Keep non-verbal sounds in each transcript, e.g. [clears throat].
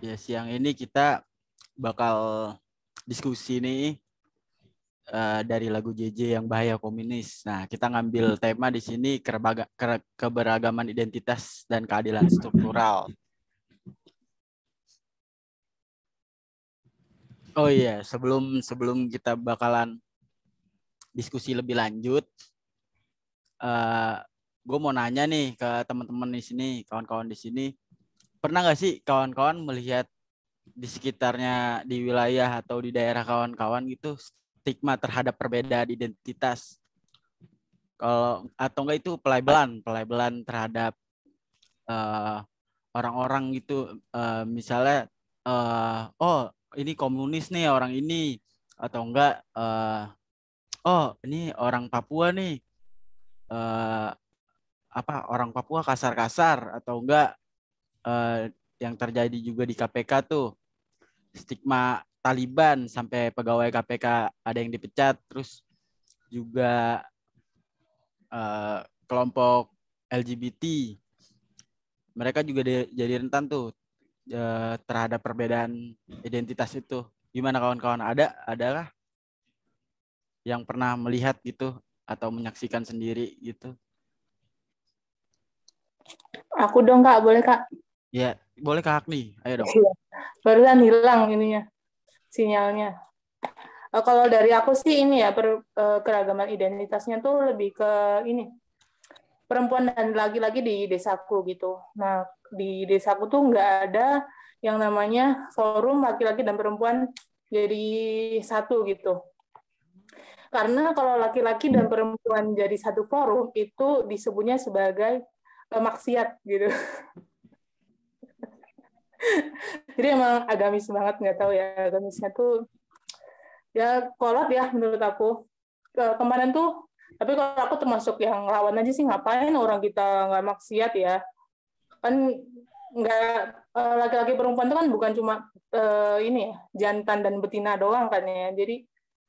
Ya, siang ini kita bakal diskusi nih uh, dari lagu JJ yang bahaya komunis. Nah, kita ngambil tema di sini keberagaman identitas dan keadilan struktural. Oh iya, sebelum sebelum kita bakalan diskusi lebih lanjut, uh, eh, gue mau nanya nih ke teman-teman di sini, kawan-kawan di sini pernah nggak sih kawan-kawan melihat di sekitarnya di wilayah atau di daerah kawan-kawan gitu stigma terhadap perbedaan identitas kalau atau enggak itu pelabelan pelabelan terhadap eh, orang-orang uh, gitu uh, misalnya uh, oh ini komunis nih orang ini atau enggak uh, oh ini orang Papua nih uh, apa orang Papua kasar-kasar atau enggak uh, yang terjadi juga di KPK tuh stigma Taliban sampai pegawai KPK ada yang dipecat, terus juga uh, kelompok LGBT mereka juga di, jadi rentan tuh uh, terhadap perbedaan identitas itu. Gimana kawan-kawan ada adalah yang pernah melihat gitu atau menyaksikan sendiri gitu? Aku dong kak, boleh kak? Ya, boleh Kak nih Ayo dong. Iya. Barusan hilang ininya sinyalnya. Uh, kalau dari aku sih ini ya per, uh, keragaman identitasnya tuh lebih ke ini perempuan dan laki-laki di desaku gitu. Nah di desaku tuh nggak ada yang namanya forum laki-laki dan perempuan jadi satu gitu. Karena kalau laki-laki dan perempuan jadi satu forum itu disebutnya sebagai uh, maksiat gitu. [laughs] [laughs] jadi emang agamis banget nggak tahu ya agamisnya tuh ya kolot ya menurut aku kemarin tuh tapi kalau aku termasuk yang lawan aja sih ngapain orang kita nggak maksiat ya kan nggak e, laki-laki perempuan itu kan bukan cuma uh, ini ya jantan dan betina doang kan ya jadi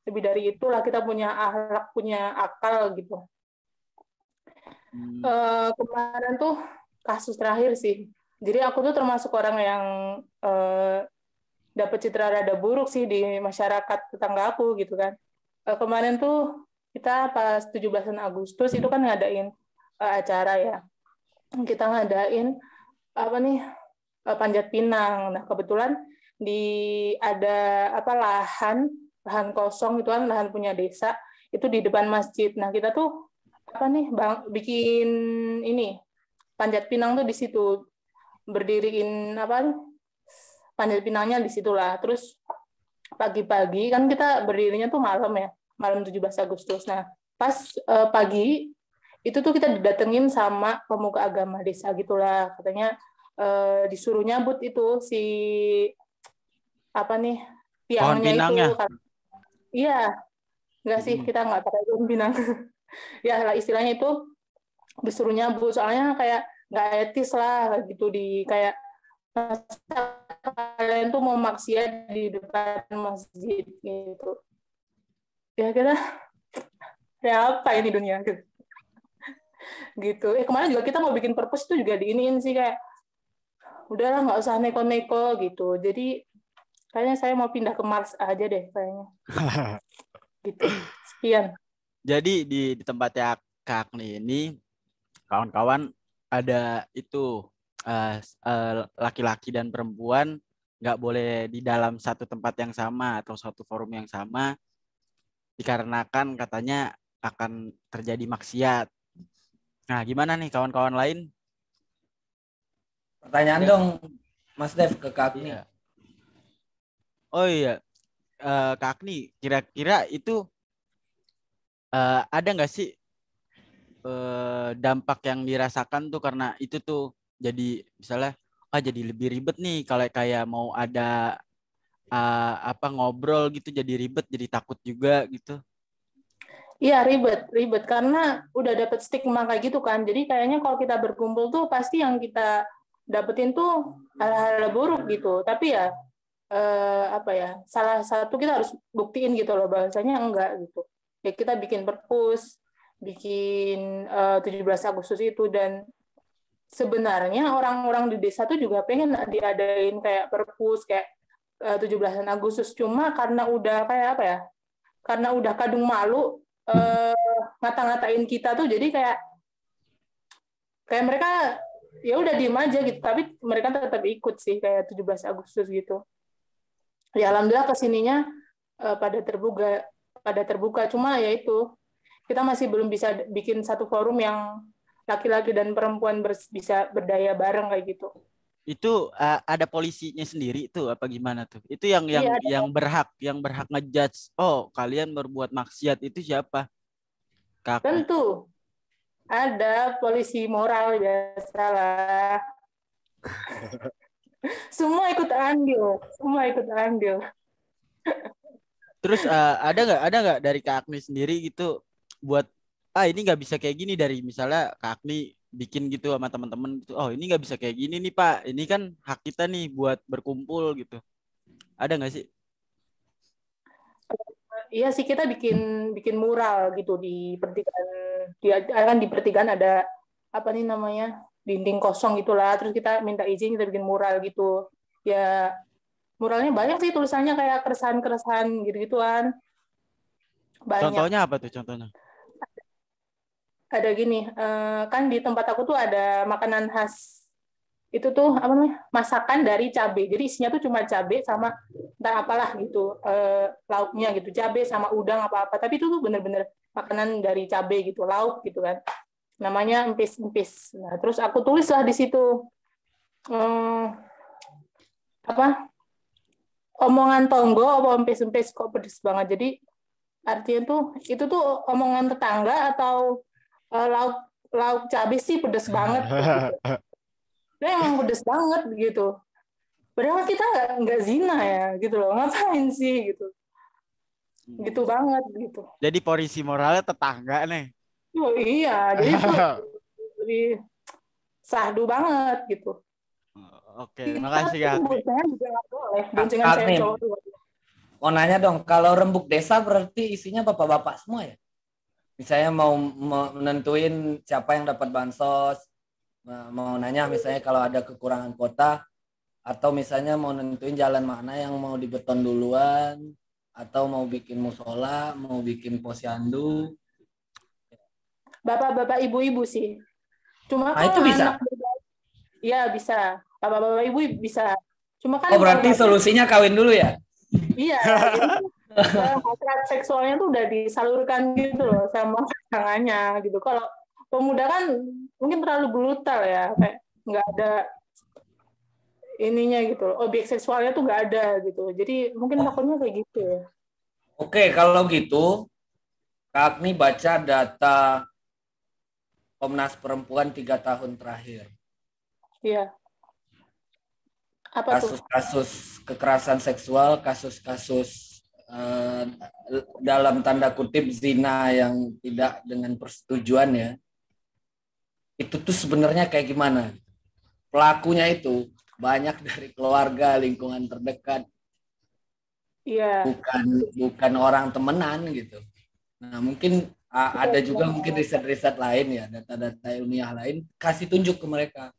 lebih dari itulah kita punya akhlak punya akal gitu hmm. uh, kemarin tuh kasus terakhir sih jadi aku tuh termasuk orang yang eh, dapat citra rada buruk sih di masyarakat tetangga aku gitu kan. Eh, kemarin tuh kita pas 17 Agustus itu kan ngadain eh, acara ya. Kita ngadain apa nih eh, panjat pinang. Nah kebetulan di ada apa lahan lahan kosong itu kan lahan punya desa itu di depan masjid. Nah kita tuh apa nih bang bikin ini panjat pinang tuh di situ berdiriin apa panjat pinangnya di situlah. Terus pagi-pagi kan kita berdirinya tuh malam ya, malam 17 Agustus. Nah, pas uh, pagi itu tuh kita didatengin sama pemuka agama desa gitulah katanya uh, disuruh nyabut itu si apa nih tiangnya pinangnya. itu iya enggak sih hmm. kita nggak pakai pinang [laughs] ya lah istilahnya itu disuruh nyabut soalnya kayak nggak etis lah gitu di kayak kalian tuh mau maksiat di depan masjid gitu ya kita gitu. [laughs] ya apa ini dunia gitu gitu eh kemarin juga kita mau bikin purpose itu juga diinin sih kayak udahlah nggak usah neko-neko gitu jadi kayaknya saya mau pindah ke Mars aja deh kayaknya [laughs] gitu sekian jadi di, di tempatnya Kak ini kawan-kawan ada itu eh, eh, laki-laki uh, uh, dan perempuan nggak boleh di dalam satu tempat yang sama atau satu forum yang sama dikarenakan katanya akan terjadi maksiat. Nah, gimana nih kawan-kawan lain? Pertanyaan iya. dong, Mas Dev ke Kak Agni. Iya. Oh iya, eh, Kak Agni, kira-kira itu ada nggak sih eh, dampak yang dirasakan tuh karena itu tuh jadi misalnya ah jadi lebih ribet nih kalau kayak mau ada uh, apa ngobrol gitu jadi ribet jadi takut juga gitu Iya ribet, ribet karena udah dapet stigma kayak gitu kan. Jadi kayaknya kalau kita berkumpul tuh pasti yang kita dapetin tuh hal-hal buruk gitu. Tapi ya eh, apa ya salah satu kita harus buktiin gitu loh bahasanya enggak gitu. Ya kita bikin perpus, bikin eh, uh, 17 Agustus itu dan sebenarnya orang-orang di desa tuh juga pengen diadain kayak perpus kayak eh, uh, 17 Agustus cuma karena udah kayak apa ya karena udah kadung malu uh, ngata-ngatain kita tuh jadi kayak kayak mereka ya udah diem aja gitu tapi mereka tetap ikut sih kayak 17 Agustus gitu ya alhamdulillah kesininya uh, pada terbuka pada terbuka cuma ya itu kita masih belum bisa bikin satu forum yang laki-laki dan perempuan ber, bisa berdaya bareng kayak gitu. Itu uh, ada polisinya sendiri tuh apa gimana tuh? Itu yang yang iya, yang ada. berhak yang berhak ngejudge. Oh, kalian berbuat maksiat itu siapa? Kakak. Tentu. Ada polisi moral ya salah. [laughs] semua ikut andil, semua ikut andil. Terus uh, ada nggak ada nggak dari Kak Agni sendiri gitu buat ah ini nggak bisa kayak gini dari misalnya Kak Agni bikin gitu sama teman-teman gitu. Oh, ini nggak bisa kayak gini nih, Pak. Ini kan hak kita nih buat berkumpul gitu. Ada nggak sih? Iya sih kita bikin bikin mural gitu di pertigaan di kan di pertigaan ada apa nih namanya dinding kosong gitulah terus kita minta izin kita bikin mural gitu ya muralnya banyak sih tulisannya kayak keresahan keresahan gitu gituan banyak. contohnya apa tuh contohnya ada gini uh, kan di tempat aku tuh ada makanan khas itu tuh apa namanya masakan dari cabai jadi isinya tuh cuma cabai sama entar apalah gitu uh, lauknya gitu cabai sama udang apa apa tapi itu tuh bener-bener makanan dari cabai gitu lauk gitu kan namanya empis empis nah terus aku tulis lah di situ um, apa omongan tonggo apa empis empis kok pedes banget jadi artinya tuh itu tuh omongan tetangga atau uh, lauk lauk cabai sih pedes banget. Gitu. [laughs] yang emang pedes banget gitu. Padahal kita nggak nggak zina ya gitu loh. Ngapain sih gitu? Hmm. Gitu banget gitu. Jadi polisi moralnya tetangga nih. Oh iya, jadi [laughs] sahdu banget gitu. Oh, oke, makasih ya. saya cowok. Mau nanya dong, kalau rembuk desa berarti isinya bapak-bapak semua ya? misalnya mau menentuin siapa yang dapat bansos, mau nanya misalnya kalau ada kekurangan kota, atau misalnya mau nentuin jalan mana yang mau dibeton duluan, atau mau bikin musola, mau bikin posyandu. Bapak-bapak ibu-ibu sih. Cuma nah, itu bisa. Iya bisa. Bapak-bapak ibu bisa. Cuma kan Oh berarti solusinya kawin dulu ya? Iya hasrat seksualnya tuh udah disalurkan gitu loh sama [laughs] pasangannya gitu. Kalau pemuda kan mungkin terlalu brutal ya, kayak nggak ada ininya gitu loh. Objek seksualnya tuh nggak ada gitu. Jadi mungkin takutnya kayak gitu ya. Oke, kalau gitu kami baca data Komnas Perempuan tiga tahun terakhir. Iya. kasus-kasus kekerasan seksual, kasus-kasus Eh, dalam tanda kutip zina yang tidak dengan persetujuan ya itu tuh sebenarnya kayak gimana pelakunya itu banyak dari keluarga lingkungan terdekat iya. bukan bukan orang temenan gitu nah mungkin iya, ada juga iya. mungkin riset-riset lain ya data-data ilmiah lain kasih tunjuk ke mereka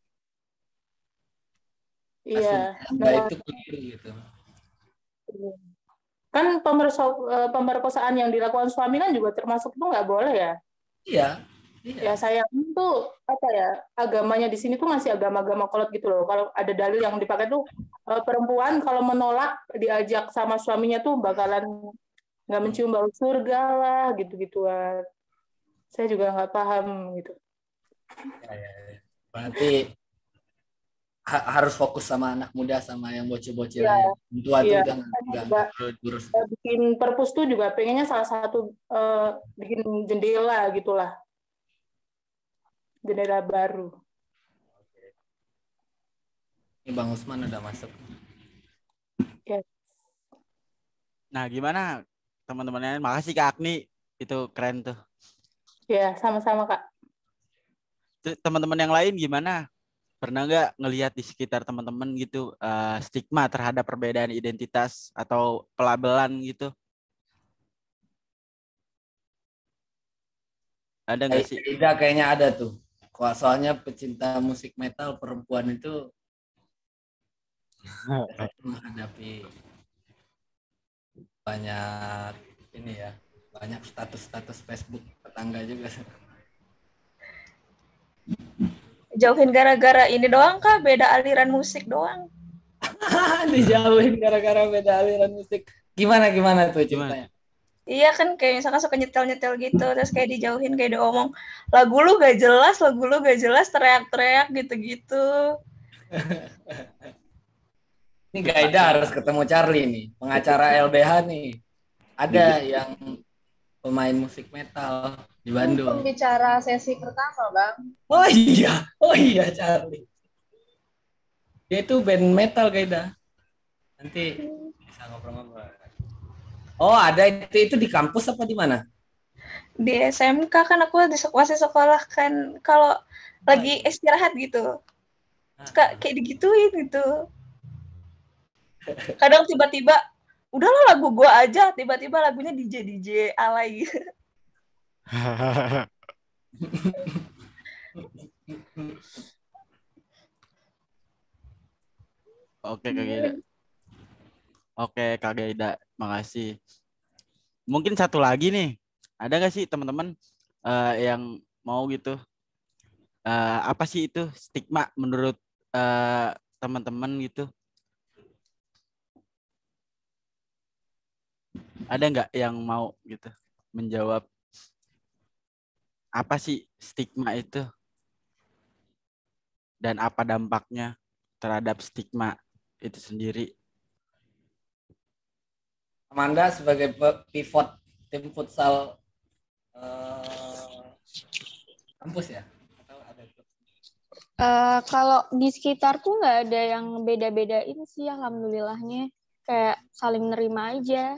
iya nah, itu gitu kan pemerso, eh, pemerkosaan yang dilakukan suami kan juga termasuk itu nggak boleh ya iya Iya. Ya saya itu apa ya agamanya di sini tuh masih agama-agama kolot gitu loh. Kalau ada dalil yang dipakai tuh eh, perempuan kalau menolak diajak sama suaminya tuh bakalan nggak mencium bau surga lah gitu-gituan. Saya juga nggak paham gitu. Ya, ya. ya. Berarti ha harus fokus sama anak muda sama yang bocil-bocil yeah. yang tua ya. juga enggak terus bikin perpus tuh juga pengennya salah satu uh, bikin jendela gitulah jendela baru ini bang Usman udah masuk yes. Iya. nah gimana teman teman lain makasih kak Agni itu keren tuh ya sama-sama kak teman-teman yang lain gimana pernah nggak ngelihat di sekitar teman-teman gitu uh, stigma terhadap perbedaan identitas atau pelabelan gitu? Ada nggak sih? Tidak, kayaknya ada tuh. Soalnya pecinta musik metal perempuan itu [laughs] menghadapi banyak ini ya, banyak status-status Facebook tetangga juga dijauhin gara-gara ini doang kah? Beda aliran musik doang? [laughs] dijauhin gara-gara beda aliran musik. Gimana gimana tuh ceritanya? Iya kan kayak misalkan suka nyetel-nyetel gitu terus kayak dijauhin kayak diomong lagu lu gak jelas, lagu lu gak jelas teriak-teriak gitu-gitu. [laughs] ini Gaida harus ketemu Charlie nih, pengacara LBH nih. Ada iya. yang pemain musik metal di Bandung. bicara sesi pertama, Bang. Oh iya, oh iya Charlie. Dia itu band metal kayaknya. Nanti bisa ngobrol-ngobrol. Oh ada itu itu di kampus apa di mana? Di SMK kan aku di masih sekolah kan kalau ah. lagi istirahat gitu ah. suka kayak digituin gitu. Kadang tiba-tiba udahlah lagu gua aja, tiba-tiba lagunya DJ DJ alay gitu. [laughs] Oke Kak Gaida. Oke Kak Gaida, makasih. Mungkin satu lagi nih, ada gak sih teman-teman uh, yang mau gitu? Uh, apa sih itu stigma menurut teman eh, teman-teman gitu? Ada nggak yang mau gitu menjawab? apa sih stigma itu dan apa dampaknya terhadap stigma itu sendiri Amanda sebagai pivot tim futsal uh, kampus ya Uh, kalau di sekitarku nggak ada yang beda-bedain sih, alhamdulillahnya kayak saling nerima aja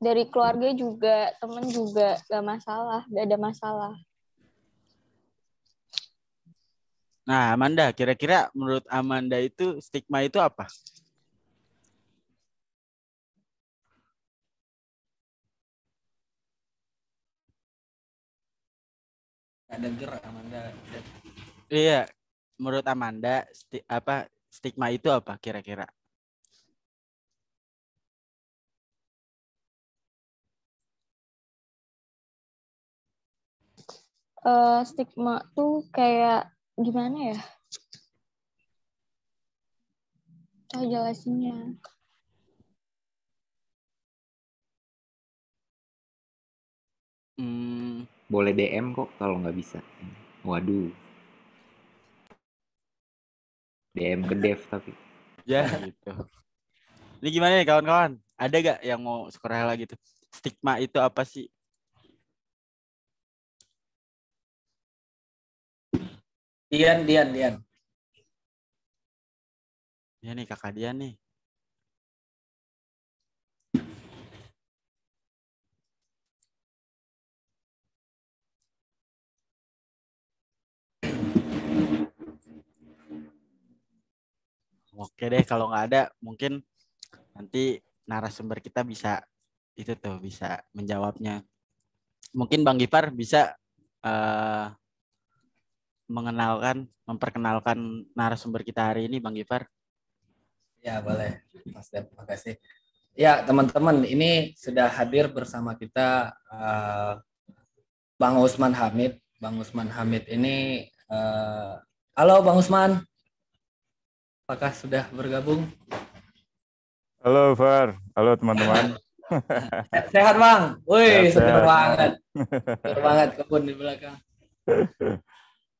dari keluarga juga temen juga gak masalah gak ada masalah nah Amanda kira-kira menurut Amanda itu stigma itu apa ada gerak Amanda iya menurut Amanda sti apa stigma itu apa kira-kira uh, stigma tuh kayak gimana ya? Tahu jelasinnya. Hmm, boleh DM kok kalau nggak bisa. Waduh. DM ke Dev tapi. Ya gitu. Ini gimana nih kawan-kawan? Ada gak yang mau sekolah lagi tuh? Stigma itu apa sih? Dian, Dian, Dian. Ini iya nih kakak Dian nih. Oke deh, kalau nggak ada mungkin nanti narasumber kita bisa itu tuh bisa menjawabnya. Mungkin Bang Gifar bisa uh, mengenalkan, memperkenalkan narasumber kita hari ini, Bang Gifar? Ya, boleh. Mas Dep, makasih. Ya, teman-teman, ini sudah hadir bersama kita uh, Bang Usman Hamid. Bang Usman Hamid ini, uh, halo Bang Usman, apakah sudah bergabung? Halo Far, halo teman-teman. Sehat Bang, wih seger banget, seger banget kebun di belakang. [laughs]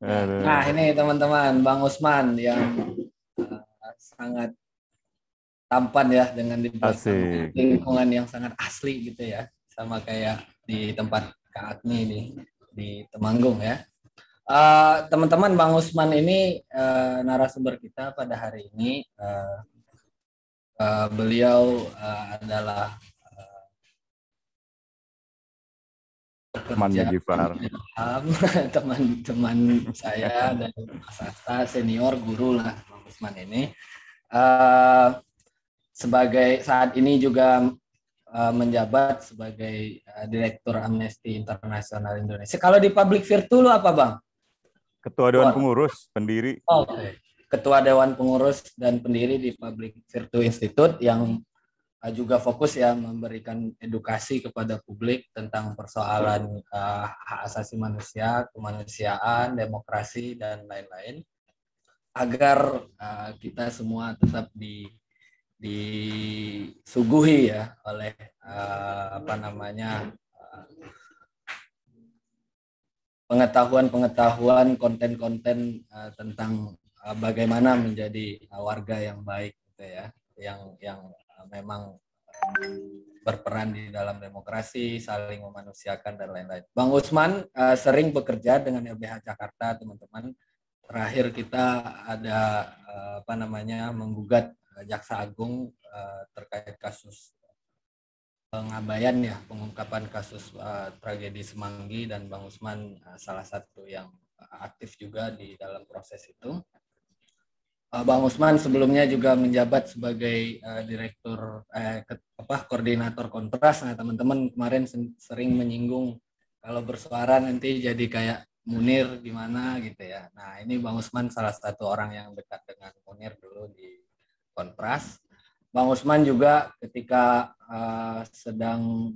Nah ini teman-teman Bang Usman yang uh, sangat tampan ya dengan di lingkungan yang sangat asli gitu ya sama kayak di tempat Kak Agni di di Temanggung ya. teman eh, teman-teman Bang Usman ini uh, narasumber kita pada hari ini uh, uh, beliau uh, adalah teman Gifar [laughs] teman-teman saya dan Mas Asta senior guru lah Bang Usman ini uh, sebagai saat ini juga uh, menjabat sebagai uh, direktur Amnesty Internasional Indonesia kalau di Public virtual apa Bang Ketua Dewan oh. Pengurus pendiri oh, okay. Ketua Dewan Pengurus dan pendiri di Public Virtu Institute yang Eh, juga fokus ya memberikan edukasi kepada publik tentang persoalan uh, hak asasi manusia, kemanusiaan, demokrasi dan lain-lain agar uh, kita semua tetap di disuguhi ya oleh uh, apa namanya pengetahuan-pengetahuan konten-konten uh, tentang uh, bagaimana menjadi uh, warga yang baik gitu ya yang yang memang eh, berperan di dalam demokrasi, saling memanusiakan dan lain-lain. Bang Usman uh, sering bekerja dengan LBH Jakarta, teman-teman. Terakhir kita ada uh, apa namanya menggugat Jaksa Agung uh, terkait kasus pengabaian ya pengungkapan kasus uh, tragedi Semanggi dan Bang Usman uh, salah satu yang aktif juga di dalam proses itu. Eh, Bang Usman sebelumnya juga menjabat sebagai uh, direktur eh, ke, apa koordinator kontras. Nah, teman-teman kemarin sering menyinggung kalau bersuara nanti jadi kayak Munir gimana gitu ya. Nah, ini Bang Usman salah satu orang yang dekat dengan Munir dulu di kontras. Bang Usman juga ketika uh, sedang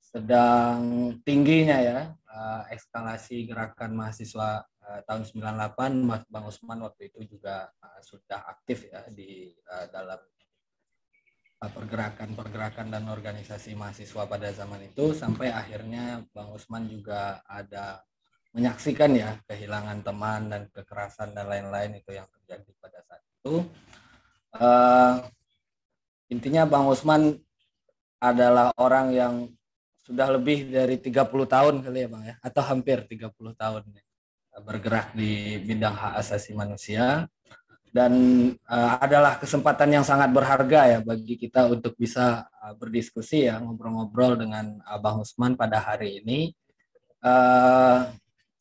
sedang tingginya ya uh, eskalasi gerakan mahasiswa uh, tahun 98 Mas Bang Usman waktu itu juga uh, sudah aktif ya di uh, dalam pergerakan-pergerakan dan organisasi mahasiswa pada zaman itu sampai akhirnya Bang Usman juga ada menyaksikan ya kehilangan teman dan kekerasan dan lain-lain itu yang terjadi pada saat itu. Uh, intinya Bang Usman adalah orang yang sudah lebih dari 30 tahun kali ya Bang ya atau hampir 30 tahun. Ya bergerak di bidang hak asasi manusia dan uh, adalah kesempatan yang sangat berharga ya bagi kita untuk bisa uh, berdiskusi ya ngobrol-ngobrol dengan Abang Usman pada hari ini uh,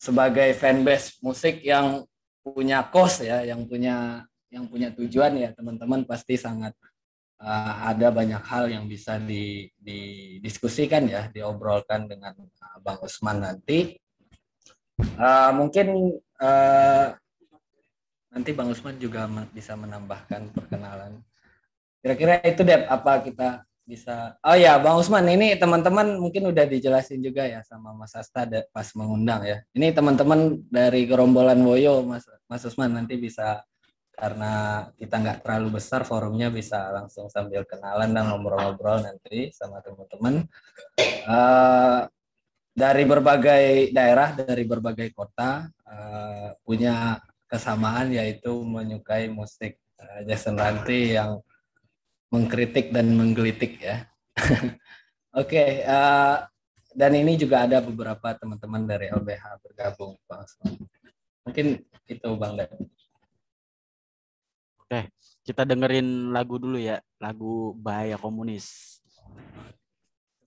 sebagai fanbase musik yang punya kos ya yang punya yang punya tujuan ya teman-teman pasti sangat uh, ada banyak hal yang bisa didiskusikan ya, diobrolkan dengan Abang Bang Usman nanti. Uh, mungkin uh, nanti Bang Usman juga bisa menambahkan perkenalan. Kira-kira itu deh apa kita bisa oh ya bang Usman ini teman-teman mungkin udah dijelasin juga ya sama Mas Asta pas mengundang ya ini teman-teman dari gerombolan Boyo, Mas Mas Usman nanti bisa karena kita nggak terlalu besar forumnya bisa langsung sambil kenalan dan ngobrol-ngobrol nanti sama teman-teman uh, dari berbagai daerah, dari berbagai kota uh, punya kesamaan yaitu menyukai musik uh, Jason Ranti yang mengkritik dan menggelitik ya. [laughs] Oke, okay, uh, eh, dan ini juga ada beberapa teman-teman dari LBH bergabung, Bang. Mungkin itu Bang Dan. Oke, kita dengerin lagu dulu ya, lagu Bahaya Komunis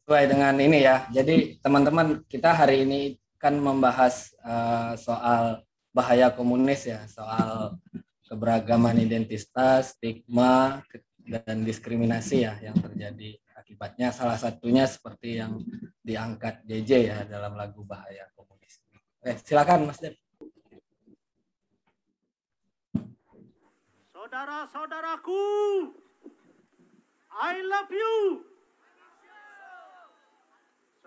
sesuai dengan ini ya. Jadi teman-teman kita hari ini kan membahas uh, soal bahaya komunis ya, soal keberagaman identitas, stigma dan diskriminasi ya yang terjadi akibatnya salah satunya seperti yang diangkat JJ ya dalam lagu Bahaya Komunis. Oke, eh, silakan Mas Dep. Saudara-saudaraku, I love you.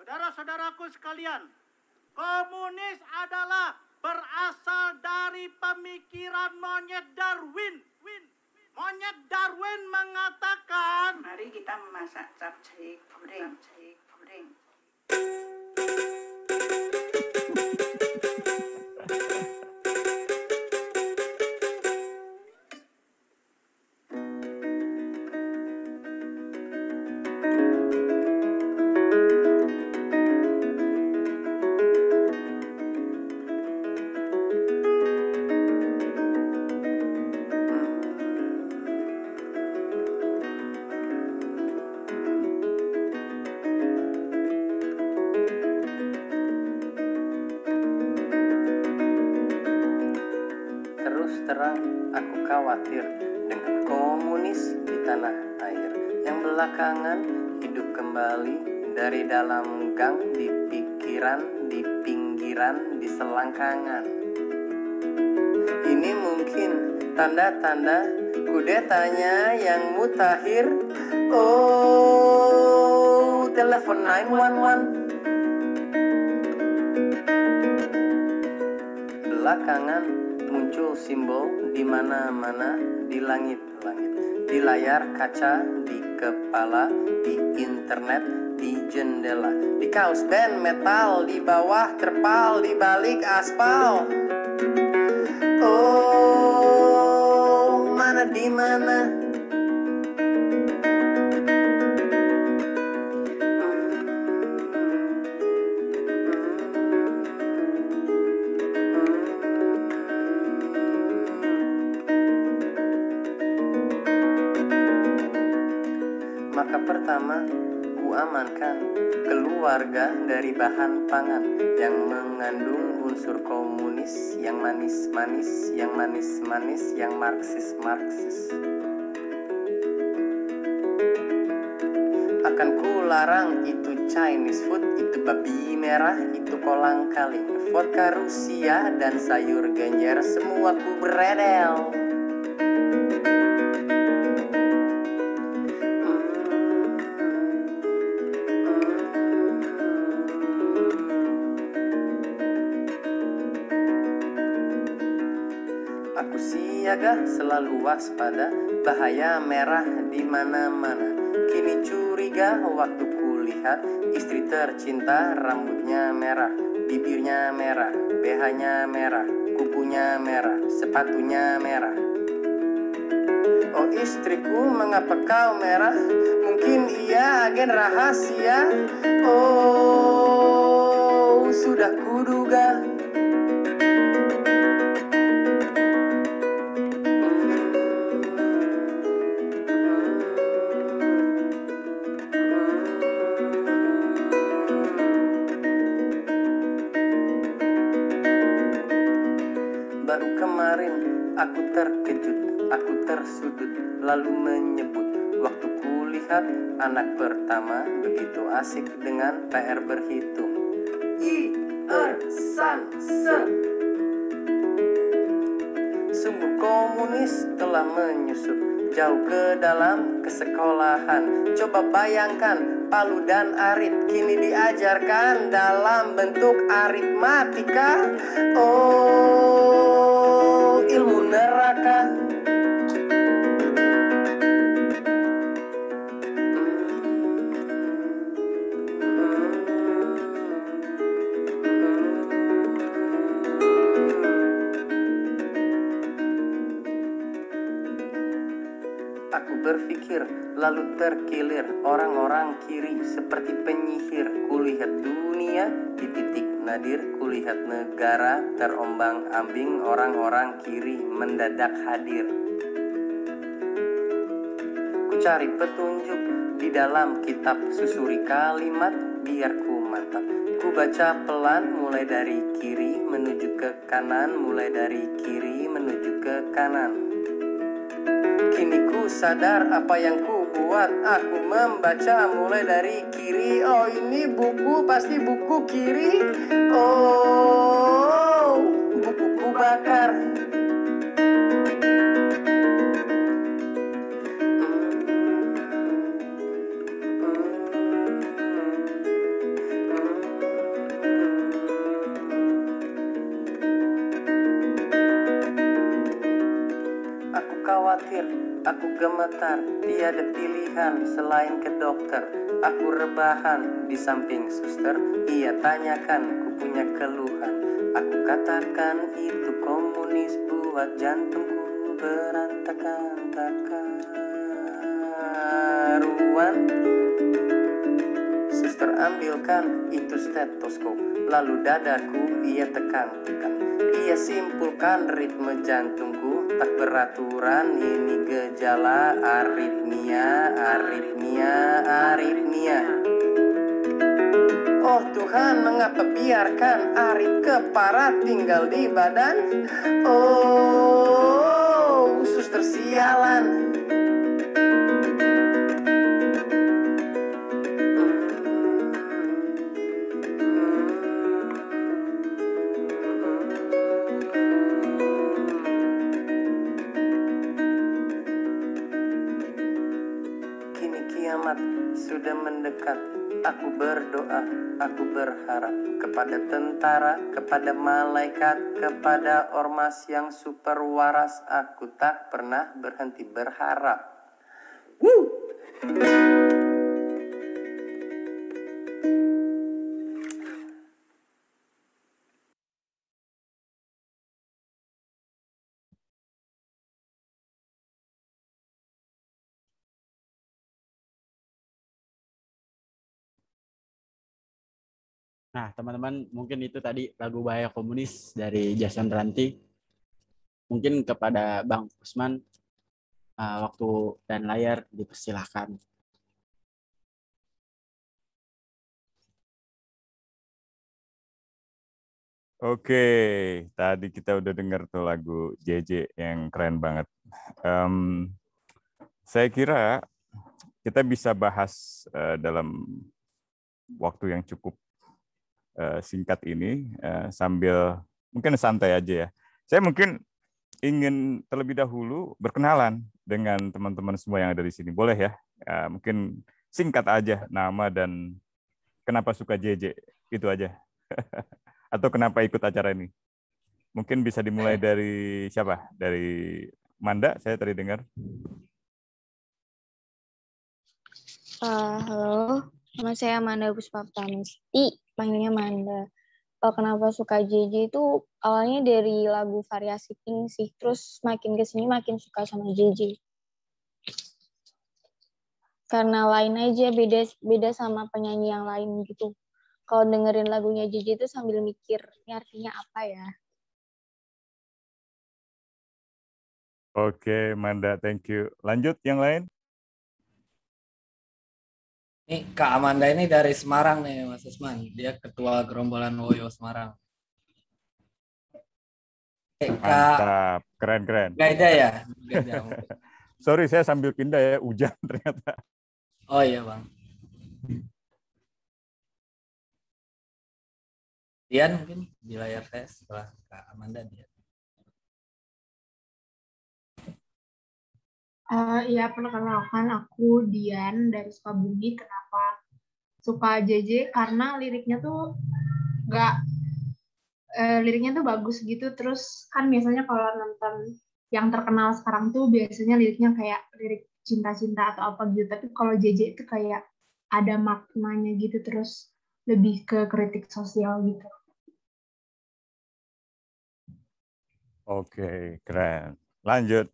Saudara-saudaraku sekalian, komunis adalah berasal dari pemikiran monyet Darwin. Monyet Darwin mengatakan, "Mari kita memasak capcay goreng, belakangan Ini mungkin tanda-tanda kudetanya yang mutakhir. Oh, telepon 911. Belakangan muncul simbol di mana-mana di langit, langit, di layar kaca, di kepala, di internet, di jendela Di kaos band metal Di bawah terpal Di balik aspal Oh Mana di mana amankan keluarga dari bahan pangan yang mengandung unsur komunis yang manis-manis, yang manis-manis, yang marxis-marxis. Akan ku larang itu Chinese food, itu babi merah, itu kolang kaling, vodka Rusia, dan sayur genjer, semua ku beredel. selalu waspada, bahaya merah di mana-mana. Kini curiga waktu kulihat istri tercinta rambutnya merah, bibirnya merah, BH-nya merah, kukunya merah, sepatunya merah. Oh istriku mengapa kau merah? Mungkin ia agen rahasia. Oh sudah kuduga sudut lalu menyebut Waktu kulihat anak pertama begitu asik dengan PR berhitung I er san se Sungguh komunis telah menyusup jauh ke dalam kesekolahan Coba bayangkan Palu dan Arit kini diajarkan dalam bentuk aritmatika Oh ilmu neraka lalu terkilir orang-orang kiri seperti penyihir kulihat dunia di titik nadir kulihat negara terombang ambing orang-orang kiri mendadak hadir ku cari petunjuk di dalam kitab susuri kalimat biar ku mantap ku baca pelan mulai dari kiri menuju ke kanan mulai dari kiri menuju ke kanan kini ku sadar apa yang ku buat aku membaca mulai dari kiri oh ini buku pasti buku kiri oh buku bakar Aku gemetar, tiada pilihan selain ke dokter. Aku rebahan di samping suster, ia tanyakan ku punya keluhan. Aku katakan itu komunis buat jantungku berantakan tak karuan. Suster ambilkan itu stetoskop, lalu dadaku ia tekan-tekan. Ia simpulkan ritme jantungku Tak beraturan ini gejala aritmia, aritmia, aritmia. Oh Tuhan, mengapa biarkan arit keparat tinggal di badan? Oh. aku berharap kepada tentara, kepada malaikat, kepada ormas yang super waras. Aku tak pernah berhenti berharap. Woo! Nah, teman-teman, mungkin itu tadi lagu bahaya komunis dari Jason Ranti. Mungkin kepada Bang Usman, uh, waktu dan layar dipersilahkan. Oke, tadi kita udah dengar tuh lagu JJ yang keren banget. Um, saya kira kita bisa bahas uh, dalam waktu yang cukup Eh, singkat ini eh, sambil mungkin santai aja ya. Saya mungkin ingin terlebih dahulu berkenalan dengan teman-teman semua yang ada di sini. Boleh ya? Eh, mungkin singkat aja nama dan kenapa suka JJ itu aja. [laughs] Atau kenapa ikut acara ini? Mungkin bisa dimulai dari siapa? Dari Manda, saya tadi dengar. Uh, halo, Nama saya Amanda Puspaptamisti, panggilnya Amanda. Oh, kenapa suka JJ itu awalnya dari lagu variasi Pink sih, terus makin kesini makin suka sama JJ. Karena lain aja beda beda sama penyanyi yang lain gitu. Kalau dengerin lagunya JJ itu sambil mikir, ini artinya apa ya? Oke, Manda, thank you. Lanjut yang lain. Ini Kak Amanda ini dari Semarang nih Mas Usman. Dia ketua gerombolan Woyo Semarang. Eh, Kak... Mantap, keren keren. ada ya. [laughs] Sorry saya sambil pindah ya hujan [laughs] ternyata. Oh iya bang. Dian mungkin di layar saya setelah Kak Amanda dia. Uh, ya, perkenalkan aku Dian dari Sukabumi. Kenapa suka JJ? Karena liriknya tuh nggak uh, liriknya tuh bagus gitu. Terus kan biasanya kalau nonton yang terkenal sekarang tuh biasanya liriknya kayak lirik cinta-cinta atau apa gitu. Tapi kalau JJ itu kayak ada maknanya gitu. Terus lebih ke kritik sosial gitu. Oke, keren. Lanjut.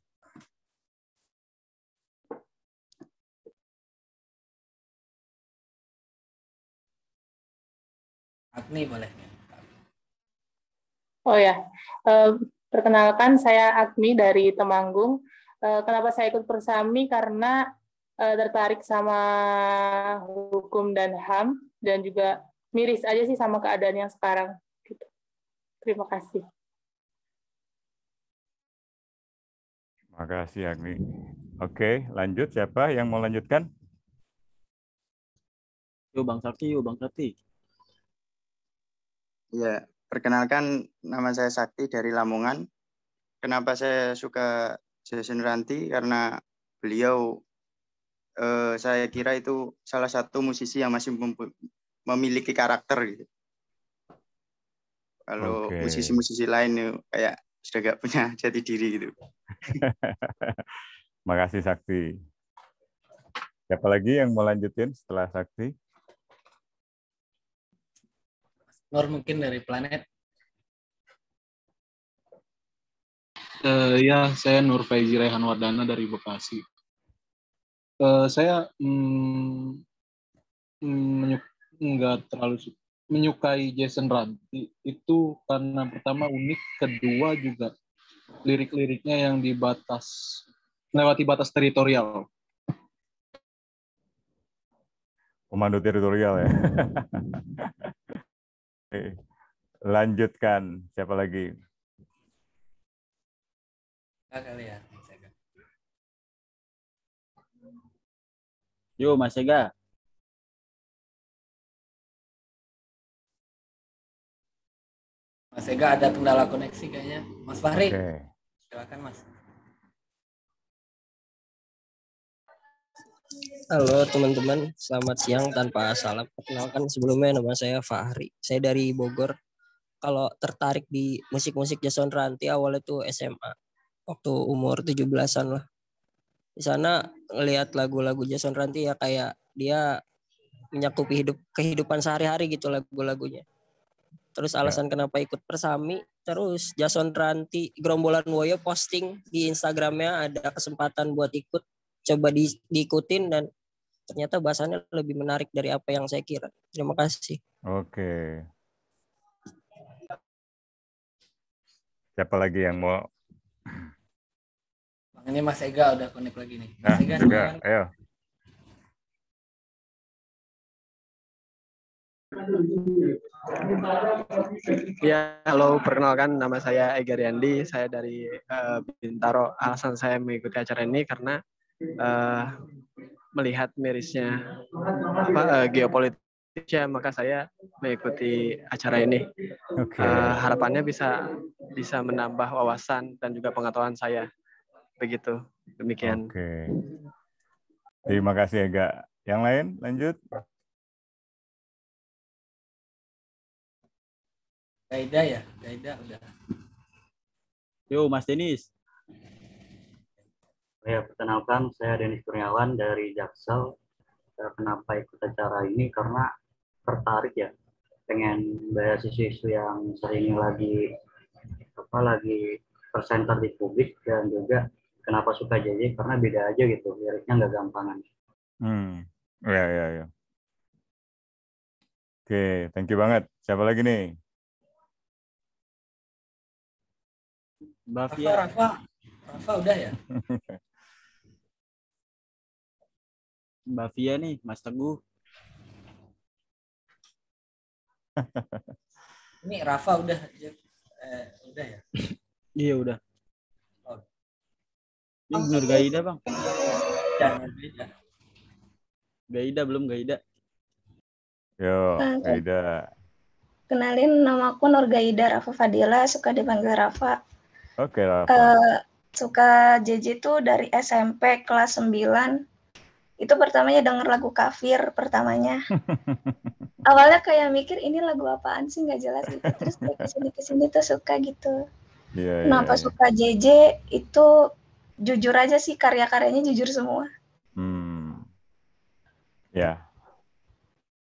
Agni boleh. Ya. Oh ya, eh, perkenalkan saya Agni dari Temanggung. Eh, kenapa saya ikut persami? Karena eh, tertarik sama hukum dan HAM dan juga miris aja sih sama keadaan yang sekarang. Gitu. Terima kasih. Terima kasih Agni. Oke, lanjut siapa yang mau lanjutkan? Yuk Bang Sakti, yuk Bang Sakti. Ya, perkenalkan nama saya Sakti dari Lamongan. Kenapa saya suka Jason Ranti? Karena beliau eh, saya kira itu salah satu musisi yang masih memiliki karakter gitu. Kalau okay. musisi-musisi lain kayak sudah gak punya [laughs] jati diri gitu. [laughs] Makasih Sakti. Siapa lagi yang mau lanjutin setelah Sakti? Nur mungkin dari planet. Uh, ya, saya Nur Faizi Rehan Wardana dari Bekasi. Uh, saya mm, hmm, nggak terlalu menyukai Jason Ranti itu karena pertama unik, kedua juga lirik-liriknya yang di batas melewati batas teritorial. Komando teritorial ya. [laughs] Eh, lanjutkan siapa lagi kali ya Yo, Mas Ega. Mas Ega ada kendala koneksi kayaknya. Mas Fahri, okay. silakan Mas. Halo teman-teman, selamat siang tanpa salam. Perkenalkan sebelumnya nama saya Fahri. Saya dari Bogor. Kalau tertarik di musik-musik Jason Ranti awalnya itu SMA. Waktu umur 17-an lah. Di sana ngelihat lagu-lagu Jason Ranti ya kayak dia menyakupi hidup kehidupan sehari-hari gitu lagu-lagunya. Terus ya. alasan ya. kenapa ikut Persami, terus Jason Ranti Gerombolan Woyo posting di Instagramnya ada kesempatan buat ikut coba di, diikutin dan ternyata bahasannya lebih menarik dari apa yang saya kira. Terima kasih. Oke. Siapa lagi yang mau? Ini Mas Ega udah connect lagi nih. Mas nah, Ega, juga. Kan? ayo. Ya, halo, perkenalkan nama saya Ega Yandi, saya dari uh, Bintaro. Alasan saya mengikuti acara ini karena uh, melihat mirisnya apa, uh, eh, eh, geopolitiknya, maka saya mengikuti acara ini. Okay. Uh, eh, harapannya bisa bisa menambah wawasan dan juga pengetahuan saya. Begitu. Demikian. Okay. Terima kasih Ega. Yang lain lanjut. Gaida ya, Gaida udah. Yo Mas Denis. Ya, perkenalkan saya Denis Kurniawan dari Jaksel. Eh, kenapa ikut acara ini? Karena tertarik ya, pengen bahas isu-isu yang sering lagi apa lagi presenter di publik dan juga kenapa suka JJ karena beda aja gitu, liriknya nggak gampangan. Hmm, ya ya ya. Oke, thank you banget. Siapa lagi nih? Mbak Rafa, Rafa, Rafa udah ya? [laughs] Mbak Fia nih, Mas Teguh. [laughs] Ini Rafa udah eh, udah ya? iya udah. Oh. Ini Nur Gaida, Bang. Oh, iya. Gaida. Gaida belum Gaida. Yo, Gaida. Kenalin nama aku Nur Gaida Rafa Fadila, suka dipanggil Rafa. Oke, okay, Rafa. Uh, suka JJ tuh dari SMP kelas 9 itu pertamanya denger lagu kafir pertamanya awalnya kayak mikir ini lagu apaan sih nggak jelas gitu terus dari kesini kesini tuh suka gitu yeah, iya, kenapa yeah, suka yeah. JJ itu jujur aja sih karya-karyanya jujur semua hmm. ya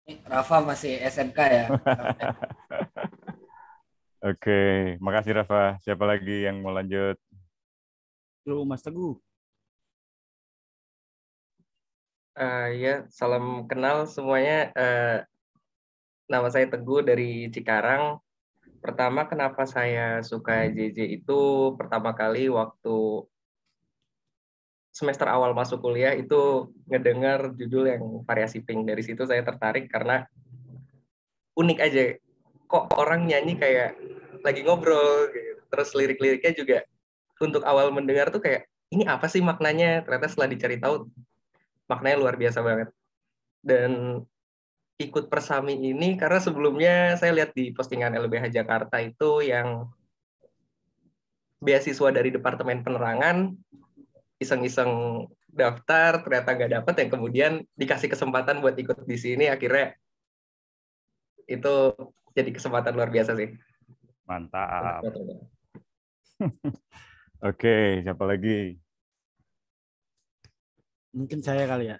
yeah. Rafa masih SMK ya [laughs] Oke, okay. makasih Rafa. Siapa lagi yang mau lanjut? Lu Mas Teguh. Uh, ya, salam kenal semuanya. Uh, nama saya Teguh dari Cikarang. Pertama, kenapa saya suka JJ itu pertama kali waktu semester awal masuk kuliah itu ngedengar judul yang variasi pink. Dari situ saya tertarik karena unik aja. Kok orang nyanyi kayak lagi ngobrol, gitu. terus lirik-liriknya juga untuk awal mendengar tuh kayak ini apa sih maknanya? Ternyata setelah dicari tahu maknanya luar biasa banget. Dan ikut persami ini karena sebelumnya saya lihat di postingan LBH Jakarta itu yang beasiswa dari Departemen Penerangan iseng-iseng daftar ternyata nggak dapet yang kemudian dikasih kesempatan buat ikut di sini akhirnya itu jadi kesempatan luar biasa sih mantap [laughs] oke okay, siapa lagi mungkin saya kali ya.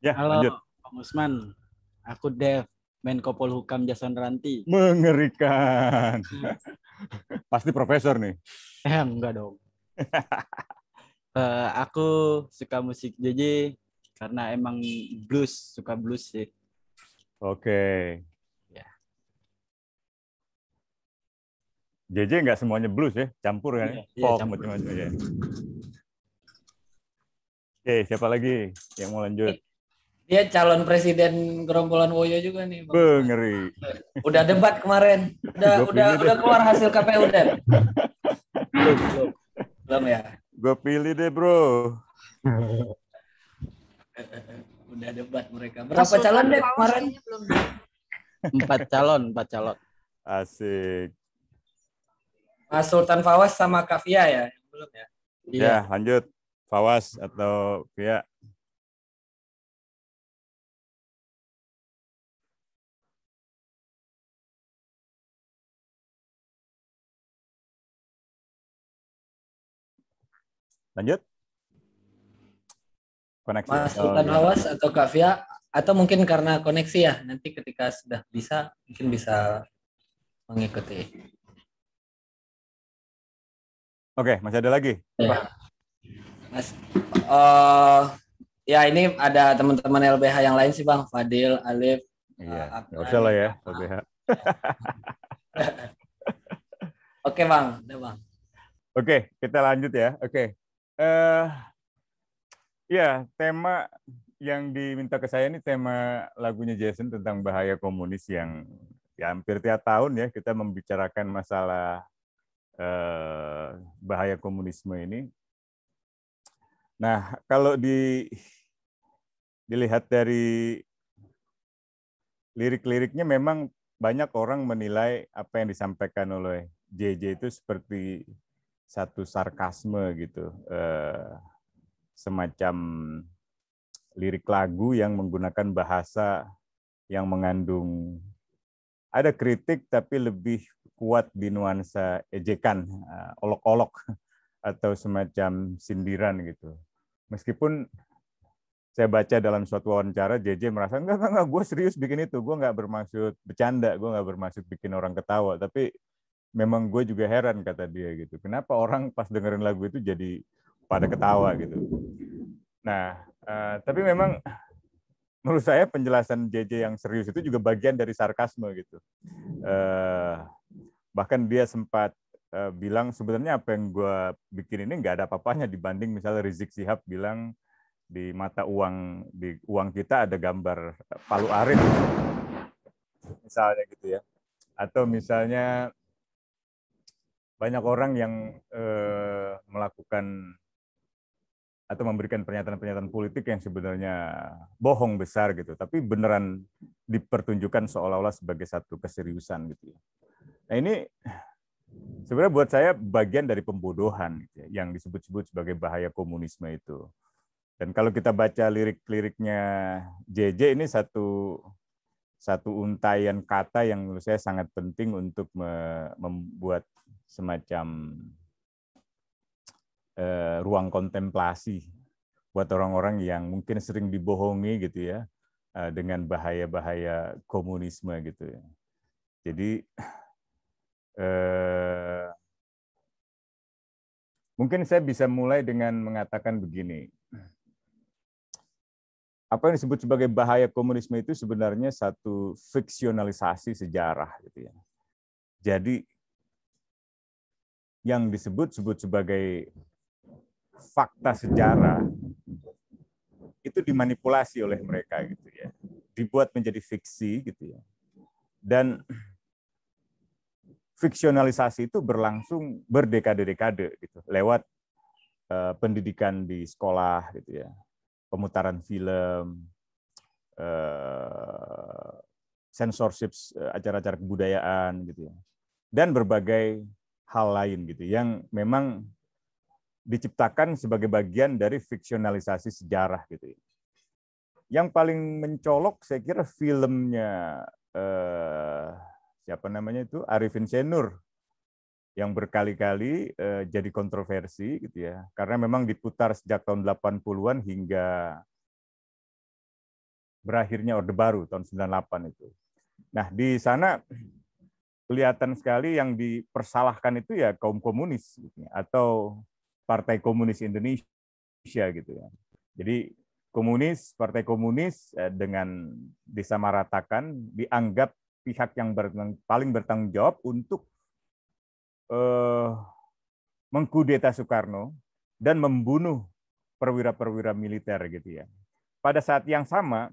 Ya, Halo, lanjut. Om Usman. Aku Dev, Menko Polhukam Jason Ranti. Mengerikan. [laughs] Pasti profesor nih. Eh, enggak dong. uh, [laughs] aku suka musik JJ karena emang blues, suka blues sih. Oke. Okay. Ya. JJ nggak semuanya blues ya, campur kan? Ya, ya, Pop, macam-macam ya. Oke, siapa lagi yang mau lanjut? Dia calon presiden gerombolan Woyo juga nih. Bang. ngeri. Udah debat kemarin. Udah udah deh. udah keluar hasil KPU dan. belum, belum. Belum ya. Gue pilih deh, Bro. udah debat mereka. Berapa Masuk calon deh kemarin? Belum. Empat calon, empat calon. Asik. Mas Sultan Fawas sama Kavia ya? Belum ya? Iya, ya, lanjut. Fawas atau Pia? Lanjut. Koneksi. Mas bukan oh, iya. Fawas atau Kak Fia atau mungkin karena koneksi ya nanti ketika sudah bisa mungkin bisa mengikuti. Oke, masih ada lagi? Ya. Mas, uh, ya ini ada teman-teman LBH yang lain sih Bang, Fadil, Alif. Iya, eh, usah lah ya LBH. [laughs] Oke Bang, udah Bang. Oke, kita lanjut ya. Oke. Uh, ya, tema yang diminta ke saya ini tema lagunya Jason tentang bahaya komunis yang ya hampir tiap tahun ya kita membicarakan masalah bahaya komunisme ini Nah, kalau di dilihat dari lirik-liriknya memang banyak orang menilai apa yang disampaikan oleh JJ itu seperti satu sarkasme gitu. Eh, semacam lirik lagu yang menggunakan bahasa yang mengandung ada kritik tapi lebih kuat di nuansa ejekan, eh, olok-olok [laughs] atau semacam sindiran gitu meskipun saya baca dalam suatu wawancara JJ merasa enggak enggak, enggak gue serius bikin itu gue nggak bermaksud bercanda gue nggak bermaksud bikin orang ketawa tapi memang gue juga heran kata dia gitu kenapa orang pas dengerin lagu itu jadi pada ketawa gitu nah uh, tapi memang menurut saya penjelasan JJ yang serius itu juga bagian dari sarkasme gitu eh, bahkan dia sempat Eh, bilang sebenarnya apa yang gue bikin ini nggak ada apa-apanya dibanding misalnya Rizik Sihab bilang di mata uang di uang kita ada gambar Palu Arit misalnya gitu ya atau misalnya banyak orang yang eh, melakukan atau memberikan pernyataan-pernyataan politik yang sebenarnya bohong besar gitu, tapi beneran dipertunjukkan seolah-olah sebagai satu keseriusan gitu. ya Nah ini sebenarnya buat saya bagian dari pembodohan gitu ya, yang disebut-sebut sebagai bahaya komunisme itu. Dan kalau kita baca lirik-liriknya JJ ini satu satu untayan kata yang menurut saya sangat penting untuk membuat semacam eh, ruang kontemplasi buat orang-orang yang mungkin sering dibohongi gitu ya eh, dengan bahaya-bahaya komunisme gitu ya. Jadi Eh, mungkin saya bisa mulai dengan mengatakan begini. Apa yang disebut sebagai bahaya komunisme itu sebenarnya satu fiksionalisasi sejarah gitu ya. Jadi yang disebut-sebut sebagai fakta sejarah itu dimanipulasi oleh mereka gitu ya dibuat menjadi fiksi gitu ya dan fiksionalisasi itu berlangsung berdekade-dekade gitu lewat uh, pendidikan di sekolah gitu ya pemutaran film uh, eh, censorship eh, acara-acara kebudayaan gitu ya dan berbagai hal lain gitu yang memang diciptakan sebagai bagian dari fiksionalisasi sejarah gitu ya yang paling mencolok saya kira filmnya uh, siapa namanya itu Arifin Senur yang berkali-kali eh, jadi kontroversi gitu ya karena memang diputar sejak tahun 80-an hingga berakhirnya Orde Baru tahun 98 itu. Nah, di sana kelihatan sekali yang dipersalahkan itu ya kaum komunis gitu ya, atau Partai Komunis Indonesia gitu ya. Jadi komunis, partai komunis eh, dengan disamaratakan dianggap pihak yang paling bertanggung jawab untuk eh, mengkudeta Soekarno dan membunuh perwira-perwira militer gitu ya. Pada saat yang sama,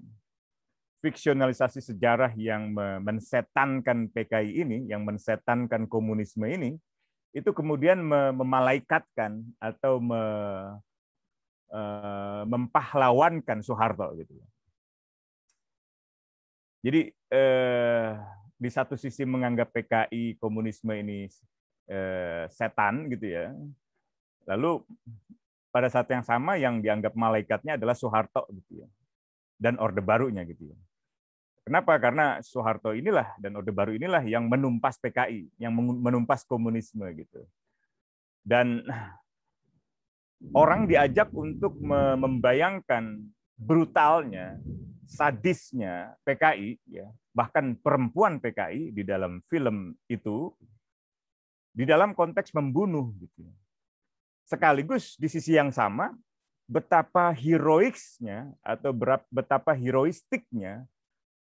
fiksionalisasi sejarah yang mensetankan PKI ini, yang mensetankan komunisme ini, itu kemudian memalaikatkan atau eh, mempahlawankan Soeharto gitu ya jadi eh, di satu sisi menganggap PKI komunisme ini eh, setan gitu ya. Lalu pada saat yang sama yang dianggap malaikatnya adalah Soeharto gitu ya. Dan Orde Barunya gitu ya. Kenapa? Karena Soeharto inilah dan Orde Baru inilah yang menumpas PKI, yang menumpas komunisme gitu. Dan orang diajak untuk membayangkan brutalnya sadisnya PKI, ya, bahkan perempuan PKI di dalam film itu, di dalam konteks membunuh. Gitu. Ya. Sekaligus di sisi yang sama, betapa heroiknya atau betapa heroistiknya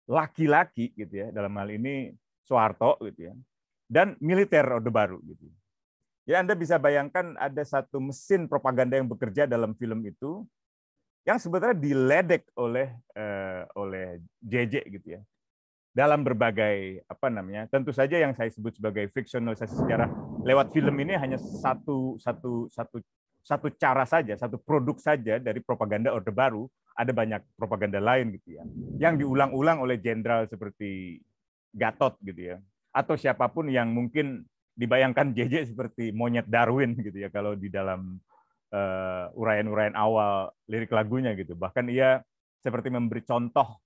laki-laki gitu ya dalam hal ini Soeharto gitu ya dan militer Orde Baru gitu. Ya, ya Anda bisa bayangkan ada satu mesin propaganda yang bekerja dalam film itu yang sebenarnya diledek oleh eh, oleh JJ gitu ya dalam berbagai apa namanya tentu saja yang saya sebut sebagai fiksionalisasi sejarah lewat film ini hanya satu satu satu satu cara saja satu produk saja dari propaganda orde baru ada banyak propaganda lain gitu ya yang diulang-ulang oleh jenderal seperti Gatot gitu ya atau siapapun yang mungkin dibayangkan JJ seperti monyet Darwin gitu ya kalau di dalam Eh, uraian-uraian awal lirik lagunya gitu. Bahkan ia seperti memberi contoh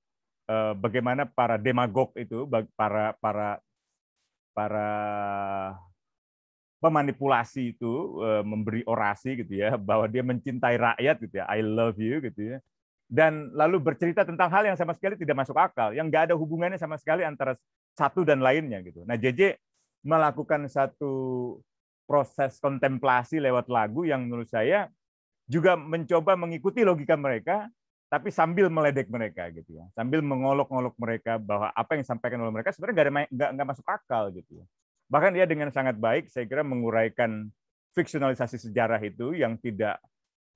uh, bagaimana para demagog itu, para para para pemanipulasi itu uh, memberi orasi gitu ya [laughs] bahwa dia mencintai rakyat gitu ya I love you gitu ya dan lalu bercerita tentang hal yang sama sekali tidak masuk akal yang nggak ada hubungannya sama sekali antara satu dan lainnya gitu nah JJ melakukan satu proses kontemplasi lewat lagu yang menurut saya juga mencoba mengikuti logika mereka tapi sambil meledek mereka gitu ya sambil mengolok-olok mereka bahwa apa yang disampaikan oleh mereka sebenarnya nggak nggak masuk akal gitu ya bahkan dia dengan sangat baik saya kira menguraikan fiksionalisasi sejarah itu yang tidak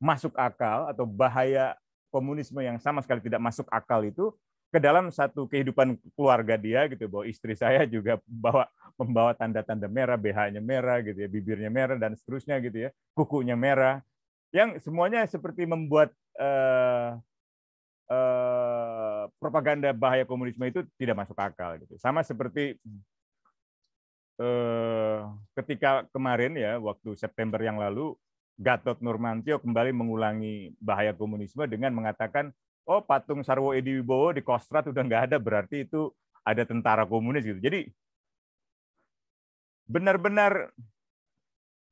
masuk akal atau bahaya komunisme yang sama sekali tidak masuk akal itu ke dalam satu kehidupan keluarga dia gitu ya, bahwa istri saya juga bawa membawa tanda-tanda merah, BH-nya merah gitu ya, bibirnya merah dan seterusnya gitu ya, kukunya merah. Yang semuanya seperti membuat eh, eh, propaganda bahaya komunisme itu tidak masuk akal gitu. Sama seperti eh, ketika kemarin ya waktu September yang lalu Gatot Nurmantio kembali mengulangi bahaya komunisme dengan mengatakan oh patung Sarwo Edi Wibowo di Kostrat udah nggak ada, berarti itu ada tentara komunis gitu. Jadi benar-benar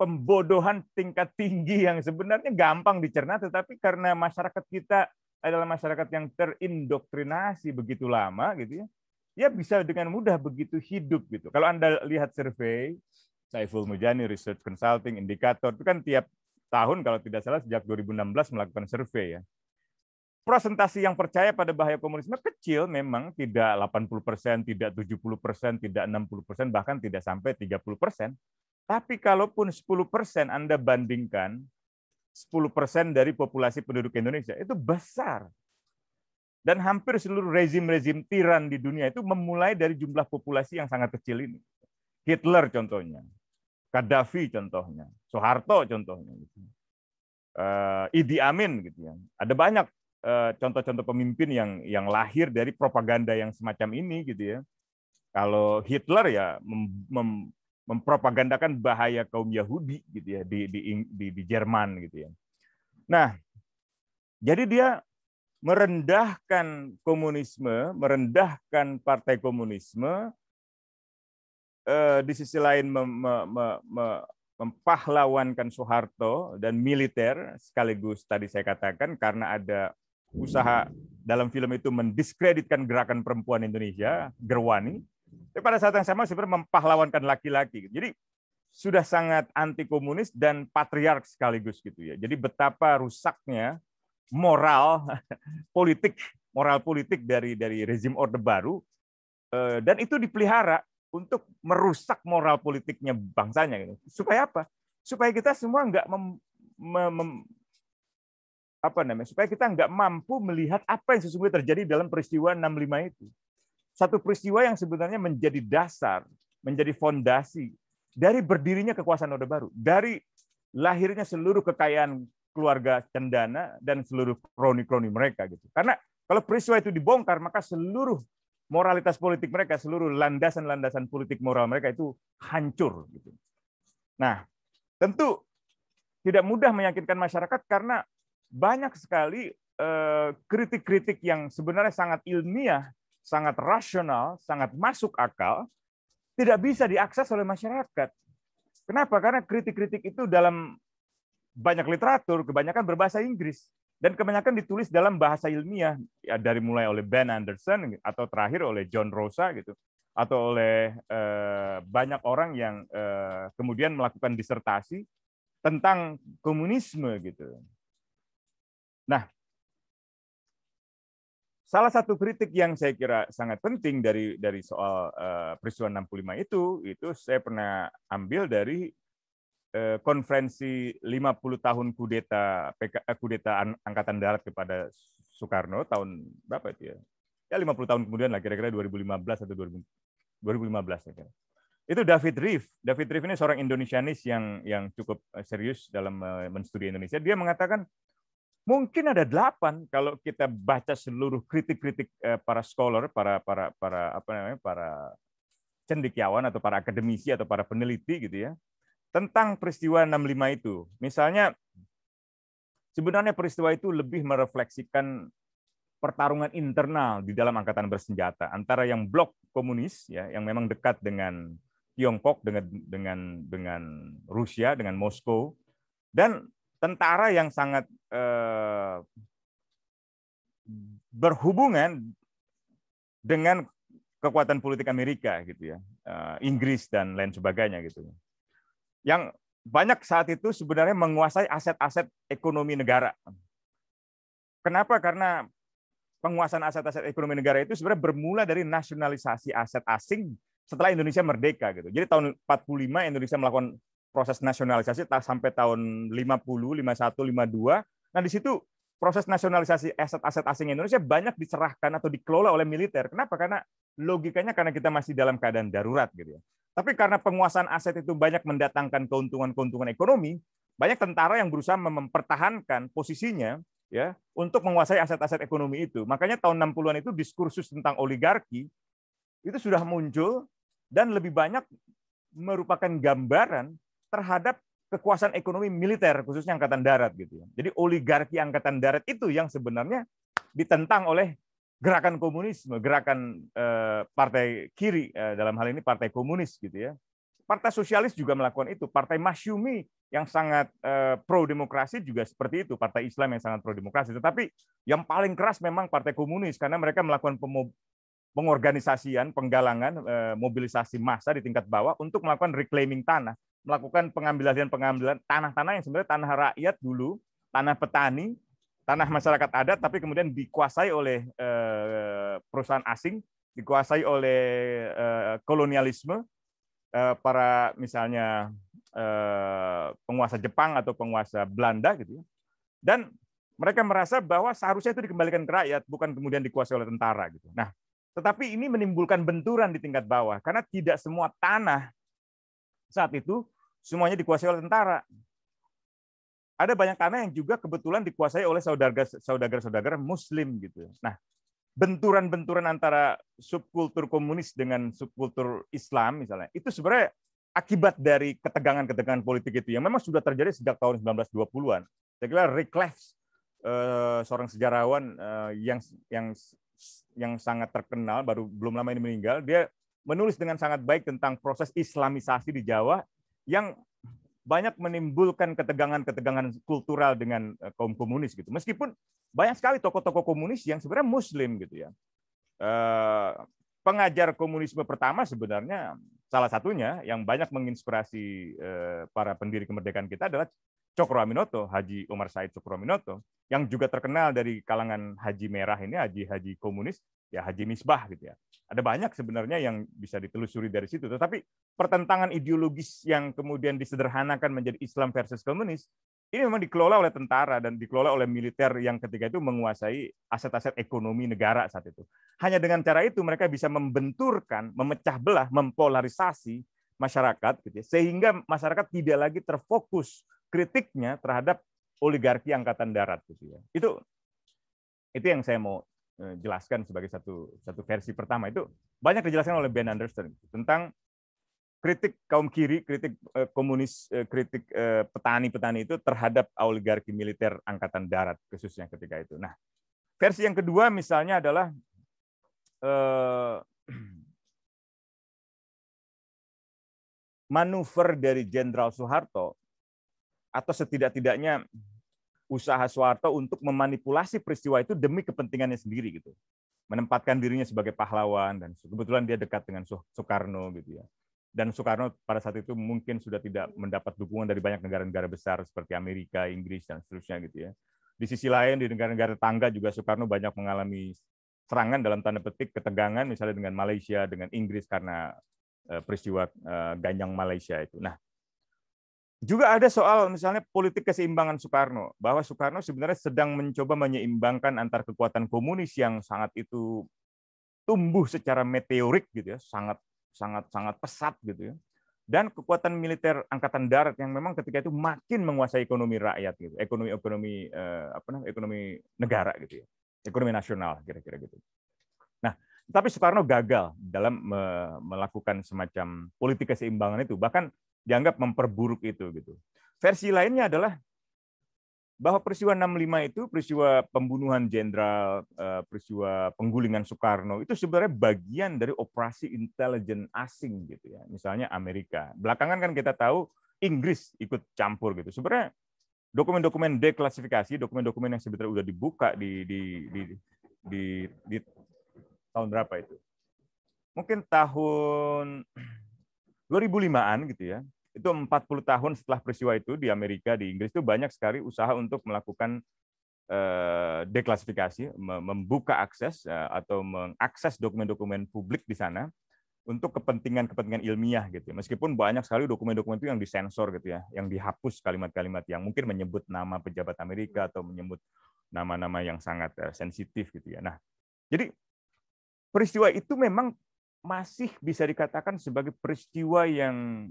pembodohan tingkat tinggi yang sebenarnya gampang dicerna, tetapi karena masyarakat kita adalah masyarakat yang terindoktrinasi begitu lama gitu ya, ya bisa dengan mudah begitu hidup gitu. Kalau Anda lihat survei Saiful Mujani Research Consulting Indikator itu kan tiap tahun kalau tidak salah sejak 2016 melakukan survei ya presentasi yang percaya pada bahaya komunisme kecil memang tidak 80%, tidak 70%, tidak 60%, bahkan tidak sampai 30%. Tapi kalaupun 10% Anda bandingkan 10% dari populasi penduduk Indonesia, itu besar. Dan hampir seluruh rezim-rezim tiran di dunia itu memulai dari jumlah populasi yang sangat kecil ini. Hitler contohnya, Gaddafi contohnya, Soeharto contohnya, gitu. eh, Idi Amin gitu ya. Ada banyak Eh, contoh-contoh pemimpin yang yang lahir dari propaganda yang semacam ini gitu ya. Kalau Hitler ya mem, mem, mempropagandakan bahaya kaum Yahudi gitu ya di di di, di Jerman gitu ya. Nah, jadi dia merendahkan komunisme, merendahkan partai komunisme eh, di sisi lain mem, mem, mem, mempahlawankan Soeharto dan militer sekaligus tadi saya katakan karena ada usaha dalam film itu mendiskreditkan gerakan perempuan Indonesia, Gerwani, tapi pada saat yang sama sebenarnya mempahlawankan laki-laki. Jadi sudah sangat anti komunis dan patriark sekaligus gitu ya. Jadi betapa rusaknya moral [laughs] politik, moral politik dari dari rezim Orde Baru eh, dan itu dipelihara untuk merusak moral politiknya bangsanya gitu. Supaya apa? Supaya kita semua nggak mem, mem, apa namanya supaya kita nggak mampu melihat apa yang sesungguhnya terjadi dalam peristiwa 65 itu. Satu peristiwa yang sebenarnya menjadi dasar, menjadi fondasi dari berdirinya kekuasaan Orde Baru, dari lahirnya seluruh kekayaan keluarga cendana dan seluruh kroni-kroni mereka gitu. Karena kalau peristiwa itu dibongkar maka seluruh moralitas politik mereka, seluruh landasan-landasan politik moral mereka itu hancur gitu. Nah, tentu tidak mudah meyakinkan masyarakat karena banyak sekali eh, kritik-kritik yang sebenarnya sangat ilmiah, sangat rasional, sangat masuk akal, tidak bisa diakses oleh masyarakat. Kenapa? Karena kritik-kritik itu dalam banyak literatur, kebanyakan berbahasa Inggris dan kebanyakan ditulis dalam bahasa ilmiah ya, dari mulai oleh Ben Anderson atau terakhir oleh John Rosa gitu atau oleh eh, banyak orang yang eh, kemudian melakukan disertasi tentang komunisme gitu Nah, salah satu kritik yang saya kira sangat penting dari dari soal uh, peristiwa 65 itu itu saya pernah ambil dari uh, konferensi 50 tahun kudeta PK, eh, kudeta angkatan darat kepada Soekarno tahun berapa itu ya? Ya 50 tahun kemudian lah kira-kira 2015 atau 2000, 2015 saya kira itu David Reef. David Reef ini seorang Indonesianis yang yang cukup serius dalam menstudi Indonesia. Dia mengatakan mungkin ada delapan kalau kita baca seluruh kritik-kritik eh, para scholar, para para para apa namanya para cendekiawan atau para akademisi atau para peneliti gitu ya tentang peristiwa 65 itu. Misalnya sebenarnya peristiwa itu lebih merefleksikan pertarungan internal di dalam angkatan bersenjata antara yang blok komunis ya yang memang dekat dengan Tiongkok dengan dengan dengan Rusia dengan Moskow dan tentara yang sangat eh, berhubungan dengan kekuatan politik Amerika gitu ya, eh, Inggris dan lain sebagainya gitu. Yang banyak saat itu sebenarnya menguasai aset-aset ekonomi negara. Kenapa? Karena penguasaan aset-aset ekonomi negara itu sebenarnya bermula dari nasionalisasi aset asing setelah Indonesia merdeka gitu. Jadi tahun 45 Indonesia melakukan proses nasionalisasi sampai tahun 50, 51, 52. Nah, di situ proses nasionalisasi aset-aset asing Indonesia banyak diserahkan atau dikelola oleh militer. Kenapa? Karena logikanya karena kita masih dalam keadaan darurat gitu ya. Tapi karena penguasaan aset itu banyak mendatangkan keuntungan-keuntungan ekonomi, banyak tentara yang berusaha mempertahankan posisinya ya untuk menguasai aset-aset ekonomi itu. Makanya tahun 60-an itu diskursus tentang oligarki itu sudah muncul dan lebih banyak merupakan gambaran terhadap kekuasaan ekonomi militer khususnya angkatan darat gitu ya. Jadi oligarki angkatan darat itu yang sebenarnya ditentang oleh gerakan komunisme, gerakan eh, partai kiri eh, dalam hal ini partai komunis gitu ya. Partai sosialis juga melakukan itu, partai Masyumi yang sangat eh, pro demokrasi juga seperti itu, partai Islam yang sangat pro demokrasi. Tetapi yang paling keras memang partai komunis karena mereka melakukan pengorganisasian, penggalangan, eh, mobilisasi massa di tingkat bawah untuk melakukan reclaiming tanah melakukan pengambilan-pengambilan tanah-tanah yang sebenarnya tanah rakyat dulu, tanah petani, tanah masyarakat adat, tapi kemudian dikuasai oleh eh, perusahaan asing, dikuasai oleh eh, kolonialisme, eh, para misalnya penguasa Jepang atau penguasa Belanda gitu ya. Dan mereka merasa bahwa seharusnya itu dikembalikan ke rakyat, bukan kemudian dikuasai oleh tentara gitu. Nah, tetapi ini menimbulkan benturan di tingkat bawah karena tidak semua tanah saat itu semuanya dikuasai oleh tentara. Ada banyak tanah yang juga kebetulan dikuasai oleh saudagar-saudagar Muslim gitu. Nah, benturan-benturan antara subkultur komunis dengan subkultur Islam misalnya, itu sebenarnya akibat dari ketegangan-ketegangan politik itu yang memang sudah terjadi sejak tahun 1920-an. Saya kira Rick eh, seorang sejarawan eh, yang yang yang sangat terkenal baru belum lama ini meninggal, dia menulis dengan sangat baik tentang proses islamisasi di Jawa yang banyak menimbulkan ketegangan-ketegangan kultural dengan eh, kaum komunis gitu. Meskipun banyak sekali tokoh-tokoh komunis yang sebenarnya muslim gitu ya. Eh, pengajar komunisme pertama sebenarnya salah satunya yang banyak menginspirasi eh, para pendiri kemerdekaan kita adalah Cokro Aminoto, Haji Umar Said Cokro Aminoto, yang juga terkenal dari kalangan Haji Merah ini, Haji Haji Komunis, ya Haji Misbah gitu ya. Ada banyak sebenarnya yang bisa ditelusuri dari situ. Tetapi pertentangan ideologis yang kemudian disederhanakan menjadi Islam versus komunis, ini memang dikelola oleh tentara dan dikelola oleh militer yang ketika itu menguasai aset-aset ekonomi negara saat itu. Hanya dengan cara itu mereka bisa membenturkan, memecah belah, mempolarisasi masyarakat gitu ya, sehingga masyarakat tidak lagi terfokus kritiknya terhadap oligarki angkatan darat gitu ya. Itu itu yang saya mau Eh, jelaskan sebagai satu satu versi pertama itu banyak dijelaskan oleh Ben Anderson tentang kritik kaum kiri, kritik eh, komunis, eh, kritik petani-petani itu terhadap oligarki militer angkatan darat khususnya ketika itu. Nah, versi yang kedua misalnya adalah [clears throat] manuver dari Jenderal Soeharto atau setidak-tidaknya usaha Soeharto untuk memanipulasi peristiwa itu demi kepentingannya sendiri gitu menempatkan dirinya sebagai pahlawan dan kebetulan dia dekat dengan Soekarno gitu ya dan Soekarno pada saat itu mungkin sudah tidak mendapat dukungan dari banyak negara-negara besar seperti Amerika Inggris dan seterusnya gitu ya di sisi lain di negara-negara tetangga juga Soekarno banyak mengalami serangan dalam tanda petik ketegangan misalnya dengan Malaysia dengan Inggris karena eh, peristiwa eh, Ganyang Malaysia itu nah juga ada soal misalnya politik keseimbangan Soekarno, bahwa Soekarno sebenarnya sedang mencoba menyeimbangkan antar kekuatan komunis yang sangat itu tumbuh secara meteorik gitu ya, sangat sangat sangat pesat gitu ya. Dan kekuatan militer angkatan darat yang memang ketika itu makin menguasai ekonomi rakyat gitu, ekonomi ekonomi eh, apa namanya ekonomi negara gitu ya, ekonomi nasional kira-kira gitu. Nah, tapi Soekarno gagal dalam melakukan semacam politik keseimbangan itu. Bahkan dianggap memperburuk itu gitu. Versi lainnya adalah bahwa peristiwa 65 itu peristiwa pembunuhan jenderal, eh, peristiwa penggulingan Soekarno itu sebenarnya bagian dari operasi intelijen asing gitu ya. Misalnya Amerika. Belakangan kan kita tahu Inggris ikut campur gitu. Sebenarnya dokumen-dokumen deklasifikasi, dokumen-dokumen yang sebenarnya sudah dibuka di di, di di di tahun berapa itu? Mungkin tahun 2005-an gitu ya itu 40 tahun setelah peristiwa itu di Amerika, di Inggris itu banyak sekali usaha untuk melakukan eh, deklasifikasi, membuka akses eh, atau mengakses dokumen-dokumen publik di sana untuk kepentingan-kepentingan ilmiah gitu. Ya. Meskipun banyak sekali dokumen-dokumen itu yang disensor gitu ya, yang dihapus kalimat-kalimat yang mungkin menyebut nama pejabat Amerika atau menyebut nama-nama yang sangat eh, sensitif gitu ya. Nah, jadi peristiwa itu memang masih bisa dikatakan sebagai peristiwa yang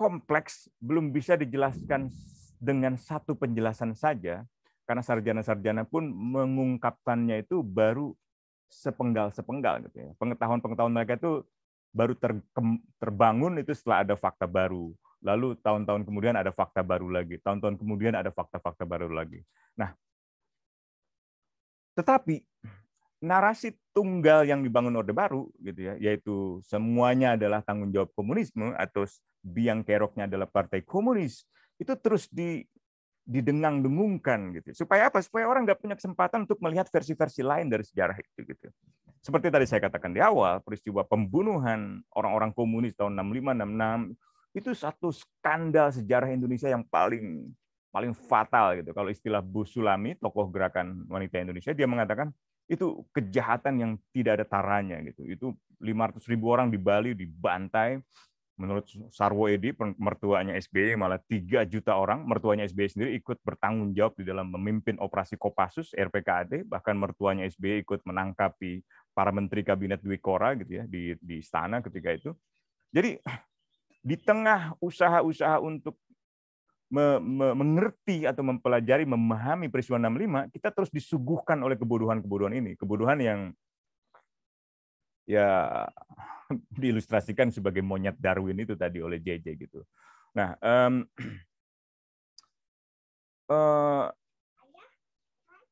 kompleks, belum bisa dijelaskan dengan satu penjelasan saja, karena sarjana-sarjana pun mengungkapkannya itu baru sepenggal-sepenggal gitu ya. Pengetahuan-pengetahuan mereka itu baru ter, terbangun itu setelah ada fakta baru. Lalu tahun-tahun kemudian ada fakta baru lagi, tahun-tahun kemudian ada fakta-fakta baru lagi. Nah, tetapi narasi tunggal yang dibangun Orde Baru gitu ya, yaitu semuanya adalah tanggung jawab komunisme atau biang keroknya adalah partai komunis itu terus di didengang-dengungkan gitu. Supaya apa? Supaya orang nggak punya kesempatan untuk melihat versi-versi lain dari sejarah itu gitu. Seperti tadi saya katakan di awal, peristiwa pembunuhan orang-orang komunis tahun 65 66 itu satu skandal sejarah Indonesia yang paling paling fatal gitu. Kalau istilah Bu Sulami, tokoh gerakan wanita Indonesia, dia mengatakan itu kejahatan yang tidak ada taranya gitu. Itu 500 ribu orang di Bali dibantai. Menurut Sarwo Edi, mertuanya SBY malah 3 juta orang. Mertuanya SBY sendiri ikut bertanggung jawab di dalam memimpin operasi Kopassus RPKAD. Bahkan mertuanya SBY ikut menangkapi para menteri kabinet Dwi Kora gitu ya di, di istana ketika itu. Jadi di tengah usaha-usaha untuk me, me, mengerti atau mempelajari, memahami peristiwa 65, kita terus disuguhkan oleh kebodohan-kebodohan ini, kebodohan yang ya [laughs] diilustrasikan sebagai monyet Darwin itu tadi oleh JJ gitu. Nah, um, uh,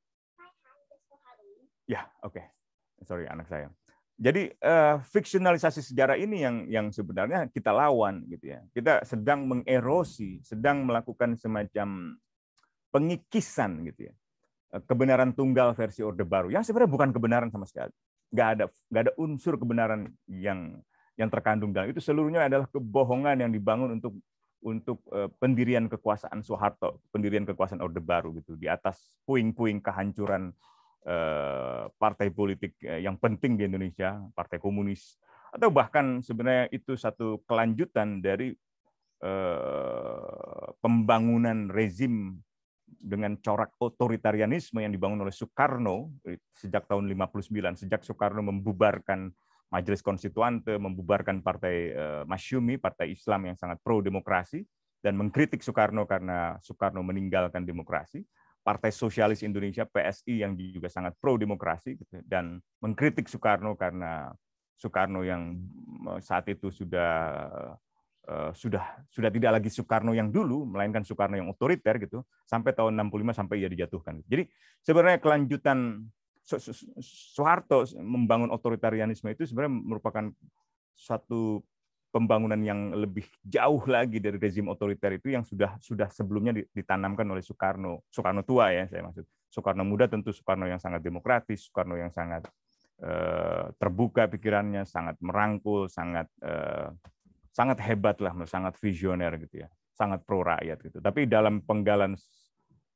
[clears throat] ya yeah, oke, okay. sorry anak saya. Jadi uh, fiksionalisasi sejarah ini yang yang sebenarnya kita lawan gitu ya. Kita sedang mengerosi, sedang melakukan semacam pengikisan gitu ya. Eh, kebenaran tunggal versi Orde Baru yang sebenarnya bukan kebenaran sama sekali. Gak ada gak ada unsur kebenaran yang yang terkandung dalam itu seluruhnya adalah kebohongan yang dibangun untuk untuk eh, pendirian kekuasaan Soeharto, pendirian kekuasaan Orde Baru gitu di atas puing-puing kehancuran Eh, partai politik eh, yang penting di Indonesia, partai komunis, atau bahkan sebenarnya itu satu kelanjutan dari eh, pembangunan rezim dengan corak otoritarianisme yang dibangun oleh Soekarno sejak tahun 59, sejak Soekarno membubarkan Majelis Konstituante, membubarkan Partai Masyumi, Partai Islam yang sangat pro demokrasi, dan mengkritik Soekarno karena Soekarno meninggalkan demokrasi. Partai Sosialis Indonesia PSI yang juga sangat pro demokrasi gitu, dan mengkritik Soekarno karena Soekarno yang eh, saat itu sudah eh, sudah sudah tidak lagi Soekarno yang dulu melainkan Soekarno yang otoriter gitu sampai tahun 65 sampai ia dijatuhkan. Jadi sebenarnya kelanjutan Soeharto membangun otoritarianisme itu sebenarnya merupakan satu pembangunan yang lebih jauh lagi dari rezim otoriter itu yang sudah sudah sebelumnya ditanamkan oleh Soekarno Soekarno tua ya saya maksud Soekarno muda tentu Soekarno yang sangat demokratis Soekarno yang sangat eh, terbuka pikirannya sangat merangkul sangat eh, sangat hebat lah sangat visioner gitu ya sangat pro rakyat gitu tapi dalam penggalan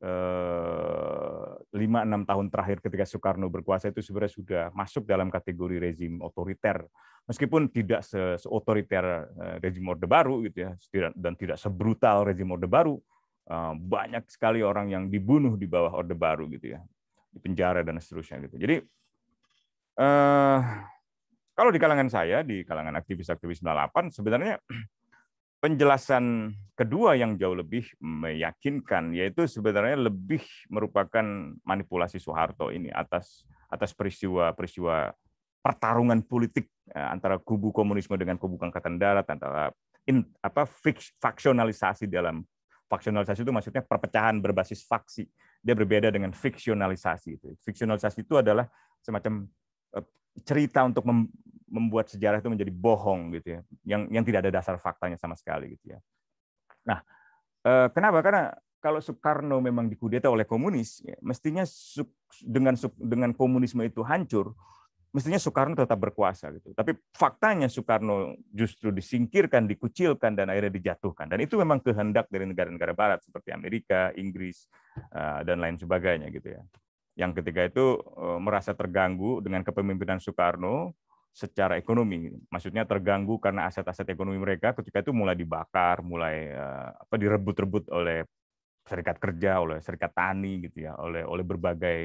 Eh, lima enam tahun terakhir ketika Soekarno berkuasa itu sebenarnya sudah masuk dalam kategori rezim otoriter meskipun tidak se otoriter eh, rezim Orde Baru gitu ya dan tidak sebrutal rezim Orde Baru eh, banyak sekali orang yang dibunuh di bawah Orde Baru gitu ya di penjara dan seterusnya gitu jadi eh, kalau di kalangan saya di kalangan aktivis-aktivis 98 sebenarnya [clears throat] penjelasan kedua yang jauh lebih meyakinkan yaitu sebenarnya lebih merupakan manipulasi Soeharto ini atas atas peristiwa-peristiwa pertarungan politik eh, antara kubu komunisme dengan kubu angkatan darat antara in, apa fix, faksionalisasi dalam faksionalisasi itu maksudnya perpecahan berbasis faksi dia berbeda dengan fiksionalisasi itu fiksionalisasi itu adalah semacam eh, cerita untuk membuat sejarah itu menjadi bohong gitu ya, yang yang tidak ada dasar faktanya sama sekali gitu ya. Nah, eh, kenapa? Karena kalau Soekarno memang dikudeta oleh komunis, ya, mestinya dengan dengan komunisme itu hancur, mestinya Soekarno tetap berkuasa gitu. Tapi faktanya Soekarno justru disingkirkan, dikucilkan dan akhirnya dijatuhkan. Dan itu memang kehendak dari negara-negara Barat seperti Amerika, Inggris eh, dan lain sebagainya gitu ya. Yang ketiga itu eh, merasa terganggu dengan kepemimpinan Soekarno, secara ekonomi. Gitu. Maksudnya terganggu karena aset-aset ekonomi mereka ketika itu mulai dibakar, mulai eh, apa direbut-rebut oleh serikat kerja, oleh serikat tani gitu ya, oleh oleh berbagai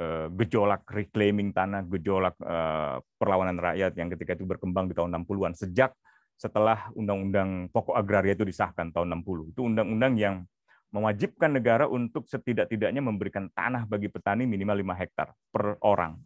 eh, gejolak reclaiming tanah, gejolak eh, perlawanan rakyat yang ketika itu berkembang di tahun 60-an sejak setelah undang-undang pokok agraria itu disahkan tahun 60. Itu undang-undang yang mewajibkan negara untuk setidak-tidaknya memberikan tanah bagi petani minimal 5 hektar per orang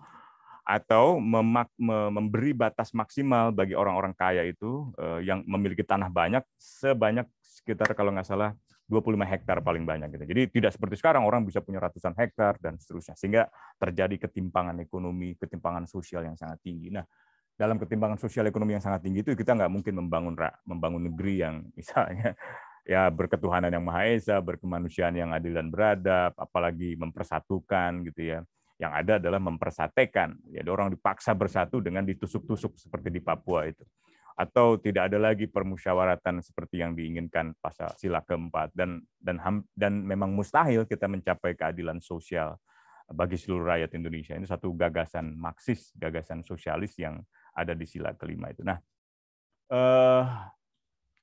atau memak, memberi batas maksimal bagi orang-orang kaya itu eh, yang memiliki tanah banyak sebanyak sekitar kalau nggak salah 25 hektar paling banyak gitu. Jadi tidak seperti sekarang orang bisa punya ratusan hektar dan seterusnya sehingga terjadi ketimpangan ekonomi, ketimpangan sosial yang sangat tinggi. Nah, dalam ketimpangan sosial ekonomi yang sangat tinggi itu kita nggak mungkin membangun membangun negeri yang [laughs] misalnya ya berketuhanan yang maha esa, berkemanusiaan yang adil dan beradab, apalagi mempersatukan gitu ya yang ada adalah mempersatekan. ya orang dipaksa bersatu dengan ditusuk-tusuk seperti di Papua itu. Atau tidak ada lagi permusyawaratan seperti yang diinginkan pasal sila keempat dan dan dan memang mustahil kita mencapai keadilan sosial bagi seluruh rakyat Indonesia. Ini satu gagasan Marxis, gagasan sosialis yang ada di sila kelima itu. Nah, eh,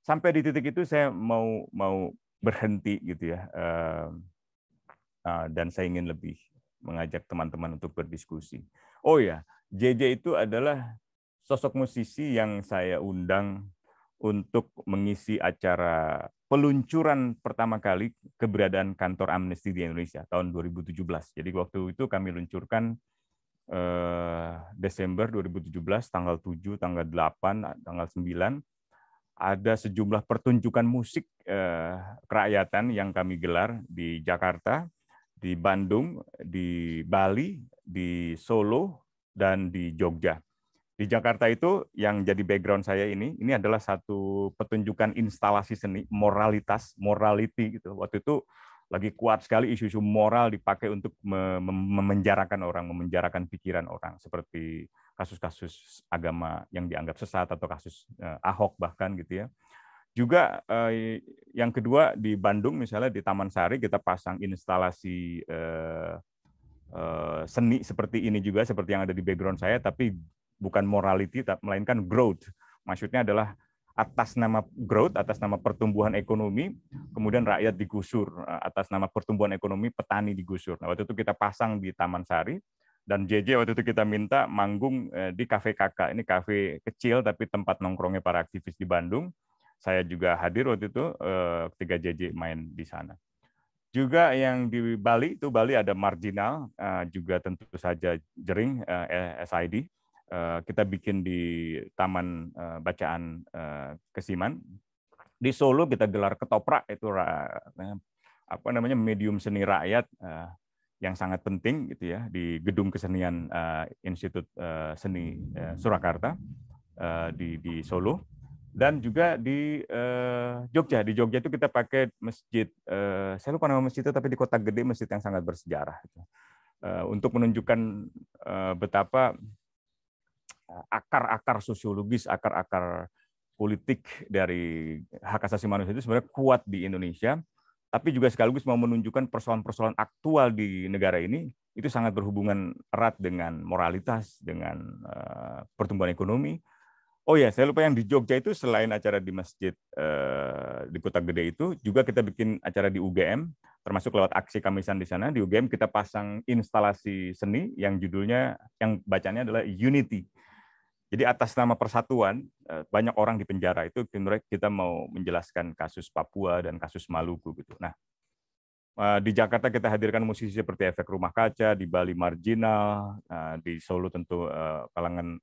sampai di titik itu saya mau mau berhenti gitu ya. Eh, eh dan saya ingin lebih mengajak teman-teman untuk berdiskusi. Oh ya, JJ itu adalah sosok musisi yang saya undang untuk mengisi acara peluncuran pertama kali keberadaan kantor amnesti di Indonesia tahun 2017. Jadi waktu itu kami luncurkan eh, Desember 2017 tanggal 7, tanggal 8, tanggal 9 ada sejumlah pertunjukan musik eh, kerakyatan yang kami gelar di Jakarta di Bandung, di Bali, di Solo, dan di Jogja. Di Jakarta itu yang jadi background saya ini, ini adalah satu petunjukan instalasi seni moralitas, morality gitu. Waktu itu lagi kuat sekali isu-isu moral dipakai untuk memenjarakan orang, memenjarakan pikiran orang seperti kasus-kasus agama yang dianggap sesat atau kasus eh, Ahok bahkan gitu ya. Juga eh, yang kedua di Bandung misalnya di Taman Sari kita pasang instalasi eh, eh, seni seperti ini juga seperti yang ada di background saya tapi bukan morality tapi melainkan growth. Maksudnya adalah atas nama growth, atas nama pertumbuhan ekonomi, kemudian rakyat digusur, eh, atas nama pertumbuhan ekonomi petani digusur. Nah, waktu itu kita pasang di Taman Sari dan JJ waktu itu kita minta manggung eh, di kafe Kakak. Ini kafe kecil tapi tempat nongkrongnya para aktivis di Bandung saya juga hadir waktu itu eh, ketika JJ main di sana. Juga yang di Bali itu Bali ada marginal eh, juga tentu saja jering eh, SID. kita bikin di Taman Bacaan Kesiman. Di Solo kita gelar ketoprak itu apa namanya medium seni rakyat yang sangat penting gitu ya di gedung kesenian uh, Institut uh, Seni uh, Surakarta uh, di di Solo dan juga di uh, Jogja. Di Jogja itu kita pakai masjid, uh, saya lupa nama masjid itu, tapi di kota gede masjid yang sangat bersejarah. Uh, untuk menunjukkan uh, betapa akar-akar sosiologis, akar-akar politik dari hak asasi manusia itu sebenarnya kuat di Indonesia, tapi juga sekaligus mau menunjukkan persoalan-persoalan aktual di negara ini itu sangat berhubungan erat dengan moralitas, dengan uh, pertumbuhan ekonomi, Oh ya, saya lupa yang di Jogja itu selain acara di masjid eh, di Kota Gede itu juga kita bikin acara di UGM, termasuk lewat aksi kamisan di sana. Di UGM kita pasang instalasi seni yang judulnya yang bacanya adalah Unity. Jadi atas nama persatuan eh, banyak orang di penjara itu kita mau menjelaskan kasus Papua dan kasus Maluku gitu. Nah, eh, di Jakarta kita hadirkan musisi seperti Efek Rumah Kaca, di Bali Marginal, eh, di Solo tentu eh, kalangan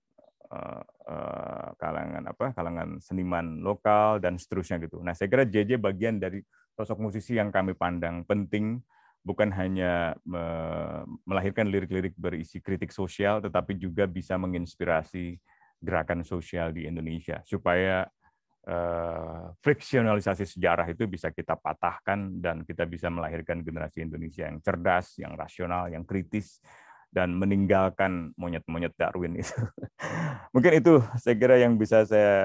Eh, eh, kalangan apa kalangan seniman lokal dan seterusnya gitu. Nah saya kira JJ bagian dari sosok musisi yang kami pandang penting bukan hanya me melahirkan lirik-lirik berisi kritik sosial tetapi juga bisa menginspirasi gerakan sosial di Indonesia supaya uh, friksionalisasi sejarah itu bisa kita patahkan dan kita bisa melahirkan generasi Indonesia yang cerdas, yang rasional, yang kritis, dan meninggalkan monyet-monyet Darwin itu. [laughs] Mungkin itu saya kira yang bisa saya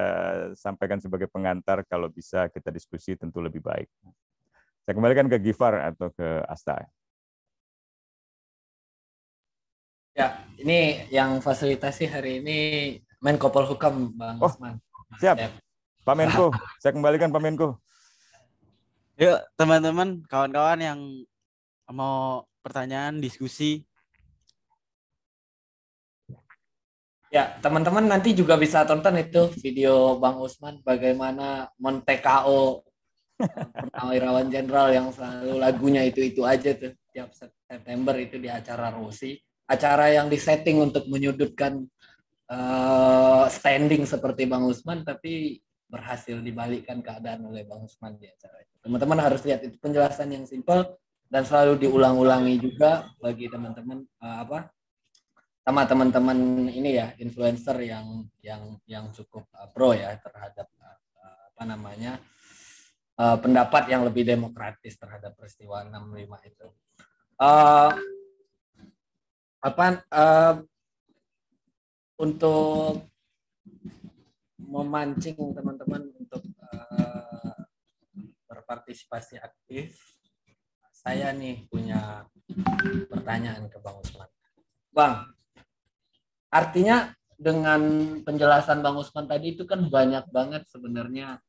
sampaikan sebagai pengantar kalau bisa kita diskusi tentu lebih baik. Saya kembalikan ke Gifar atau ke Asta. Ya, ini yang fasilitasi hari ini Menko Polhukam Bang oh, Usman. Siap. siap. Ya. Pak Menko, saya kembalikan Pak Menko. Yuk, teman-teman, kawan-kawan yang mau pertanyaan, diskusi, Ya, teman-teman nanti juga bisa tonton itu video Bang Usman bagaimana men-TKO Irawan Jenderal yang selalu lagunya itu-itu aja tuh tiap September itu di acara Rosi, acara yang disetting untuk menyudutkan uh, standing seperti Bang Usman tapi berhasil dibalikkan keadaan oleh Bang Usman di acara itu. Teman-teman harus lihat itu penjelasan yang simpel dan selalu diulang-ulangi juga bagi teman-teman uh, apa sama teman-teman ini ya influencer yang yang yang cukup uh, pro ya terhadap uh, apa namanya uh, pendapat yang lebih demokratis terhadap peristiwa 65 itu. Uh, apa uh, untuk memancing teman-teman untuk uh, berpartisipasi aktif, saya nih punya pertanyaan ke Bang Usman. Bang, artinya dengan penjelasan Bang Usman tadi itu kan banyak banget sebenarnya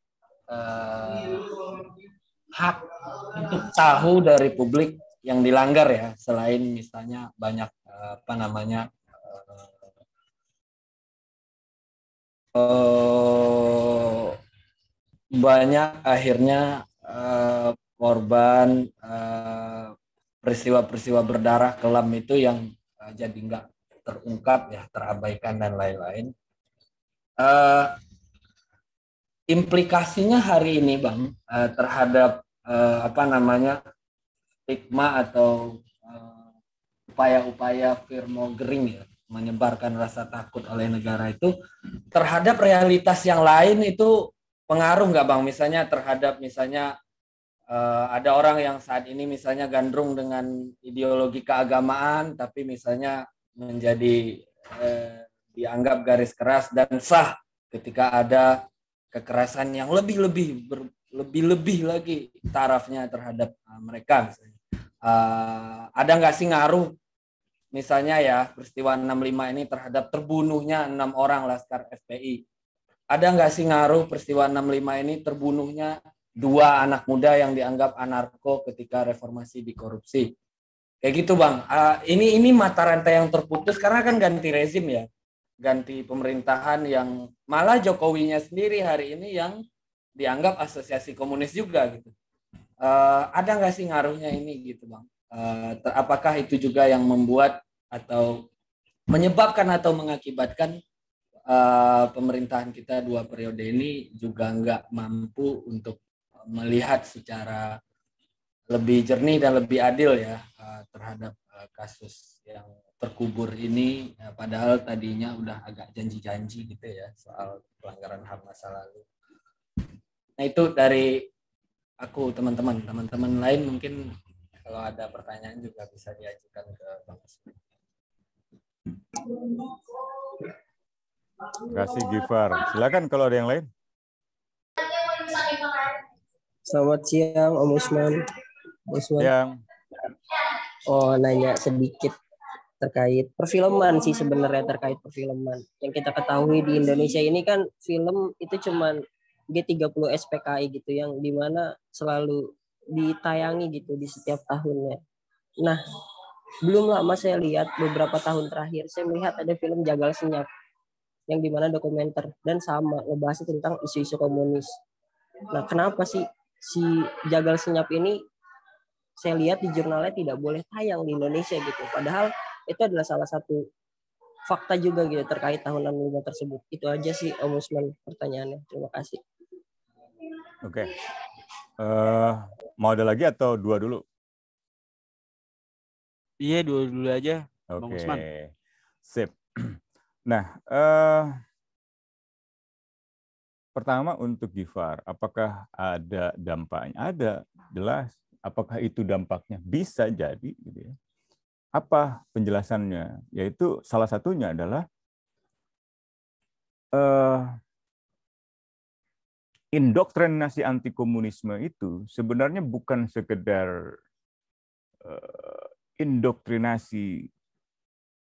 eh, hak untuk tahu dari publik yang dilanggar ya selain misalnya banyak eh, apa namanya eh, banyak akhirnya eh, korban eh, peristiwa-peristiwa berdarah kelam itu yang eh, jadi nggak terungkap ya terabaikan dan lain-lain uh, implikasinya hari ini bang uh, terhadap uh, apa namanya stigma atau upaya-upaya uh, firmogering ya menyebarkan rasa takut oleh negara itu terhadap realitas yang lain itu pengaruh nggak bang misalnya terhadap misalnya uh, ada orang yang saat ini misalnya gandrung dengan ideologi keagamaan tapi misalnya menjadi eh, dianggap garis keras dan sah ketika ada kekerasan yang lebih-lebih lebih-lebih lagi tarafnya terhadap uh, mereka misalnya. Eh, ada nggak sih ngaruh misalnya ya peristiwa 65 ini terhadap terbunuhnya enam orang laskar FPI. Ada nggak sih ngaruh peristiwa 65 ini terbunuhnya dua anak muda yang dianggap anarko ketika reformasi dikorupsi? Kayak gitu bang. Uh, ini ini mata rantai yang terputus karena kan ganti rezim ya, ganti pemerintahan yang malah Jokowinya sendiri hari ini yang dianggap asosiasi komunis juga gitu. Uh, ada nggak sih ngaruhnya ini gitu bang? Uh, apakah itu juga yang membuat atau menyebabkan atau mengakibatkan uh, pemerintahan kita dua periode ini juga nggak mampu untuk melihat secara lebih jernih dan lebih adil ya eh, terhadap eh, kasus yang terkubur ini ya, padahal tadinya udah agak janji-janji gitu ya soal pelanggaran HAM masa lalu. Nah, itu dari aku teman-teman, teman-teman lain mungkin kalau ada pertanyaan juga bisa diajukan ke Bang Asmi. Terima kasih Gifar. Silakan kalau ada yang lain. Selamat siang Om Usman. Wan. Yang oh nanya sedikit terkait perfilman sih sebenarnya terkait perfilman. Yang kita ketahui di Indonesia ini kan film itu cuman G30 SPKI gitu yang dimana selalu ditayangi gitu di setiap tahunnya. Nah, belum lama saya lihat beberapa tahun terakhir saya melihat ada film Jagal Senyap yang dimana dokumenter dan sama ngebahas tentang isu-isu komunis. Nah, kenapa sih si Jagal Senyap ini saya lihat di jurnalnya tidak boleh tayang di Indonesia gitu. Padahal itu adalah salah satu fakta juga gitu terkait tahun 65 tersebut. Itu aja sih Om Usman pertanyaannya. Terima kasih. Oke. Okay. Uh, eh, mau ada lagi atau dua dulu? Iya, dua dulu aja. Oke. Okay. Sip. [clears throat] Nah, uh, pertama untuk Gifar, apakah ada dampaknya? Ada, jelas apakah itu dampaknya? Bisa jadi. Gitu ya. Apa penjelasannya? Yaitu salah satunya adalah uh, indoktrinasi anti komunisme itu sebenarnya bukan sekedar uh, indoktrinasi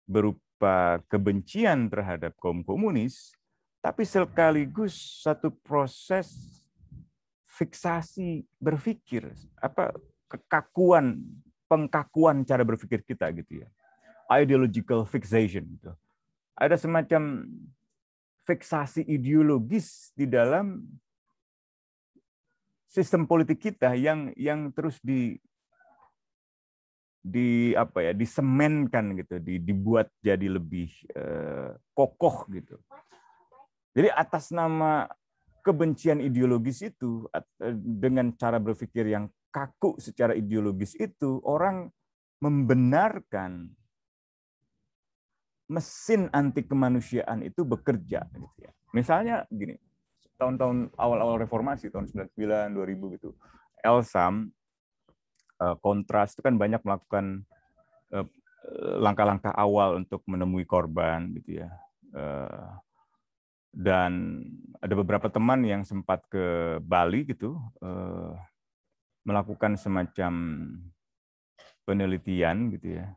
berupa kebencian terhadap kaum komunis, tapi sekaligus satu proses fiksasi berpikir, apa kekakuan, pengkakuan cara berpikir kita gitu ya. Ideological fixation gitu. Ada semacam fiksasi ideologis di dalam sistem politik kita yang yang terus di di apa ya disemenkan gitu di, dibuat jadi lebih eh, kokoh gitu jadi atas nama kebencian ideologis itu eh, dengan cara berpikir yang kaku secara ideologis itu orang membenarkan mesin anti kemanusiaan itu bekerja gitu ya. Misalnya gini, tahun-tahun awal-awal reformasi tahun 99 2000 gitu. Elsam eh, kontras itu kan banyak melakukan eh, langkah-langkah awal untuk menemui korban gitu ya dan ada beberapa teman yang sempat ke Bali gitu uh, melakukan semacam penelitian gitu ya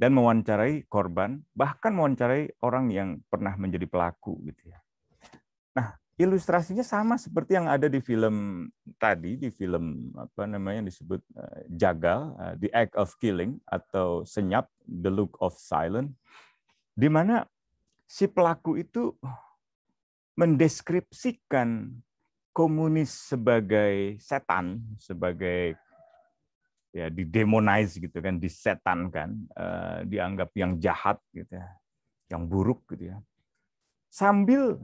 dan mewawancarai korban bahkan mewawancarai orang yang pernah menjadi pelaku gitu ya. Nah, ilustrasinya sama seperti yang ada di film tadi di film apa namanya yang disebut eh, Jagal eh, The Act of Killing atau Senyap The Look of Silence di mana si pelaku itu mendeskripsikan komunis sebagai setan, sebagai ya didemonize gitu kan, disetankan, eh, dianggap yang jahat gitu ya, yang buruk gitu ya. Sambil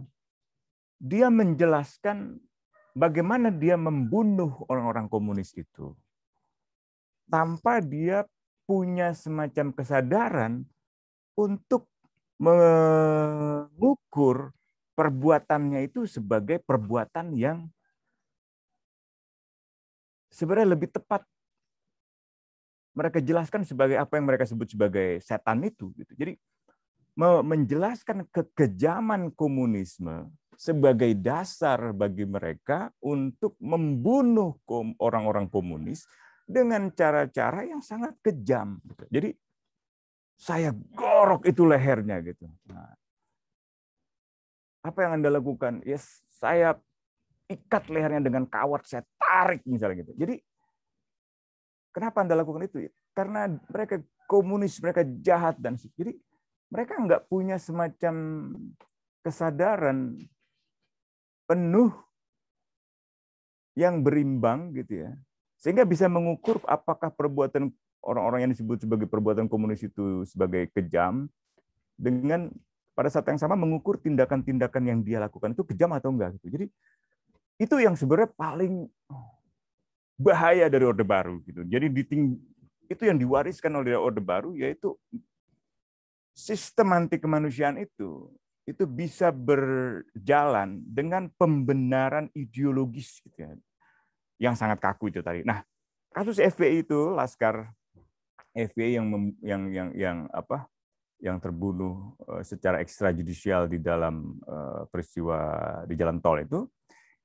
dia menjelaskan bagaimana dia membunuh orang-orang komunis itu tanpa dia punya semacam kesadaran untuk mengukur perbuatannya itu sebagai perbuatan yang sebenarnya lebih tepat mereka jelaskan sebagai apa yang mereka sebut sebagai setan itu gitu. Jadi menjelaskan kekejaman komunisme sebagai dasar bagi mereka untuk membunuh orang-orang komunis dengan cara-cara yang sangat kejam. Gitu. Jadi saya gorok itu lehernya gitu. Nah, apa yang Anda lakukan? Ya saya ikat lehernya dengan kawat, saya tarik misalnya gitu. Jadi kenapa Anda lakukan itu? Karena mereka komunis, mereka jahat dan jadi mereka nggak punya semacam kesadaran penuh yang berimbang gitu ya sehingga bisa mengukur apakah perbuatan orang-orang yang disebut sebagai perbuatan komunis itu sebagai kejam dengan pada saat yang sama mengukur tindakan-tindakan yang dia lakukan itu kejam atau enggak gitu. Jadi itu yang sebenarnya paling oh, bahaya dari Orde Baru gitu. Jadi diting itu yang diwariskan oleh Orde Baru yaitu sistem anti kemanusiaan itu itu bisa berjalan dengan pembenaran ideologis gitu ya, yang sangat kaku itu tadi. Nah, kasus FPI itu Laskar FPI yang yang yang yang apa yang terbunuh eh, secara ekstrajudisial di dalam eh, peristiwa di jalan tol itu,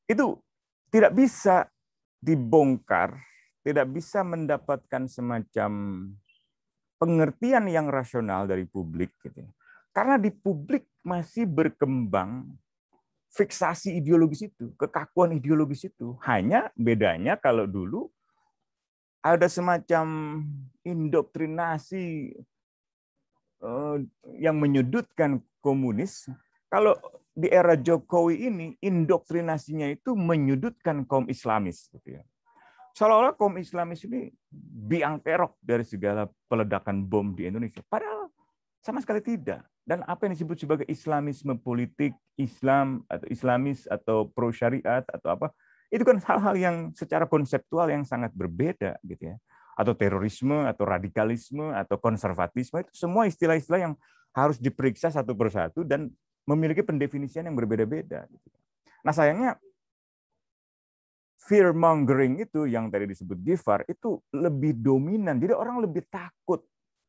itu tidak bisa dibongkar, tidak bisa mendapatkan semacam pengertian yang rasional dari publik. Gitu. Ya. Karena di publik masih berkembang fiksasi ideologis itu, kekakuan ideologis itu. Hanya bedanya kalau dulu ada semacam indoktrinasi Eh, yang menyudutkan komunis, kalau di era Jokowi ini indoktrinasinya itu menyudutkan kaum Islamis, gitu ya. Seolah-olah kaum Islamis ini biang kerok dari segala peledakan bom di Indonesia. Padahal sama sekali tidak. Dan apa yang disebut sebagai Islamisme politik, Islam atau Islamis atau pro syariat atau apa, itu kan hal-hal yang secara konseptual yang sangat berbeda gitu ya atau terorisme atau radikalisme atau konservatisme itu semua istilah-istilah yang harus diperiksa satu persatu dan memiliki pendefinisian yang berbeda-beda. Gitu. Nah sayangnya fear mongering itu yang tadi disebut Gifar itu lebih dominan. Jadi orang lebih takut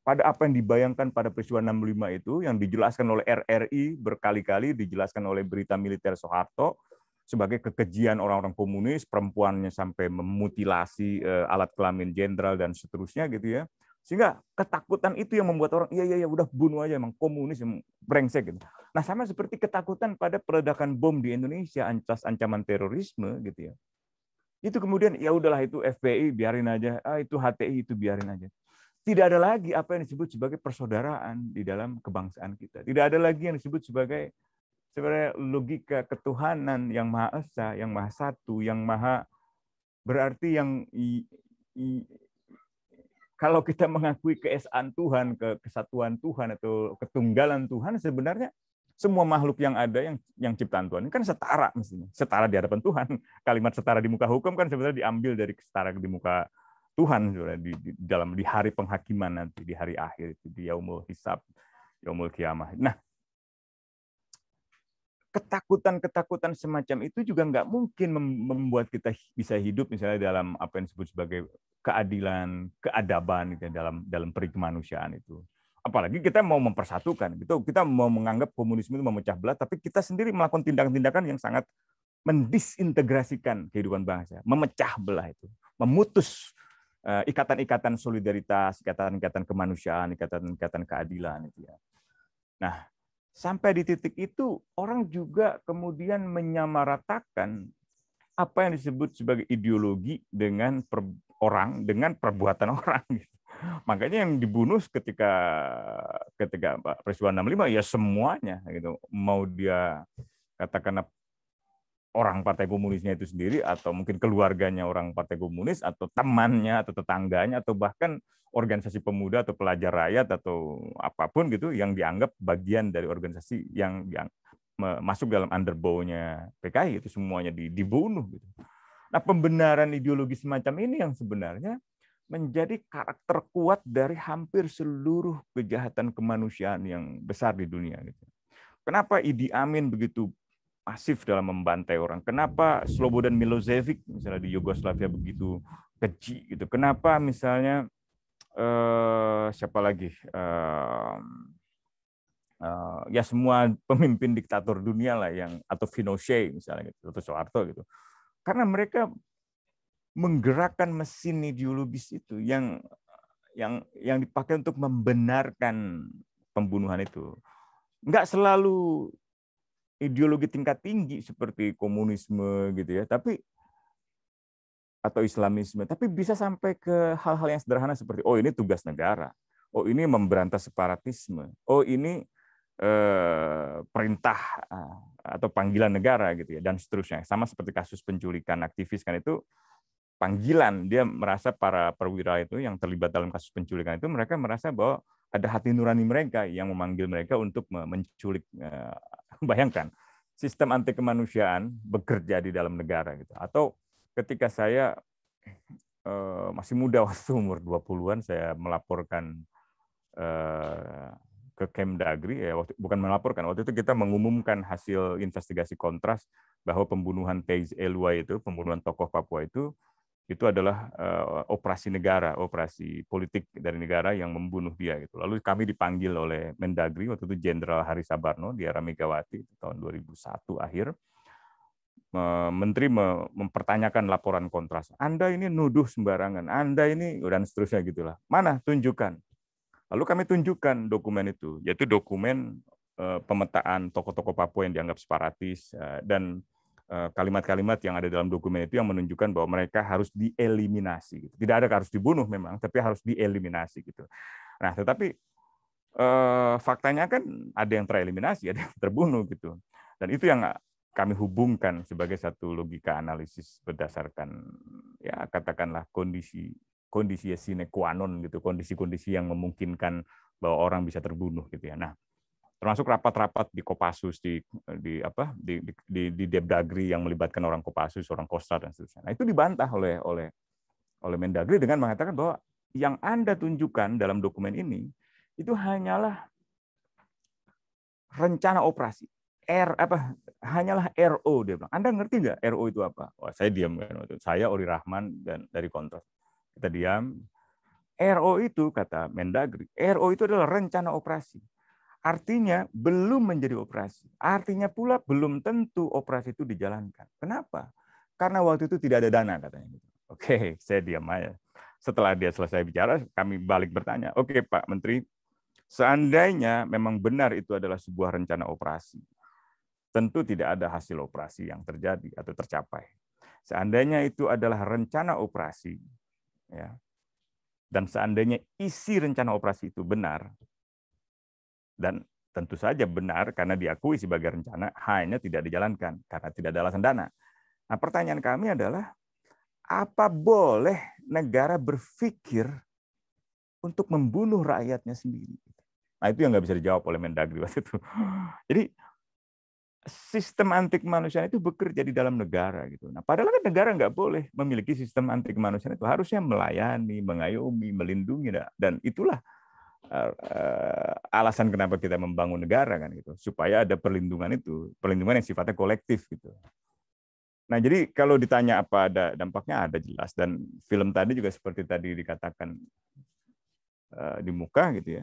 pada apa yang dibayangkan pada peristiwa 65 itu yang dijelaskan oleh RRI berkali-kali dijelaskan oleh berita militer Soeharto sebagai kekejian orang-orang komunis, perempuannya sampai memutilasi eh, alat kelamin jenderal dan seterusnya gitu ya. Sehingga ketakutan itu yang membuat orang, iya, iya, ya, udah bunuh aja emang komunis, yang brengsek. Gitu. Nah sama seperti ketakutan pada peledakan bom di Indonesia, atas ancaman terorisme gitu ya. Itu kemudian, ya udahlah itu FPI biarin aja, ah, itu HTI itu biarin aja. Tidak ada lagi apa yang disebut sebagai persaudaraan di dalam kebangsaan kita. Tidak ada lagi yang disebut sebagai sebenarnya logika ketuhanan yang maha esa, yang maha satu, yang maha berarti yang i, i, kalau kita mengakui keesaan Tuhan, ke kesatuan Tuhan atau ketunggalan Tuhan, sebenarnya semua makhluk yang ada yang yang ciptaan Tuhan kan setara mestinya, setara di hadapan Tuhan. [laughs] Kalimat setara di muka hukum kan sebenarnya diambil dari setara di muka Tuhan di, di dalam di hari penghakiman nanti di hari akhir itu di yaumul hisab, yaumul kiamah. Nah, ketakutan-ketakutan semacam itu juga nggak mungkin membuat kita bisa hidup misalnya dalam apa yang disebut sebagai keadilan, keadaban gitu, ya, dalam dalam peri itu. Apalagi kita mau mempersatukan, gitu. kita mau menganggap komunisme itu memecah belah, tapi kita sendiri melakukan tindakan-tindakan yang sangat mendisintegrasikan kehidupan bangsa, memecah belah itu, memutus eh, ikatan-ikatan solidaritas, ikatan-ikatan kemanusiaan, ikatan-ikatan keadilan Gitu ya. Nah, sampai di titik itu orang juga kemudian menyamaratakan apa yang disebut sebagai ideologi dengan per, orang dengan perbuatan [laughs] orang gitu. Makanya yang dibunuh ketika ketika peristiwa 65 ya semuanya gitu. Mau dia katakanlah orang partai komunisnya itu sendiri atau mungkin keluarganya orang partai komunis atau temannya atau tetangganya atau bahkan organisasi pemuda atau pelajar rakyat atau apapun gitu yang dianggap bagian dari organisasi yang, yang masuk dalam underbow PKI itu semuanya dibunuh gitu. Nah, pembenaran ideologi semacam ini yang sebenarnya menjadi karakter kuat dari hampir seluruh kejahatan kemanusiaan yang besar di dunia gitu. Kenapa Idi Amin begitu masif dalam membantai orang. Kenapa Slobodan Milosevic misalnya di Yugoslavia begitu keji gitu? Kenapa misalnya eh, siapa lagi? Uh, uh, ya semua pemimpin diktator dunia lah yang atau Pinochet misalnya gitu, atau Soeharto gitu. Karena mereka menggerakkan mesin ideologis itu yang yang yang dipakai untuk membenarkan pembunuhan itu. Enggak selalu ideologi tingkat tinggi seperti komunisme gitu ya, tapi atau Islamisme, tapi bisa sampai ke hal-hal yang sederhana seperti oh ini tugas negara, oh ini memberantas separatisme, oh ini eh, perintah eh, atau panggilan negara gitu ya dan seterusnya. Sama seperti kasus penculikan aktivis kan itu panggilan dia merasa para perwira itu yang terlibat dalam kasus penculikan itu mereka merasa bahwa ada hati nurani mereka yang memanggil mereka untuk menculik eh, [laughs] bayangkan sistem anti kemanusiaan bekerja di dalam negara gitu. Atau ketika saya eh, masih muda [laughs] waktu umur 20-an saya melaporkan eh, ke Kemdagri ya waktu, bukan melaporkan waktu itu kita mengumumkan hasil investigasi kontras bahwa pembunuhan Teis Elwa itu pembunuhan tokoh Papua itu itu adalah uh, operasi negara, operasi politik dari negara yang membunuh dia gitu. Lalu kami dipanggil oleh Mendagri waktu itu Jenderal Hari Sabarno di era Megawati tahun 2001 akhir. Menteri mempertanyakan laporan kontras. Anda ini nuduh sembarangan. Anda ini dan seterusnya gitulah. Mana tunjukkan? Lalu kami tunjukkan dokumen itu, yaitu dokumen eh, pemetaan tokoh-tokoh Papua yang dianggap separatis eh, dan Eh, kalimat-kalimat yang ada dalam dokumen itu yang menunjukkan bahwa mereka harus dieliminasi. Gitu. Tidak ada harus dibunuh memang, tapi harus dieliminasi gitu. Nah, tetapi eh, faktanya kan ada yang tereliminasi, ada yang terbunuh gitu. Dan itu yang kami hubungkan sebagai satu logika analisis berdasarkan ya katakanlah kondisi kondisi sine qua non gitu, kondisi-kondisi yang memungkinkan bahwa orang bisa terbunuh gitu ya. Nah, termasuk rapat-rapat di Kopassus di di apa di di, di Depdagri yang melibatkan orang Kopassus, orang Kostra dan seterusnya. Nah, itu dibantah oleh oleh oleh Mendagri dengan mengatakan bahwa yang Anda tunjukkan dalam dokumen ini itu hanyalah rencana operasi. R apa hanyalah RO dia bilang. Anda ngerti nggak RO itu apa? Wah, saya diam kan waktu itu. Saya Ori Rahman dan dari kontras. Kita diam. RO itu kata Mendagri, RO itu adalah rencana operasi. Artinya belum menjadi operasi. Artinya pula belum tentu operasi itu dijalankan. Kenapa? Karena waktu itu tidak ada dana katanya. Gitu. Oke, [laughs] saya diam aja. Setelah dia selesai bicara, kami balik bertanya, oke Pak Menteri, seandainya memang benar itu adalah sebuah rencana operasi, tentu tidak ada hasil operasi yang terjadi atau tercapai. Seandainya itu adalah rencana operasi, ya, dan seandainya isi rencana operasi itu benar, dan tentu saja benar karena diakui sebagai rencana, hanya tidak dijalankan karena tidak ada alasan dana. Nah, pertanyaan kami adalah apa boleh negara berpikir untuk membunuh rakyatnya sendiri? Nah, itu yang nggak bisa dijawab oleh Mendagri waktu itu. [laughs] Jadi sistem anti kemanusiaan itu bekerja di dalam negara gitu. Nah, padahal kan negara nggak boleh memiliki sistem anti kemanusiaan itu harusnya melayani, mengayomi, melindungi dan itulah Er, eh, alasan kenapa kita membangun negara kan gitu supaya ada perlindungan itu perlindungan yang sifatnya kolektif gitu nah jadi kalau ditanya apa ada dampaknya ada jelas dan film tadi juga seperti tadi dikatakan eh, di muka gitu ya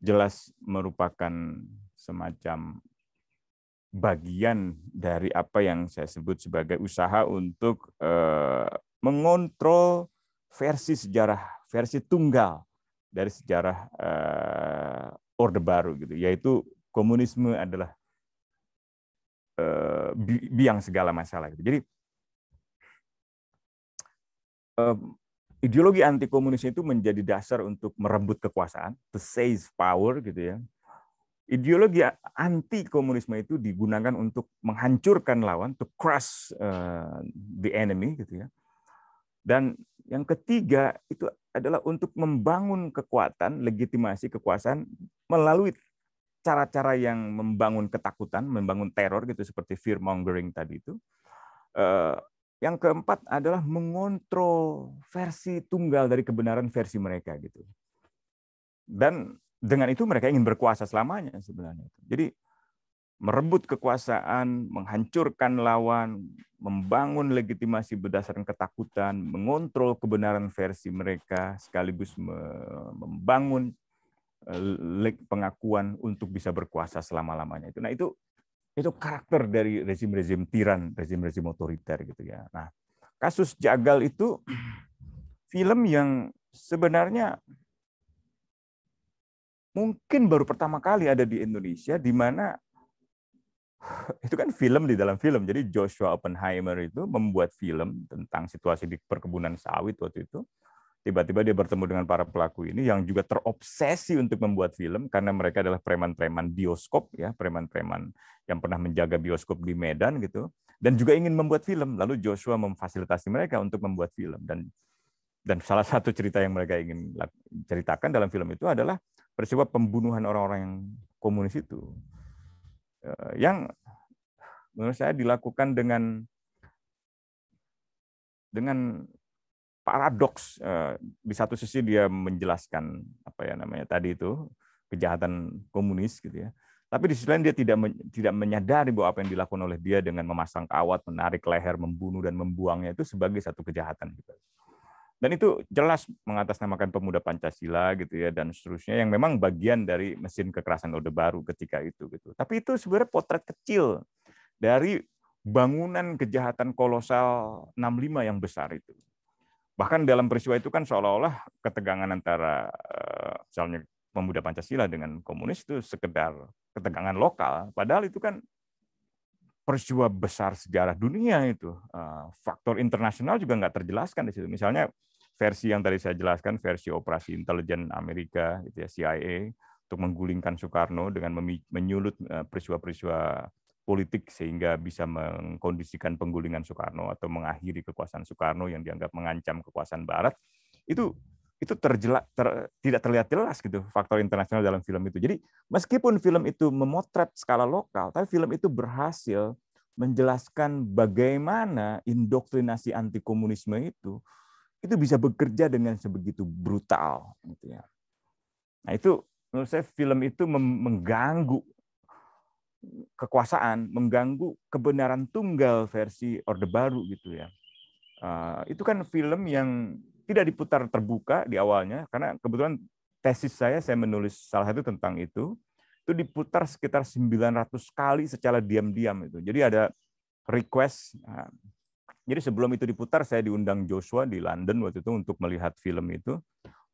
jelas merupakan semacam bagian dari apa yang saya sebut sebagai usaha untuk eh, mengontrol versi sejarah versi tunggal dari sejarah uh, Orde Baru gitu, yaitu komunisme adalah uh, bi biang segala masalah gitu. Jadi um, ideologi anti komunis itu menjadi dasar untuk merebut kekuasaan, to seize power gitu ya. Ideologi anti komunisme itu digunakan untuk menghancurkan lawan, to crush uh, the enemy gitu ya. Dan yang ketiga itu adalah untuk membangun kekuatan, legitimasi kekuasaan melalui cara-cara yang membangun ketakutan, membangun teror gitu seperti fear mongering tadi itu. Eh, yang keempat adalah mengontrol versi tunggal dari kebenaran versi mereka gitu. Dan dengan itu mereka ingin berkuasa selamanya sebenarnya. Jadi merebut kekuasaan, menghancurkan lawan, membangun legitimasi berdasarkan ketakutan, mengontrol kebenaran versi mereka, sekaligus membangun eh, pengakuan untuk bisa berkuasa selama-lamanya itu. Nah, itu itu karakter dari rezim-rezim tiran, rezim-rezim otoriter gitu ya. Nah, kasus Jagal itu film yang sebenarnya mungkin baru pertama kali ada di Indonesia di mana [laughs] itu kan film di dalam film. Jadi Joshua Oppenheimer itu membuat film tentang situasi di perkebunan sawit waktu itu. Tiba-tiba dia bertemu dengan para pelaku ini yang juga terobsesi untuk membuat film karena mereka adalah preman-preman bioskop ya, preman-preman yang pernah menjaga bioskop di Medan gitu dan juga ingin membuat film. Lalu Joshua memfasilitasi mereka untuk membuat film dan dan salah satu cerita yang mereka ingin ceritakan dalam film itu adalah peristiwa pembunuhan orang-orang yang komunis itu Eh, yang menurut saya dilakukan dengan dengan paradoks eh, di satu sisi dia menjelaskan apa ya namanya tadi itu kejahatan komunis gitu ya tapi di sisi lain dia tidak tidak menyadari bahwa apa yang dilakukan oleh dia dengan memasang kawat menarik leher membunuh dan membuangnya itu sebagai satu kejahatan gitu dan itu jelas mengatasnamakan pemuda Pancasila gitu ya dan seterusnya yang memang bagian dari mesin kekerasan Orde Baru ketika itu gitu. Tapi itu sebenarnya potret kecil dari bangunan kejahatan kolosal 65 yang besar itu. Bahkan dalam peristiwa itu kan seolah-olah ketegangan antara eh, misalnya pemuda Pancasila dengan komunis itu sekedar ketegangan lokal, padahal itu kan peristiwa besar sejarah dunia itu. Eh, faktor internasional juga nggak terjelaskan di situ. Misalnya versi yang tadi saya jelaskan, versi operasi intelijen Amerika, gitu ya, CIA, untuk menggulingkan Soekarno dengan menyulut eh, peristiwa-peristiwa politik sehingga bisa mengkondisikan penggulingan Soekarno atau mengakhiri kekuasaan Soekarno yang dianggap mengancam kekuasaan Barat, itu itu terjela, ter, tidak terlihat jelas gitu faktor internasional dalam film itu. Jadi meskipun film itu memotret skala lokal, tapi film itu berhasil menjelaskan bagaimana indoktrinasi anti komunisme itu itu bisa bekerja dengan sebegitu brutal gitu ya. Nah, itu menurut saya film itu mengganggu kekuasaan, mengganggu kebenaran tunggal versi Orde Baru gitu ya. Eh, itu kan film yang tidak diputar terbuka di awalnya karena kebetulan tesis saya saya menulis salah satu tentang itu itu diputar sekitar 900 kali secara diam-diam itu. Jadi ada request nah, jadi sebelum itu diputar, saya diundang Joshua di London waktu itu untuk melihat film itu.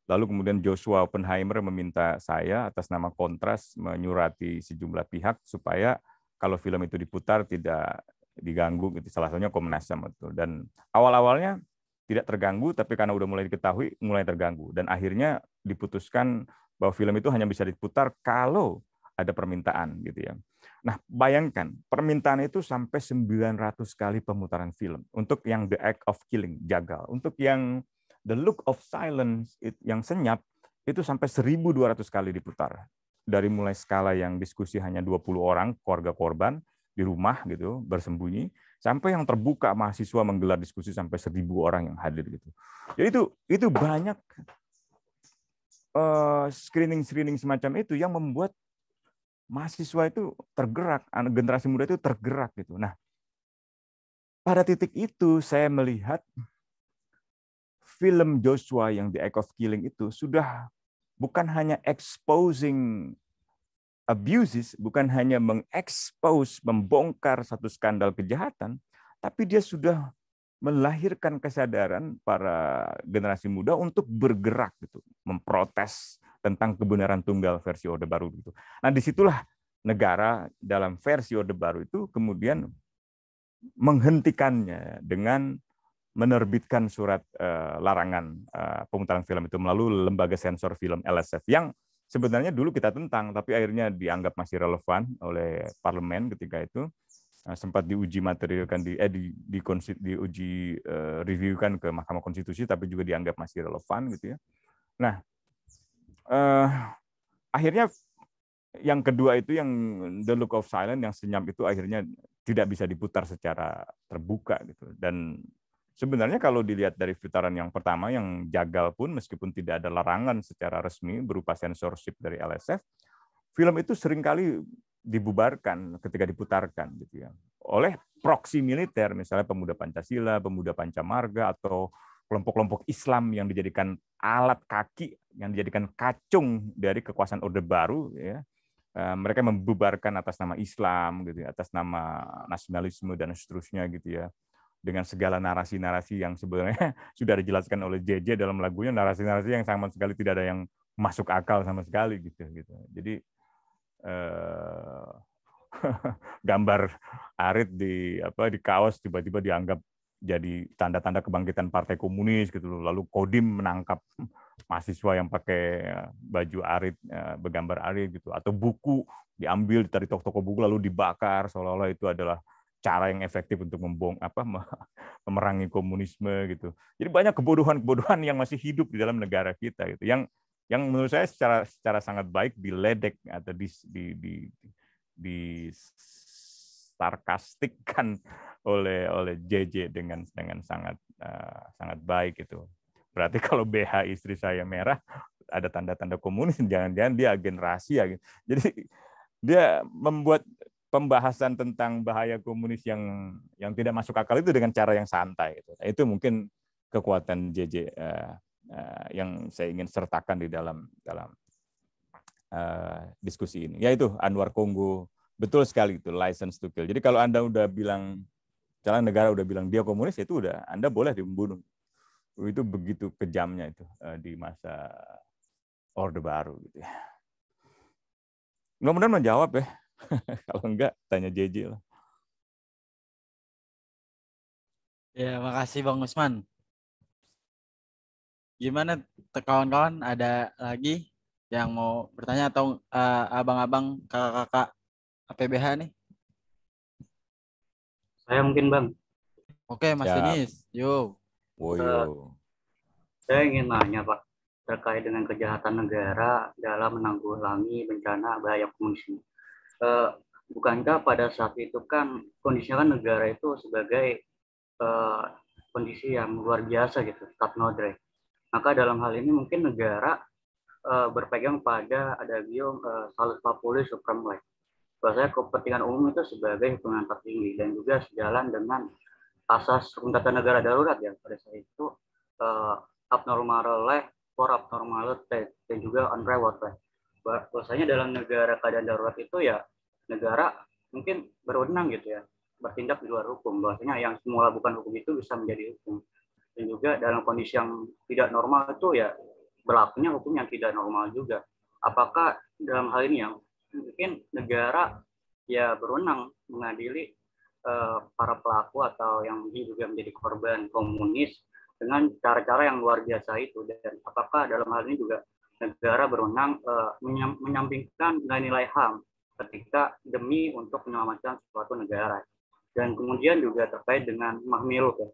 Lalu kemudian Joshua Oppenheimer meminta saya atas nama kontras menyurati sejumlah pihak supaya kalau film itu diputar tidak diganggu gitu. Salah satunya Komnas HAM Gitu. Dan awal-awalnya tidak terganggu, tapi karena udah mulai diketahui, mulai terganggu. Dan akhirnya diputuskan bahwa film itu hanya bisa diputar kalau ada permintaan gitu ya. Nah, bayangkan permintaan itu sampai 900 kali pemutaran film untuk yang The Act of Killing jagal, untuk yang The Look of Silence yang senyap itu sampai 1200 kali diputar. Dari mulai skala yang diskusi hanya 20 orang keluarga korban di rumah gitu bersembunyi sampai yang terbuka mahasiswa menggelar diskusi sampai 1000 orang yang hadir gitu. Jadi itu itu banyak eh, screening-screening semacam itu yang membuat mahasiswa itu tergerak, generasi muda itu tergerak gitu. Nah, pada titik itu saya melihat film Joshua yang The Act of Killing itu sudah bukan hanya exposing abuses, bukan hanya mengekspos, membongkar satu skandal kejahatan, tapi dia sudah melahirkan kesadaran para generasi muda untuk bergerak gitu, memprotes tentang kebenaran tunggal versi Orde Baru itu. Nah, disitulah negara dalam versi Orde Baru itu kemudian menghentikannya dengan menerbitkan surat uh, larangan uh, eh, pemutaran film itu melalui lembaga sensor film LSF yang sebenarnya dulu kita tentang tapi akhirnya dianggap masih relevan oleh parlemen ketika itu uh, sempat diuji materi kan di eh di, di, di diuji uh, review ke Mahkamah Konstitusi tapi juga dianggap masih relevan gitu ya. Nah, uh, akhirnya yang kedua itu yang The Look of Silence yang senyap itu akhirnya tidak bisa diputar secara terbuka gitu dan sebenarnya kalau dilihat dari putaran yang pertama yang jagal pun meskipun tidak ada larangan secara resmi berupa censorship dari LSF film itu seringkali dibubarkan ketika diputarkan gitu ya oleh proksi militer misalnya pemuda Pancasila, pemuda Pancamarga atau kelompok-kelompok Islam yang dijadikan alat kaki, yang dijadikan kacung dari kekuasaan Orde Baru, ya, eh, mereka membubarkan atas nama Islam, gitu, ya, atas nama nasionalisme dan seterusnya, gitu ya, dengan segala narasi-narasi yang sebenarnya [laughs] sudah dijelaskan oleh JJ dalam lagunya, narasi-narasi yang sama sekali tidak ada yang masuk akal sama sekali, gitu, gitu. Jadi eh, [laughs] gambar Arit di apa di kaos tiba-tiba dianggap jadi tanda-tanda kebangkitan partai komunis gitu loh. Lalu Kodim menangkap mahasiswa yang pakai eh, baju arit eh, bergambar arit gitu atau buku diambil dari toko-toko buku lalu dibakar seolah-olah itu adalah cara yang efektif untuk membong apa [laughs] memerangi komunisme gitu. Jadi banyak kebodohan-kebodohan yang masih hidup di dalam negara kita gitu. Yang yang menurut saya secara secara sangat baik diledek atau di di di, di disarkastikkan [laughs] oleh oleh JJ dengan dengan sangat uh, sangat baik itu. Berarti kalau BH istri saya merah ada tanda-tanda komunis, [laughs] jangan-jangan dia agen rahasia. Gitu. Jadi dia membuat pembahasan tentang bahaya komunis yang yang tidak masuk akal itu dengan cara yang santai. Gitu. Nah, itu mungkin kekuatan JJ uh, eh, uh, eh, yang saya ingin sertakan di dalam dalam uh, diskusi ini. Yaitu Anwar Kongo, Betul sekali itu license to kill. Jadi kalau Anda udah bilang jalan negara udah bilang dia komunis ya itu udah Anda boleh dibunuh. Itu begitu kejamnya itu eh, di masa Orde Baru gitu ya. Mudah-mudahan menjawab ya. [laughs] kalau enggak tanya JJ lah. Ya, makasih Bang Usman. Gimana kawan-kawan ada lagi yang mau bertanya atau uh, abang-abang, kakak-kakak APBH nih? Saya mungkin Bang. Oke, Mas Denis. Eh, yo. saya ingin nanya Pak terkait dengan kejahatan negara dalam menanggulangi bencana bahaya komunisme. Uh, bukankah pada saat itu kan kondisinya kan negara itu sebagai uh, kondisi yang luar biasa gitu, tak nodre. Maka dalam hal ini mungkin negara uh, berpegang pada ada adagium uh, salus populi suprem bahwasanya kepentingan umum itu sebagai hitungan tertinggi dan juga sejalan dengan asas hukum tata negara darurat yang pada saat itu uh, abnormal oleh for abnormal dan juga unreward life. Bahwasanya dalam negara keadaan darurat itu ya negara mungkin berwenang gitu ya bertindak di luar hukum. Bahwasanya yang semula bukan hukum itu bisa menjadi hukum. Dan juga dalam kondisi yang tidak normal itu ya berlakunya hukum yang tidak normal juga. Apakah dalam hal ini yang mungkin negara ya berwenang mengadili uh, para pelaku atau yang juga menjadi korban komunis dengan cara-cara yang luar biasa itu dan apakah dalam hal ini juga negara berwenang eh, menyampingkan nilai-nilai HAM ketika demi untuk menyelamatkan suatu negara dan kemudian juga terkait dengan Mahmilu ya.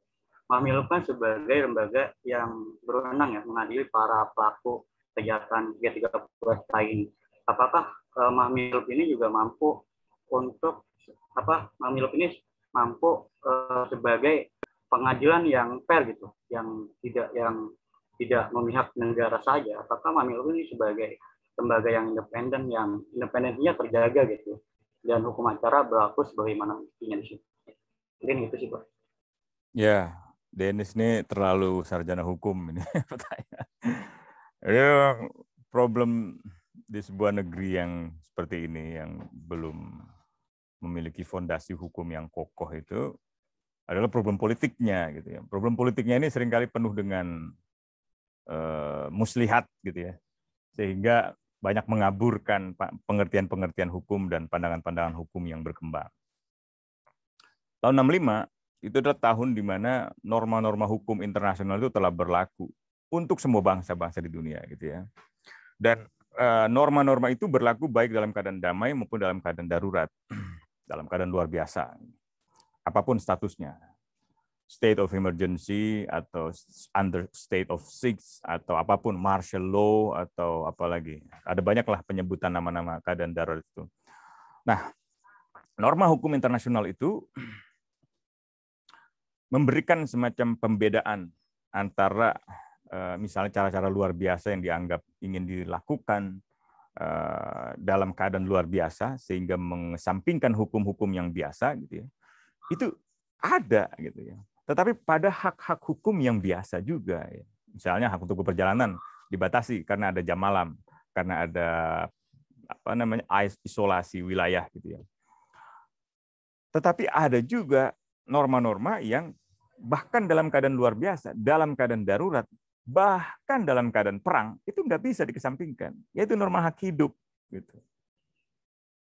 Mahmilu kan sebagai lembaga yang berwenang ya mengadili para pelaku kejahatan G30 ini. Apakah Eh, mami ini juga mampu untuk apa Mamilup ini mampu uh, sebagai pengadilan yang fair gitu, yang tidak yang tidak memihak negara saja. Apakah Mamilup ini sebagai lembaga yang independen yang independensinya terjaga gitu dan hukum acara berlaku sebagaimana mestinya di situ. Mungkin itu sih Pak. Ya, Dennis ini terlalu sarjana hukum ini [laughs] pertanyaan. problem di sebuah negeri yang seperti ini yang belum memiliki fondasi hukum yang kokoh itu adalah problem politiknya gitu ya. Problem politiknya ini seringkali penuh dengan uh, muslihat gitu ya. Sehingga banyak mengaburkan pengertian-pengertian hukum dan pandangan-pandangan hukum yang berkembang. Tahun 65 itu adalah tahun di mana norma-norma hukum internasional itu telah berlaku untuk semua bangsa-bangsa di dunia gitu ya. Dan Eh, norma-norma itu berlaku baik dalam keadaan damai maupun dalam keadaan darurat, [clears throat] dalam keadaan luar biasa, apapun statusnya, state of emergency atau under state of six atau apapun martial law atau apalagi ada banyaklah penyebutan nama-nama keadaan darurat itu. Nah, norma hukum internasional itu [clears throat] memberikan semacam pembedaan antara Eh, misalnya cara-cara luar biasa yang dianggap ingin dilakukan eh, dalam keadaan luar biasa sehingga mengesampingkan hukum-hukum yang biasa gitu ya. Itu ada gitu ya. Tetapi pada hak-hak hukum yang biasa juga ya. Misalnya hak untuk perjalanan dibatasi karena ada jam malam, karena ada apa namanya isolasi wilayah gitu ya. Tetapi ada juga norma-norma yang bahkan dalam keadaan luar biasa, dalam keadaan darurat bahkan dalam keadaan perang itu nggak bisa dikesampingkan yaitu norma hak hidup gitu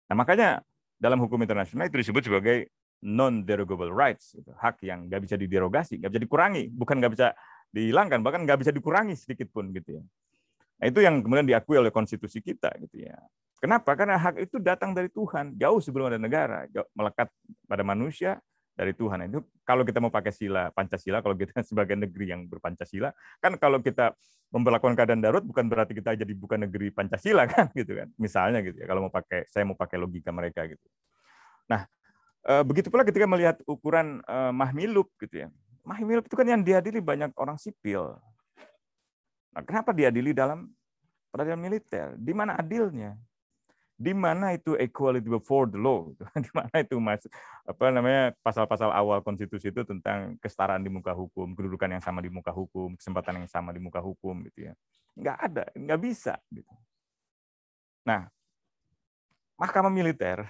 nah makanya dalam hukum internasional itu disebut sebagai non derogable rights gitu. hak yang nggak bisa diderogasi nggak bisa dikurangi bukan nggak bisa dihilangkan bahkan nggak bisa dikurangi sedikit pun gitu ya nah, itu yang kemudian diakui oleh konstitusi kita gitu ya kenapa karena hak itu datang dari Tuhan jauh sebelum ada negara melekat pada manusia dari Tuhan itu kalau kita mau pakai sila Pancasila kalau kita [laughs] sebagai negeri yang berpancasila kan kalau kita memperlakukan keadaan darurat bukan berarti kita jadi bukan negeri Pancasila [laughs] kan gitu kan misalnya gitu ya kalau mau pakai saya mau pakai logika mereka gitu nah e, begitu pula ketika melihat ukuran e, gitu ya Mahmiluk itu kan yang diadili banyak orang sipil nah, kenapa diadili dalam peradilan militer di mana adilnya di mana itu equality before the law gitu. [laughs] di mana itu mas apa namanya pasal-pasal awal konstitusi itu tentang kesetaraan di muka hukum kedudukan yang sama di muka hukum kesempatan yang sama di muka hukum gitu ya nggak ada nggak bisa gitu nah mahkamah militer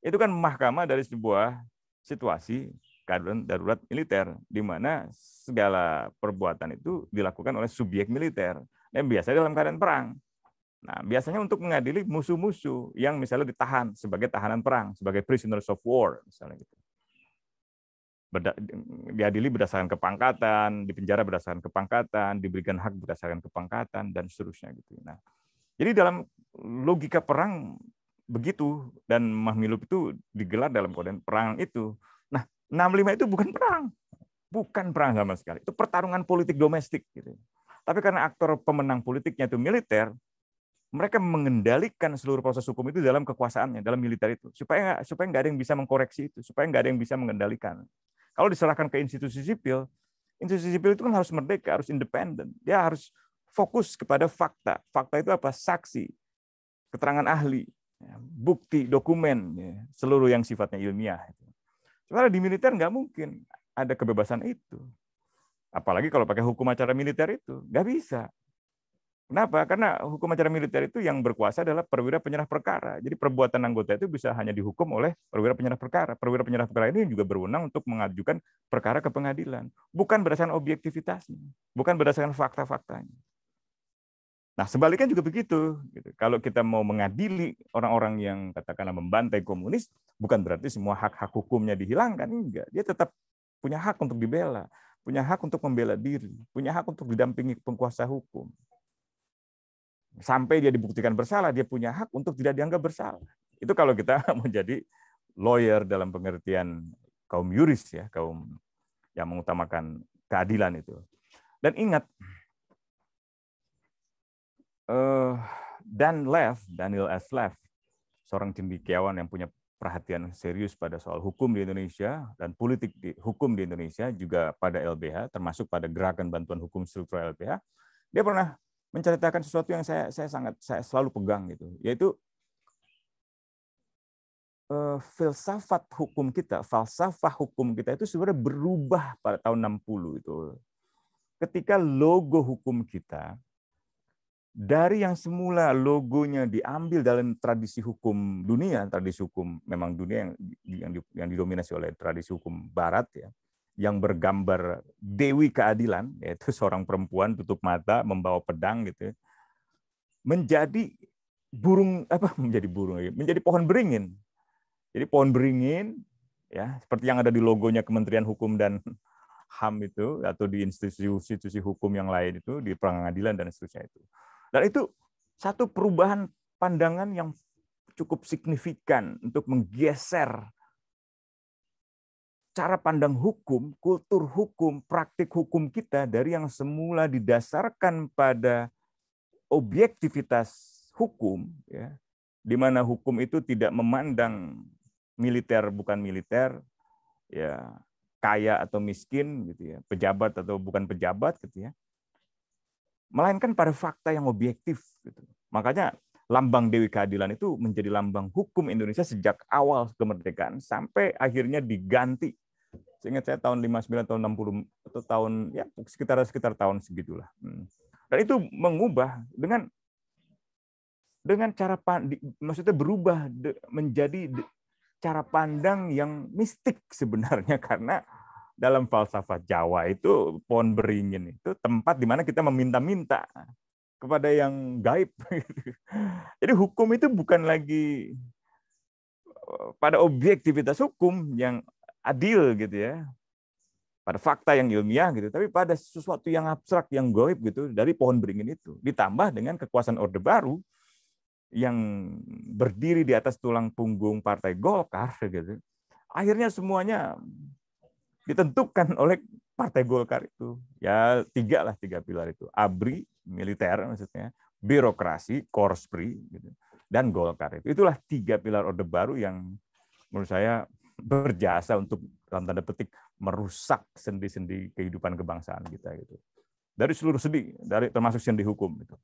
itu kan mahkamah dari sebuah situasi keadaan darurat militer di mana segala perbuatan itu dilakukan oleh subjek militer yang biasa dalam keadaan perang Nah, biasanya untuk mengadili musuh-musuh yang misalnya ditahan sebagai tahanan perang, sebagai prisoners of war, misalnya gitu. Berda, diadili berdasarkan kepangkatan, dipenjara berdasarkan kepangkatan, diberikan hak berdasarkan kepangkatan dan seterusnya gitu. Nah, jadi dalam logika perang begitu dan Mahmilub itu digelar dalam kode perang itu. Nah, 65 itu bukan perang. Bukan perang sama sekali. Itu pertarungan politik domestik gitu. Tapi karena aktor pemenang politiknya itu militer, mereka mengendalikan seluruh proses hukum itu dalam kekuasaannya, dalam militer itu, supaya nggak supaya nggak ada yang bisa mengkoreksi itu, supaya nggak ada yang bisa mengendalikan. Kalau diserahkan ke institusi sipil, institusi sipil itu kan harus merdeka, harus independen, dia harus fokus kepada fakta. Fakta itu apa? Saksi, keterangan ahli, ya, bukti, dokumen, ya, seluruh yang sifatnya ilmiah. Sementara di militer nggak mungkin ada kebebasan itu. Apalagi kalau pakai hukum acara militer itu nggak bisa. Kenapa? Karena hukum acara militer itu yang berkuasa adalah perwira penyerah perkara. Jadi perbuatan anggota itu bisa hanya dihukum oleh perwira penyerah perkara. Perwira penyerah perkara ini juga berwenang untuk mengajukan perkara ke pengadilan, bukan berdasarkan objektivitasnya, bukan berdasarkan fakta-faktanya. Nah, sebaliknya juga begitu. Gitu. Kalau kita mau mengadili orang-orang yang katakanlah membantai komunis, bukan berarti semua hak-hak hukumnya dihilangkan. Enggak. Dia tetap punya hak untuk dibela, punya hak untuk membela diri, punya hak untuk didampingi penguasa hukum sampai dia dibuktikan bersalah, dia punya hak untuk tidak dianggap bersalah. Itu kalau kita [laughs] menjadi lawyer dalam pengertian kaum yuris ya, kaum yang mengutamakan keadilan itu. Dan ingat, eh, Dan Lev, Daniel S. Lev, seorang cendekiawan yang punya perhatian serius pada soal hukum di Indonesia dan politik di, hukum di Indonesia juga pada LBH termasuk pada gerakan bantuan hukum struktural LBH dia pernah menceritakan sesuatu yang saya saya sangat saya selalu pegang gitu, yaitu eh, filsafat hukum kita, falsafah hukum kita itu sebenarnya berubah pada tahun 60 itu. Ketika logo hukum kita dari yang semula logonya diambil dalam tradisi hukum dunia, tradisi hukum memang dunia yang yang, yang didominasi oleh tradisi hukum barat ya yang bergambar Dewi Keadilan, [laughs] yaitu seorang perempuan tutup mata membawa pedang gitu, ya, menjadi burung apa [laughs] menjadi burung menjadi pohon beringin. Jadi pohon beringin ya seperti yang ada di logonya Kementerian Hukum dan [laughs] HAM itu atau di institusi-institusi hukum yang lain itu di pengadilan dan seterusnya itu. Dan itu satu perubahan pandangan yang cukup signifikan untuk menggeser cara pandang hukum, kultur hukum, praktik hukum kita dari yang semula didasarkan pada objektivitas hukum, ya, di mana hukum itu tidak memandang militer bukan militer, ya kaya atau miskin, gitu ya, pejabat atau bukan pejabat, gitu ya, melainkan pada fakta yang objektif. Gitu. Makanya lambang Dewi Keadilan itu menjadi lambang hukum Indonesia sejak awal kemerdekaan sampai akhirnya diganti Seingat saya tahun 59 tahun 60 atau tahun ya sekitar sekitar tahun segitulah. Hmm. Dan itu mengubah dengan dengan cara maksudnya berubah menjadi cara pandang yang mistik sebenarnya [laughs] karena dalam falsafah Jawa itu pohon beringin itu tempat di mana kita meminta-minta kepada yang gaib. [laughs] Jadi hukum itu bukan lagi eh, pada objektivitas hukum yang adil gitu ya pada fakta yang ilmiah gitu, tapi pada sesuatu yang abstrak, yang goib gitu dari pohon beringin itu. Ditambah dengan kekuasaan Orde Baru yang berdiri di atas tulang punggung Partai Golkar gitu. Akhirnya semuanya ditentukan oleh Partai Golkar itu. Ya tiga lah tiga pilar itu. ABRI militer maksudnya, birokrasi, korspri gitu, dan Golkar itu. Itulah tiga pilar Orde Baru yang menurut saya berjasa untuk dalam tanda petik merusak sendi-sendi kehidupan kebangsaan kita itu Dari seluruh sendi, dari termasuk sendi hukum itu.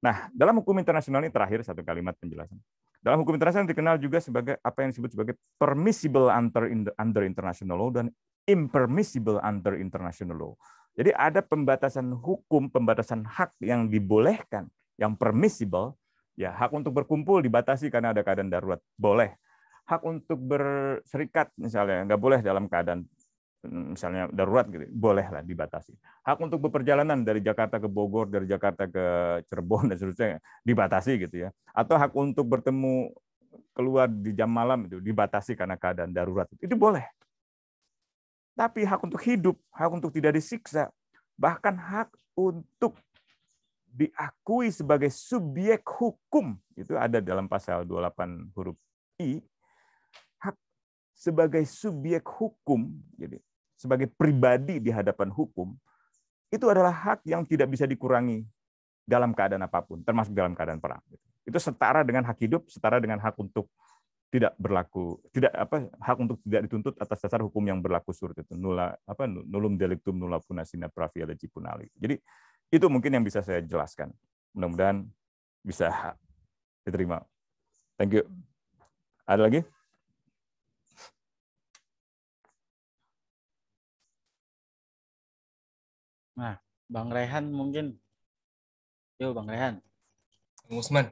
Nah, dalam hukum internasional ini terakhir satu kalimat penjelasan. Dalam hukum internasional dikenal juga sebagai apa yang disebut sebagai permissible under under international law dan impermissible under international law. Jadi ada pembatasan hukum, pembatasan hak yang dibolehkan, yang permissible, ya hak untuk berkumpul dibatasi karena ada keadaan darurat, boleh hak untuk berserikat misalnya nggak boleh dalam keadaan mm, misalnya darurat gitu bolehlah dibatasi hak untuk berperjalanan dari Jakarta ke Bogor dari Jakarta ke Cirebon dan seterusnya dibatasi gitu ya atau hak untuk bertemu keluar di jam malam itu dibatasi karena keadaan darurat itu boleh tapi hak untuk hidup hak untuk tidak disiksa bahkan hak untuk diakui sebagai subjek hukum itu ada dalam pasal 28 huruf i sebagai subjek hukum, jadi sebagai pribadi di hadapan hukum, itu adalah hak yang tidak bisa dikurangi dalam keadaan apapun, termasuk dalam keadaan perang. Gitu. Itu setara dengan hak hidup, setara dengan hak untuk tidak berlaku, tidak apa hak untuk tidak dituntut atas dasar hukum yang berlaku surut itu nula apa nulum delictum nula puna sina pravia legi punali. Jadi itu mungkin yang bisa saya jelaskan. Mudah-mudahan bisa diterima. Thank you. Ada lagi? Nah, Bang Rehan mungkin. Yo, Bang Rehan. Bang Usman.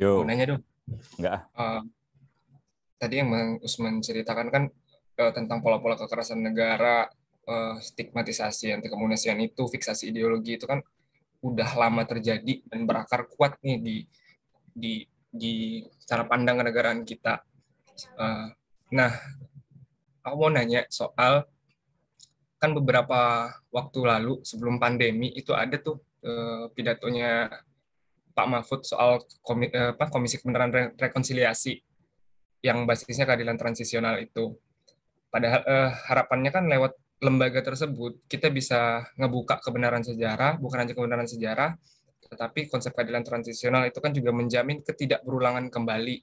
Yo. Mau nanya dong. Enggak. Uh, eh, tadi yang Bang Usman ceritakan kan uh, tentang pola-pola kekerasan negara, uh, stigmatisasi, anti kemunisian itu, fiksasi ideologi itu kan udah lama terjadi dan berakar kuat nih di di di cara pandang kenegaraan kita. Uh, nah, aku mau nanya soal kan beberapa waktu lalu sebelum pandemi itu ada tuh eh, pidatonya Pak Mahfud soal komi, eh, apa, Komisi Kebenaran Re Rekonsiliasi yang basisnya keadilan transisional itu. Padahal eh, harapannya kan lewat lembaga tersebut kita bisa ngebuka kebenaran sejarah, bukan hanya kebenaran sejarah, tetapi konsep keadilan transisional itu kan juga menjamin ketidakberulangan kembali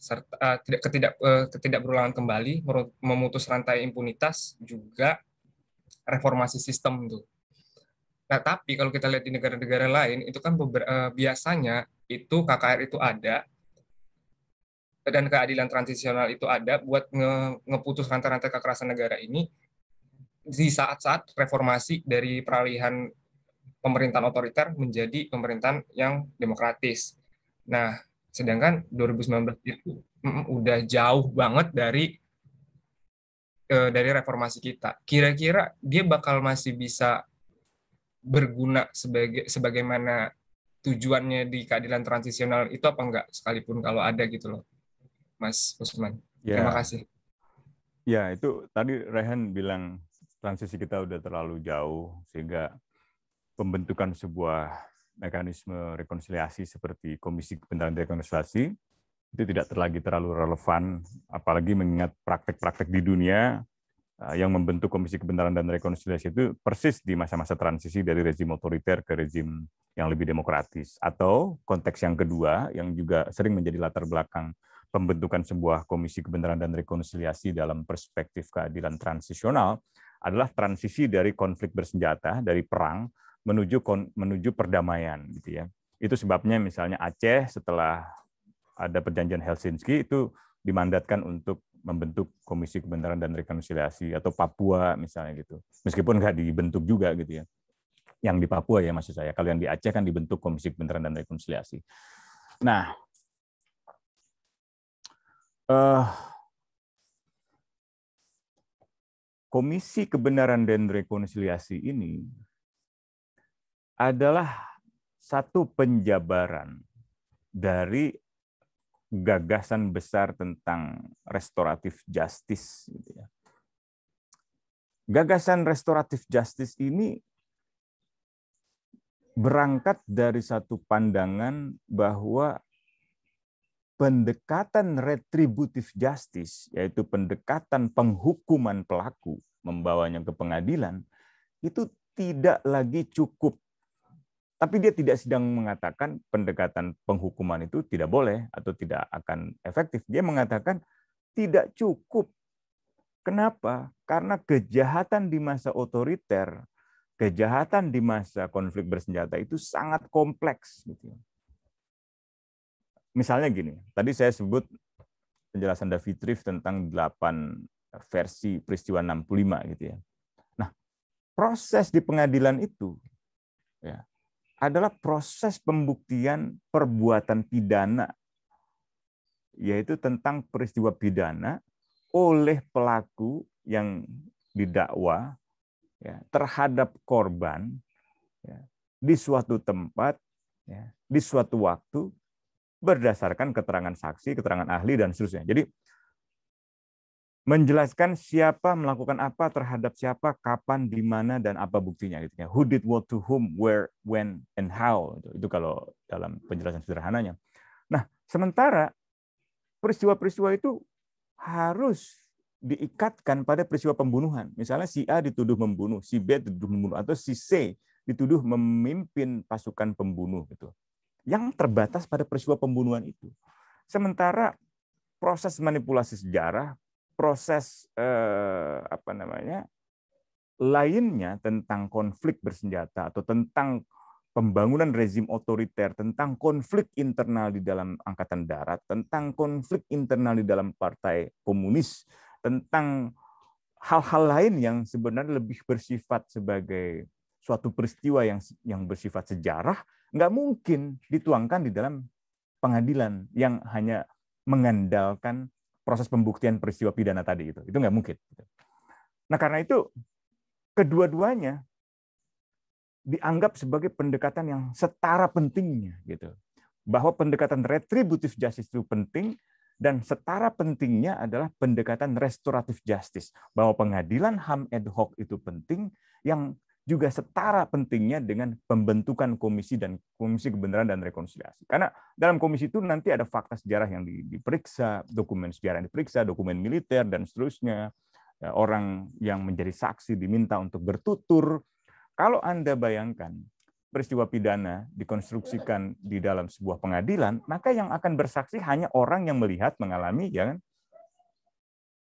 serta uh, tidak ketidak uh, ketidakberulangan kembali memutus rantai impunitas juga reformasi sistem tuh. Nah, tapi kalau kita lihat di negara-negara lain, itu kan eh, biasanya itu KKR itu ada, dan keadilan transisional itu ada buat nge ngeputus rantai-rantai kekerasan negara ini di saat-saat reformasi dari peralihan pemerintahan otoriter menjadi pemerintahan yang demokratis. Nah, sedangkan 2019 itu udah jauh banget dari dari reformasi kita. Kira-kira dia bakal masih bisa berguna sebagai sebagaimana tujuannya di keadilan transisional itu apa enggak sekalipun kalau ada gitu loh. Mas Usman. Yeah. Terima kasih. Ya, itu tadi Rehan bilang transisi kita udah terlalu jauh sehingga pembentukan sebuah mekanisme rekonsiliasi seperti Komisi Pembenaran Rekonsiliasi itu tidak terlagi terlalu relevan, apalagi mengingat praktek-praktek di dunia eh, yang membentuk Komisi Kebenaran dan Rekonsiliasi itu persis di masa-masa transisi dari rezim otoriter ke rezim yang lebih demokratis. Atau konteks yang kedua, yang juga sering menjadi latar belakang pembentukan sebuah Komisi Kebenaran dan Rekonsiliasi dalam perspektif keadilan transisional, adalah transisi dari konflik bersenjata, dari perang, menuju menuju perdamaian. gitu ya. Itu sebabnya misalnya Aceh setelah ada perjanjian Helsinki itu dimandatkan untuk membentuk Komisi Kebenaran dan Rekonsiliasi atau Papua misalnya gitu. Meskipun nggak dibentuk juga gitu ya. Yang di Papua ya maksud saya. Kalau yang di Aceh kan dibentuk Komisi Kebenaran dan Rekonsiliasi. Nah, eh, Komisi Kebenaran dan Rekonsiliasi ini adalah satu penjabaran dari gagasan besar tentang restoratif justice. Gitu ya. Gagasan restoratif justice ini berangkat dari satu pandangan bahwa pendekatan retributif justice, yaitu pendekatan penghukuman pelaku membawanya ke pengadilan, itu tidak lagi cukup tapi dia tidak sedang mengatakan pendekatan penghukuman itu tidak boleh atau tidak akan efektif. Dia mengatakan tidak cukup. Kenapa? Karena kejahatan di masa otoriter, kejahatan di masa konflik bersenjata itu sangat kompleks. Gitu. Misalnya gini, tadi saya sebut penjelasan David Riff tentang 8 versi peristiwa 65 gitu ya. Nah, proses di pengadilan itu ya, adalah proses pembuktian perbuatan pidana, yaitu tentang peristiwa pidana oleh pelaku yang didakwa ya, terhadap korban ya, di suatu tempat, ya, di suatu waktu berdasarkan keterangan saksi, keterangan ahli dan seterusnya. Jadi menjelaskan siapa melakukan apa terhadap siapa, kapan, di mana dan apa buktinya gitu ya. Who did what to whom, where, when and how. Itu, itu kalau dalam penjelasan sederhananya. Nah, sementara peristiwa-peristiwa itu harus diikatkan pada peristiwa pembunuhan. Misalnya si A dituduh membunuh, si B dituduh membunuh atau si C dituduh memimpin pasukan pembunuh gitu. Yang terbatas pada peristiwa pembunuhan itu. Sementara proses manipulasi sejarah, proses eh, apa namanya lainnya tentang konflik bersenjata atau tentang pembangunan rezim otoriter, tentang konflik internal di dalam angkatan darat, tentang konflik internal di dalam partai komunis, tentang hal-hal lain yang sebenarnya lebih bersifat sebagai suatu peristiwa yang yang bersifat sejarah, nggak mungkin dituangkan di dalam pengadilan yang hanya mengandalkan proses pembuktian peristiwa pidana tadi itu. Itu nggak mungkin. Gitu. Nah karena itu kedua-duanya dianggap sebagai pendekatan yang setara pentingnya gitu. Bahwa pendekatan retributif justice itu penting dan setara pentingnya adalah pendekatan restoratif justice bahwa pengadilan HAM ad hoc itu penting yang juga setara pentingnya dengan pembentukan komisi dan komisi kebenaran dan rekonsiliasi. Karena dalam komisi itu nanti ada fakta sejarah yang diperiksa, dokumen sejarah yang diperiksa, dokumen militer dan seterusnya. Ya, orang yang menjadi saksi diminta untuk bertutur. Kalau Anda bayangkan peristiwa pidana dikonstruksikan di dalam sebuah pengadilan, maka yang akan bersaksi hanya orang yang melihat, mengalami ya kan?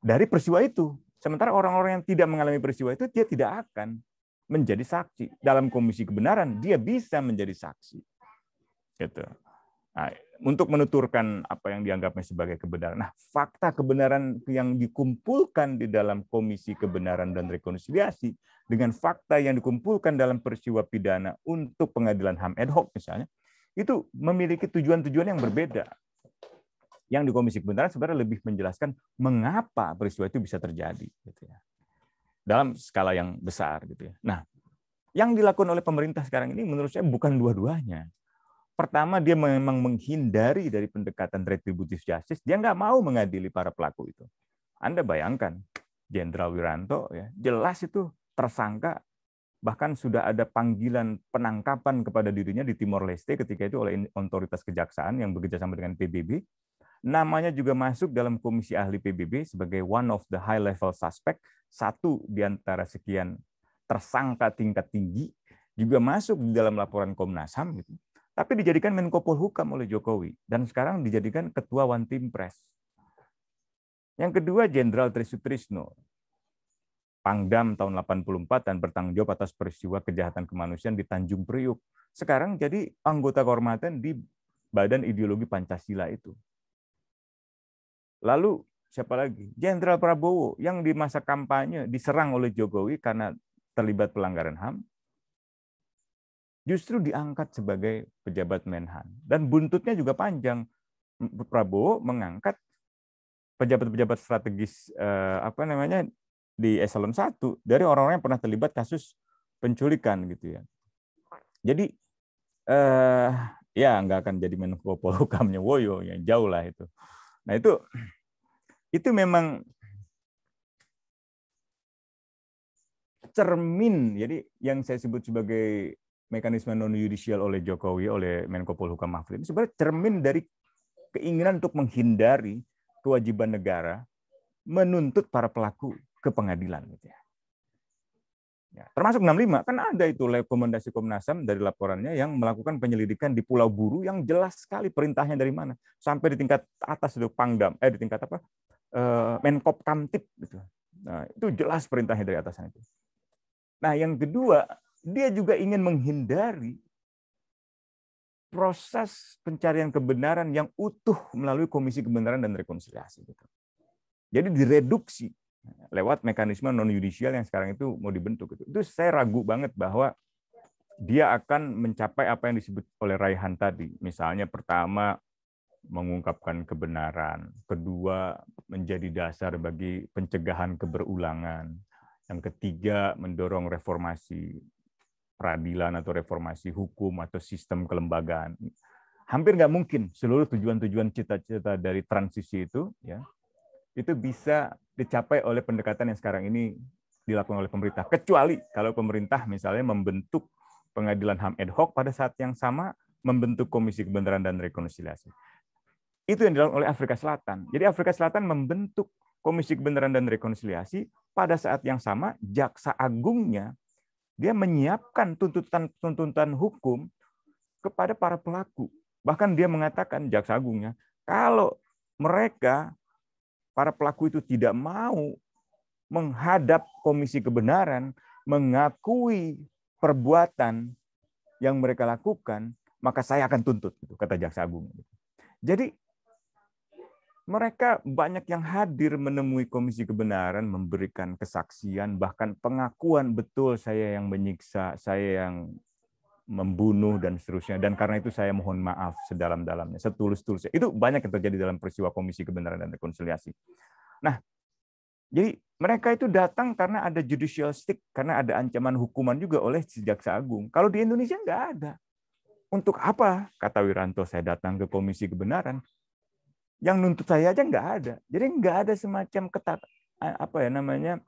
dari peristiwa itu. Sementara orang-orang yang tidak mengalami peristiwa itu dia tidak akan menjadi saksi. Dalam komisi kebenaran dia bisa menjadi saksi. Gitu. Nah, untuk menuturkan apa yang dianggapnya sebagai kebenaran. Nah, fakta kebenaran yang dikumpulkan di dalam Komisi Kebenaran dan Rekonsiliasi dengan fakta yang dikumpulkan dalam peristiwa pidana untuk pengadilan HAM ad hoc misalnya, itu memiliki tujuan-tujuan yang berbeda. Yang di Komisi Kebenaran sebenarnya lebih menjelaskan mengapa peristiwa itu bisa terjadi. Gitu ya dalam skala yang besar gitu ya. Nah, yang dilakukan oleh pemerintah sekarang ini menurut saya bukan dua-duanya. Pertama, dia memang menghindari dari pendekatan retributif justice. Dia nggak mau mengadili para pelaku itu. Anda bayangkan, Jenderal Wiranto, ya, jelas itu tersangka, bahkan sudah ada panggilan penangkapan kepada dirinya di Timor Leste ketika itu oleh otoritas kejaksaan yang bekerja sama dengan PBB Namanya juga masuk dalam komisi ahli PBB sebagai one of the high level suspect, satu di antara sekian tersangka tingkat tinggi juga masuk di dalam laporan Komnas HAM gitu. Tapi dijadikan Menko Polhukam oleh Jokowi dan sekarang dijadikan ketua One Team Press. Yang kedua Jenderal Trisutrisno. Pangdam tahun 84 dan bertanggung jawab atas peristiwa kejahatan kemanusiaan di Tanjung Priuk. Sekarang jadi anggota kehormatan di Badan Ideologi Pancasila itu. Lalu siapa lagi? Jenderal Prabowo yang di masa kampanye diserang oleh Jokowi karena terlibat pelanggaran HAM, justru diangkat sebagai pejabat Menhan. Dan buntutnya juga panjang. Prabowo mengangkat pejabat-pejabat strategis eh, apa namanya di eselon 1 dari orang-orang yang pernah terlibat kasus penculikan gitu ya. Jadi eh, ya nggak akan jadi menko [laughs] polhukamnya Woyo yang jauh lah itu. Nah itu itu memang cermin. Jadi yang saya sebut sebagai mekanisme non yudisial oleh Jokowi oleh Menko Polhukam Mahfud ini sebenarnya cermin dari keinginan untuk menghindari kewajiban negara menuntut para pelaku ke pengadilan gitu ya. Ya, termasuk 65 kan ada itu rekomendasi Komnas HAM dari laporannya yang melakukan penyelidikan di Pulau Buru yang jelas sekali perintahnya dari mana sampai di tingkat atas itu Pangdam eh di tingkat apa eh, Menkop Kamtip gitu. Nah, itu jelas perintahnya dari atasan itu. Nah, yang kedua, dia juga ingin menghindari proses pencarian kebenaran yang utuh melalui Komisi Kebenaran dan Rekonsiliasi gitu. Jadi direduksi lewat mekanisme non yudisial yang sekarang itu mau dibentuk itu. Itu saya ragu banget bahwa dia akan mencapai apa yang disebut oleh Raihan tadi. Misalnya pertama mengungkapkan kebenaran, kedua menjadi dasar bagi pencegahan keberulangan, yang ketiga mendorong reformasi peradilan atau reformasi hukum atau sistem kelembagaan. Hampir nggak mungkin seluruh tujuan-tujuan cita-cita dari transisi itu ya itu bisa dicapai oleh pendekatan yang sekarang ini dilakukan oleh pemerintah. Kecuali kalau pemerintah misalnya membentuk pengadilan HAM ad hoc pada saat yang sama membentuk Komisi Kebenaran dan Rekonsiliasi. Itu yang dilakukan oleh Afrika Selatan. Jadi Afrika Selatan membentuk Komisi Kebenaran dan Rekonsiliasi pada saat yang sama jaksa agungnya dia menyiapkan tuntutan-tuntutan hukum kepada para pelaku. Bahkan dia mengatakan jaksa agungnya, kalau mereka para pelaku itu tidak mau menghadap komisi kebenaran, mengakui perbuatan yang mereka lakukan, maka saya akan tuntut, gitu, kata jaksa agung. Jadi mereka banyak yang hadir menemui komisi kebenaran, memberikan kesaksian, bahkan pengakuan betul saya yang menyiksa, saya yang membunuh dan seterusnya. Dan karena itu saya mohon maaf sedalam-dalamnya, setulus-tulusnya. Itu banyak yang terjadi dalam peristiwa Komisi Kebenaran dan Rekonsiliasi. Nah, jadi mereka itu datang karena ada judicial stick, karena ada ancaman hukuman juga oleh Jaksa Agung. Kalau di Indonesia nggak ada. Untuk apa? Kata Wiranto, saya datang ke Komisi Kebenaran. Yang nuntut saya aja nggak ada. Jadi nggak ada semacam ketat apa ya namanya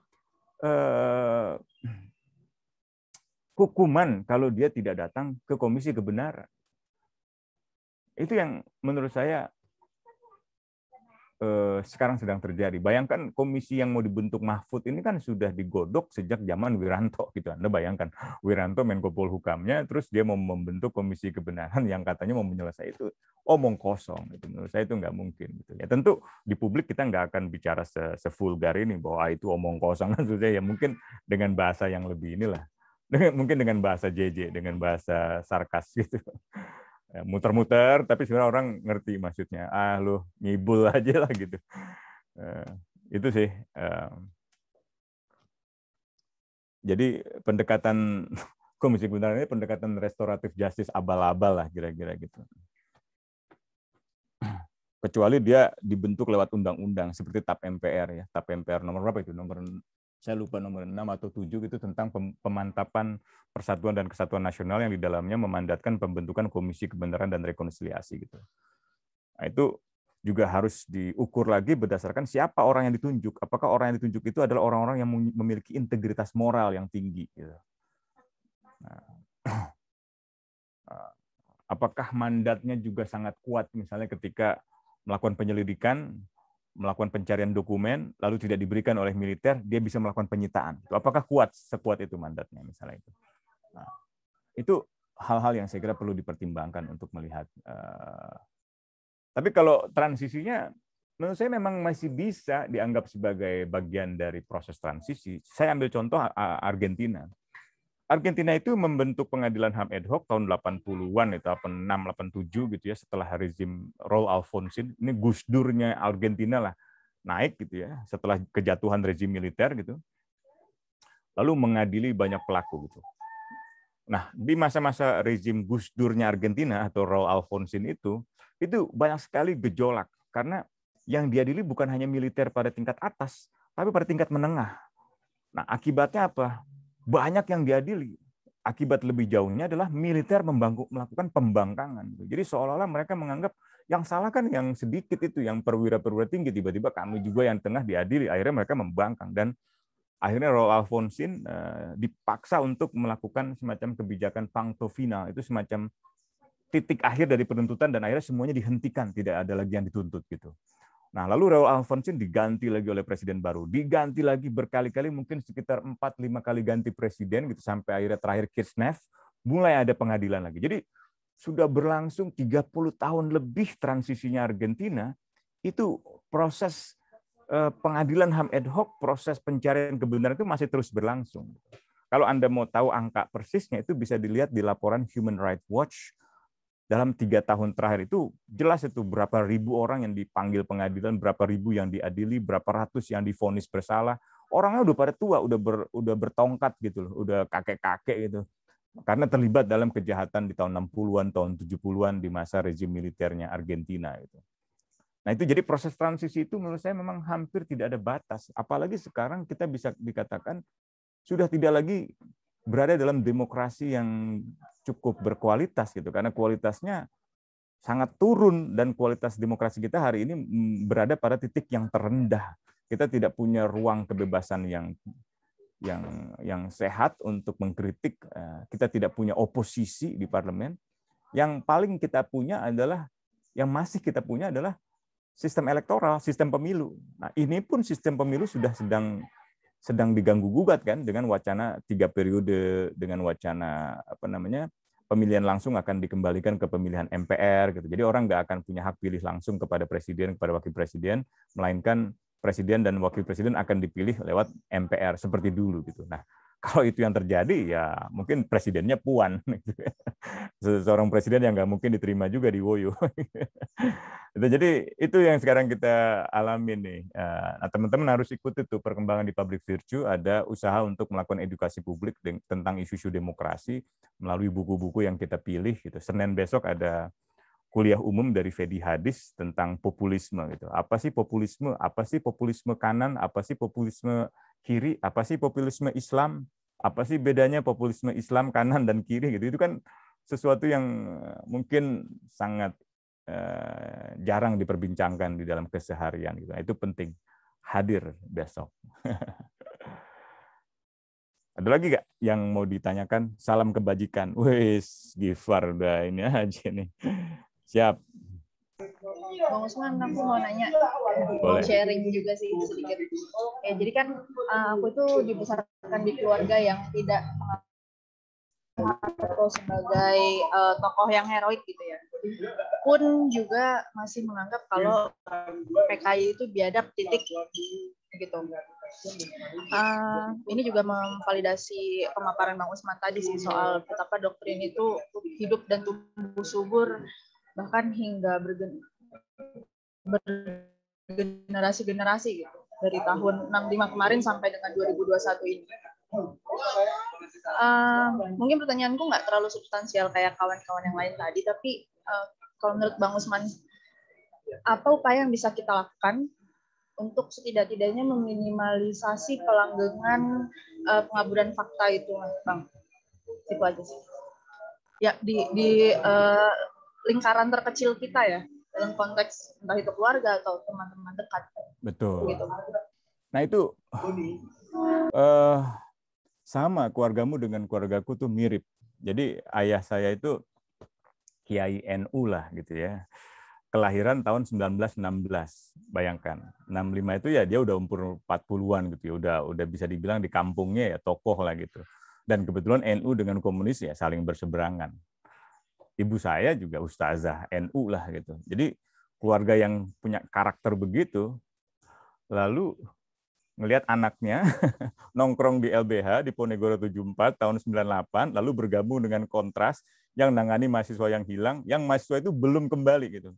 eh, hukuman kalau dia tidak datang ke komisi kebenaran. Itu yang menurut saya eh, sekarang sedang terjadi. Bayangkan komisi yang mau dibentuk Mahfud ini kan sudah digodok sejak zaman Wiranto gitu. Anda bayangkan Wiranto Menko Polhukamnya terus dia mau membentuk komisi kebenaran yang katanya mau menyelesaikan itu omong kosong itu menurut saya itu nggak mungkin gitu ya tentu di publik kita nggak akan bicara se sefulgar ini bahwa ah, itu omong kosong [laughs] maksudnya ya mungkin dengan bahasa yang lebih inilah dengan mungkin dengan bahasa JJ, dengan bahasa sarkas gitu. Ya, muter-muter, tapi sebenarnya orang ngerti maksudnya. Ah, lu ngibul [laughs] aja lah gitu. Uh, itu sih. Uh, jadi pendekatan [laughs] komisi kebenaran ini pendekatan restoratif justice abal-abal lah kira-kira gitu. [clears throat] Kecuali dia dibentuk lewat undang-undang seperti TAP MPR ya, TAP MPR nomor berapa itu? Nomor saya lupa nomor 6 atau 7 gitu tentang pemantapan persatuan dan kesatuan nasional yang di dalamnya memandatkan pembentukan Komisi Kebenaran dan Rekonsiliasi gitu. Nah, itu juga harus diukur lagi berdasarkan siapa orang yang ditunjuk. Apakah orang yang ditunjuk itu adalah orang-orang yang memiliki integritas moral yang tinggi gitu. Nah, [clears throat] eh, apakah mandatnya juga sangat kuat misalnya ketika melakukan penyelidikan melakukan pencarian dokumen lalu tidak diberikan oleh militer, dia bisa melakukan penyitaan. Apakah kuat sekuat itu mandatnya misalnya itu? Nah, itu hal-hal yang saya kira perlu dipertimbangkan untuk melihat. Eh, tapi kalau transisinya, menurut saya memang masih bisa dianggap sebagai bagian dari proses transisi. Saya ambil contoh Argentina. Argentina itu membentuk pengadilan HAM ad hoc tahun 80-an itu 86 87 gitu ya setelah rezim Raul Alfonsin ini gusdurnya Argentina lah naik gitu ya setelah kejatuhan rezim militer gitu. Lalu mengadili banyak pelaku gitu. Nah, di masa-masa rezim gusdurnya Argentina atau Raul Alfonsin itu itu banyak sekali gejolak karena yang diadili bukan hanya militer pada tingkat atas tapi pada tingkat menengah. Nah, akibatnya apa? banyak yang diadili. Akibat lebih jauhnya adalah militer membangku, melakukan pembangkangan. Jadi seolah-olah mereka menganggap yang salah kan yang sedikit itu, yang perwira-perwira tinggi. Tiba-tiba kami juga yang tengah diadili. Akhirnya mereka membangkang. Dan akhirnya Raul Alfonsin eh, dipaksa untuk melakukan semacam kebijakan pangto final. Itu semacam titik akhir dari penuntutan dan akhirnya semuanya dihentikan. Tidak ada lagi yang dituntut. gitu. Nah, lalu Raul Alfonsin diganti lagi oleh presiden baru, diganti lagi berkali-kali mungkin sekitar 4 5 kali ganti presiden gitu sampai akhirnya terakhir Kirchner mulai ada pengadilan lagi. Jadi sudah berlangsung 30 tahun lebih transisinya Argentina itu proses eh, pengadilan HAM ad hoc, proses pencarian kebenaran itu masih terus berlangsung. Kalau Anda mau tahu angka persisnya itu bisa dilihat di laporan Human Rights Watch dalam tiga tahun terakhir itu jelas itu berapa ribu orang yang dipanggil pengadilan, berapa ribu yang diadili, berapa ratus yang difonis bersalah. Orangnya udah pada tua, udah ber, udah bertongkat gitu loh, udah kakek-kakek gitu. Karena terlibat dalam kejahatan di tahun 60-an, tahun 70-an di masa rezim militernya Argentina itu. Nah, itu jadi proses transisi itu menurut saya memang hampir tidak ada batas. Apalagi sekarang kita bisa dikatakan sudah tidak lagi berada dalam demokrasi yang cukup berkualitas gitu karena kualitasnya sangat turun dan kualitas demokrasi kita hari ini mm, berada pada titik yang terendah. Kita tidak punya ruang kebebasan yang yang yang sehat untuk mengkritik. Eh, kita tidak punya oposisi di parlemen. Yang paling kita punya adalah yang masih kita punya adalah sistem elektoral, sistem pemilu. Nah, ini pun sistem pemilu sudah sedang sedang diganggu gugat kan dengan wacana tiga periode dengan wacana apa namanya pemilihan langsung akan dikembalikan ke pemilihan MPR gitu. Jadi orang nggak akan punya hak pilih langsung kepada presiden kepada wakil presiden, melainkan presiden dan wakil presiden akan dipilih lewat MPR seperti dulu gitu. Nah, kalau itu yang terjadi, ya mungkin presidennya Puan. [laughs] Gitu kan. Seorang presiden yang nggak mungkin diterima juga di Woyo. [laughs] Jadi itu yang sekarang kita alami nih. Eh, nah, teman-teman harus ikuti tuh perkembangan di public virtue. Ada usaha untuk melakukan edukasi publik tentang isu-isu demokrasi melalui buku-buku yang kita pilih. Gitu. Senin besok ada kuliah umum dari Fedi Hadis tentang populisme gitu. Apa sih populisme? Apa sih populisme kanan? Apa sih populisme kiri, apa sih populisme Islam, apa sih bedanya populisme Islam kanan dan kiri gitu. Itu kan sesuatu yang eh, mungkin sangat eh, jarang diperbincangkan di dalam keseharian gitu. Nah, itu penting hadir besok. [laughs] Ada lagi gak yang mau ditanyakan? Salam kebajikan. Wis, Gifar udah ini [laughs] aja nih. Siap. Bang Usman, aku mau nanya, Boleh. sharing juga sih sedikit. Ya, jadi kan eh, aku itu dibesarkan di keluarga yang tidak atau sebagai uh, tokoh yang heroik gitu ya. Pun juga masih menganggap kalau PKI itu biadab titik gitu. Uh, ini juga memvalidasi pemaparan Bang Usman tadi sih soal betapa doktrin itu hidup dan tumbuh subur bahkan hingga bergen bergenerasi-generasi gitu dari tahun 65 kemarin sampai dengan 2021 ini. Uh, mungkin pertanyaanku nggak terlalu substansial kayak kawan-kawan yang lain tadi, tapi uh, kalau menurut Bang Usman, apa upaya yang bisa kita lakukan untuk setidak-tidaknya meminimalisasi pelanggengan uh, pengaburan fakta itu, Bang? Itu aja sih. Ya di di uh, lingkaran terkecil kita ya dalam konteks entah itu keluarga atau teman-teman dekat. Betul. Gitu. Nah itu uh, [sighs] sama keluargamu dengan keluargaku tuh mirip. Jadi ayah saya itu Kiai NU lah gitu ya. Kelahiran tahun 1916, bayangkan. 65 itu ya dia udah umur 40-an gitu ya, udah udah bisa dibilang di kampungnya ya tokoh lah gitu. Dan kebetulan NU dengan komunis ya saling berseberangan ibu saya juga ustazah NU lah gitu. Jadi keluarga yang punya karakter begitu lalu ngelihat anaknya [laughs] nongkrong di LBH di Ponegoro 74 tahun 98 lalu bergabung dengan Kontras yang nangani mahasiswa yang hilang yang mahasiswa itu belum kembali gitu.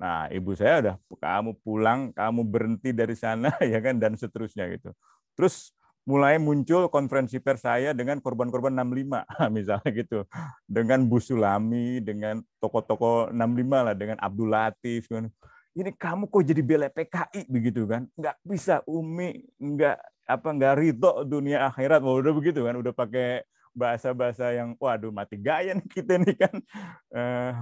Nah, ibu saya udah kamu pulang, kamu berhenti dari sana [laughs] ya kan dan seterusnya gitu. Terus mulai muncul konferensi pers saya dengan korban-korban 65 [laughs] misalnya gitu. Dengan Bu Sulami, dengan tokoh-tokoh 65 lah, dengan Abdul Latif. Ini kamu kok jadi bela PKI begitu kan? Nggak bisa Umi, nggak apa nggak rito dunia akhirat. mau udah begitu kan, udah pakai bahasa-bahasa yang waduh mati gaya nih kita nih kan. eh,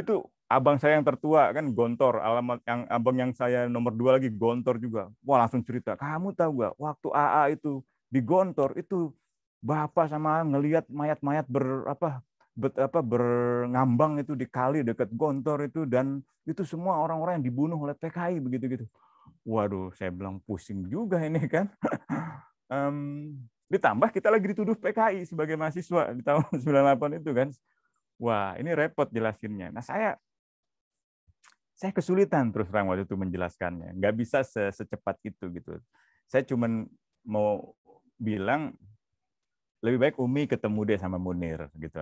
itu abang saya yang tertua kan gontor alamat yang abang yang saya nomor dua lagi gontor juga wah langsung cerita kamu tahu gak waktu AA itu di gontor itu bapak sama ngelihat mayat-mayat berapa ber, apa berngambang itu di kali dekat gontor itu dan itu semua orang-orang yang dibunuh oleh PKI begitu gitu waduh saya bilang pusing juga ini kan um, [laughs] ditambah kita lagi dituduh PKI sebagai mahasiswa di tahun 98 [laughs] itu kan Wah, ini repot jelasinnya. Nah, saya saya kesulitan terus terang waktu itu menjelaskannya. Nggak bisa se secepat itu gitu. Saya cuman mau bilang lebih baik Umi ketemu deh sama Munir gitu.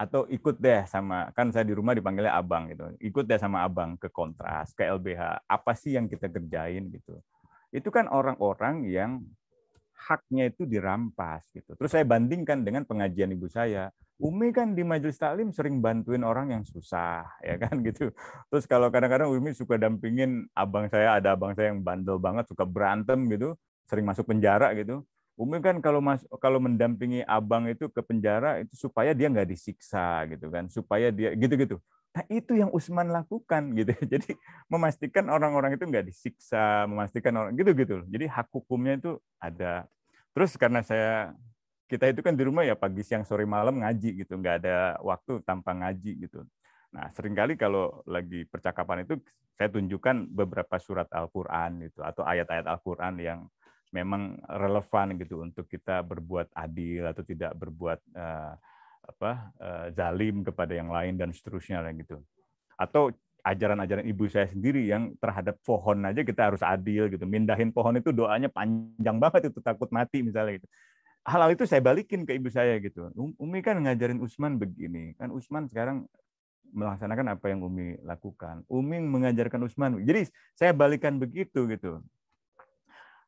Atau ikut deh sama kan saya di rumah dipanggilnya Abang gitu. Ikut deh sama Abang ke kontras, ke LBH. Apa sih yang kita kerjain gitu. Itu kan orang-orang yang haknya itu dirampas gitu. Terus saya bandingkan dengan pengajian ibu saya Umi kan di majelis taklim sering bantuin orang yang susah, [laughs] ya kan gitu. Terus kalau kadang-kadang Umi suka dampingin abang saya, ada abang saya yang bandel banget, suka berantem gitu, sering masuk penjara gitu. Umi kan kalau mas, kalau mendampingi abang itu ke penjara itu supaya dia nggak disiksa gitu kan, supaya dia gitu-gitu. Nah itu yang Usman lakukan [laughs] gitu. Jadi memastikan orang-orang itu nggak disiksa, memastikan orang gitu-gitu. Jadi hak hukumnya itu ada. Terus karena saya kita itu kan di rumah ya pagi siang sore malam ngaji gitu nggak ada waktu tanpa ngaji gitu nah seringkali kalau lagi percakapan itu saya tunjukkan beberapa surat Al-Quran gitu atau ayat-ayat Al-Quran yang memang relevan gitu untuk kita berbuat adil atau tidak berbuat uh, apa uh, zalim kepada yang lain dan seterusnya gitu atau ajaran-ajaran ibu saya sendiri yang terhadap pohon aja kita harus adil gitu. Mindahin pohon itu doanya panjang banget itu takut mati misalnya gitu hal hal itu saya balikin ke ibu saya gitu. Um, Umi kan ngajarin Usman begini, kan Usman sekarang melaksanakan apa yang Umi lakukan. Umi mengajarkan Usman. Jadi saya balikan begitu gitu.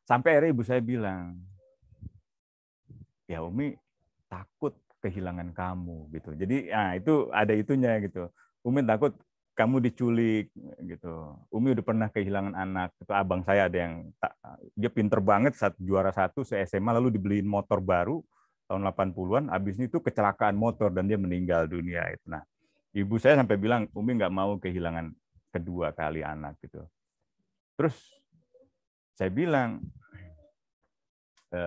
Sampai akhirnya ibu saya bilang, ya Umi takut kehilangan kamu gitu. Jadi nah, itu ada itunya gitu. Umi takut kamu diculik gitu. Umi udah pernah kehilangan anak. Itu abang saya ada yang tak, dia pinter banget saat juara satu se SMA lalu dibeliin motor baru tahun 80-an. Habis itu kecelakaan motor dan dia meninggal dunia itu. Nah, ibu saya sampai bilang Umi nggak mau kehilangan kedua kali anak gitu. Terus saya bilang e,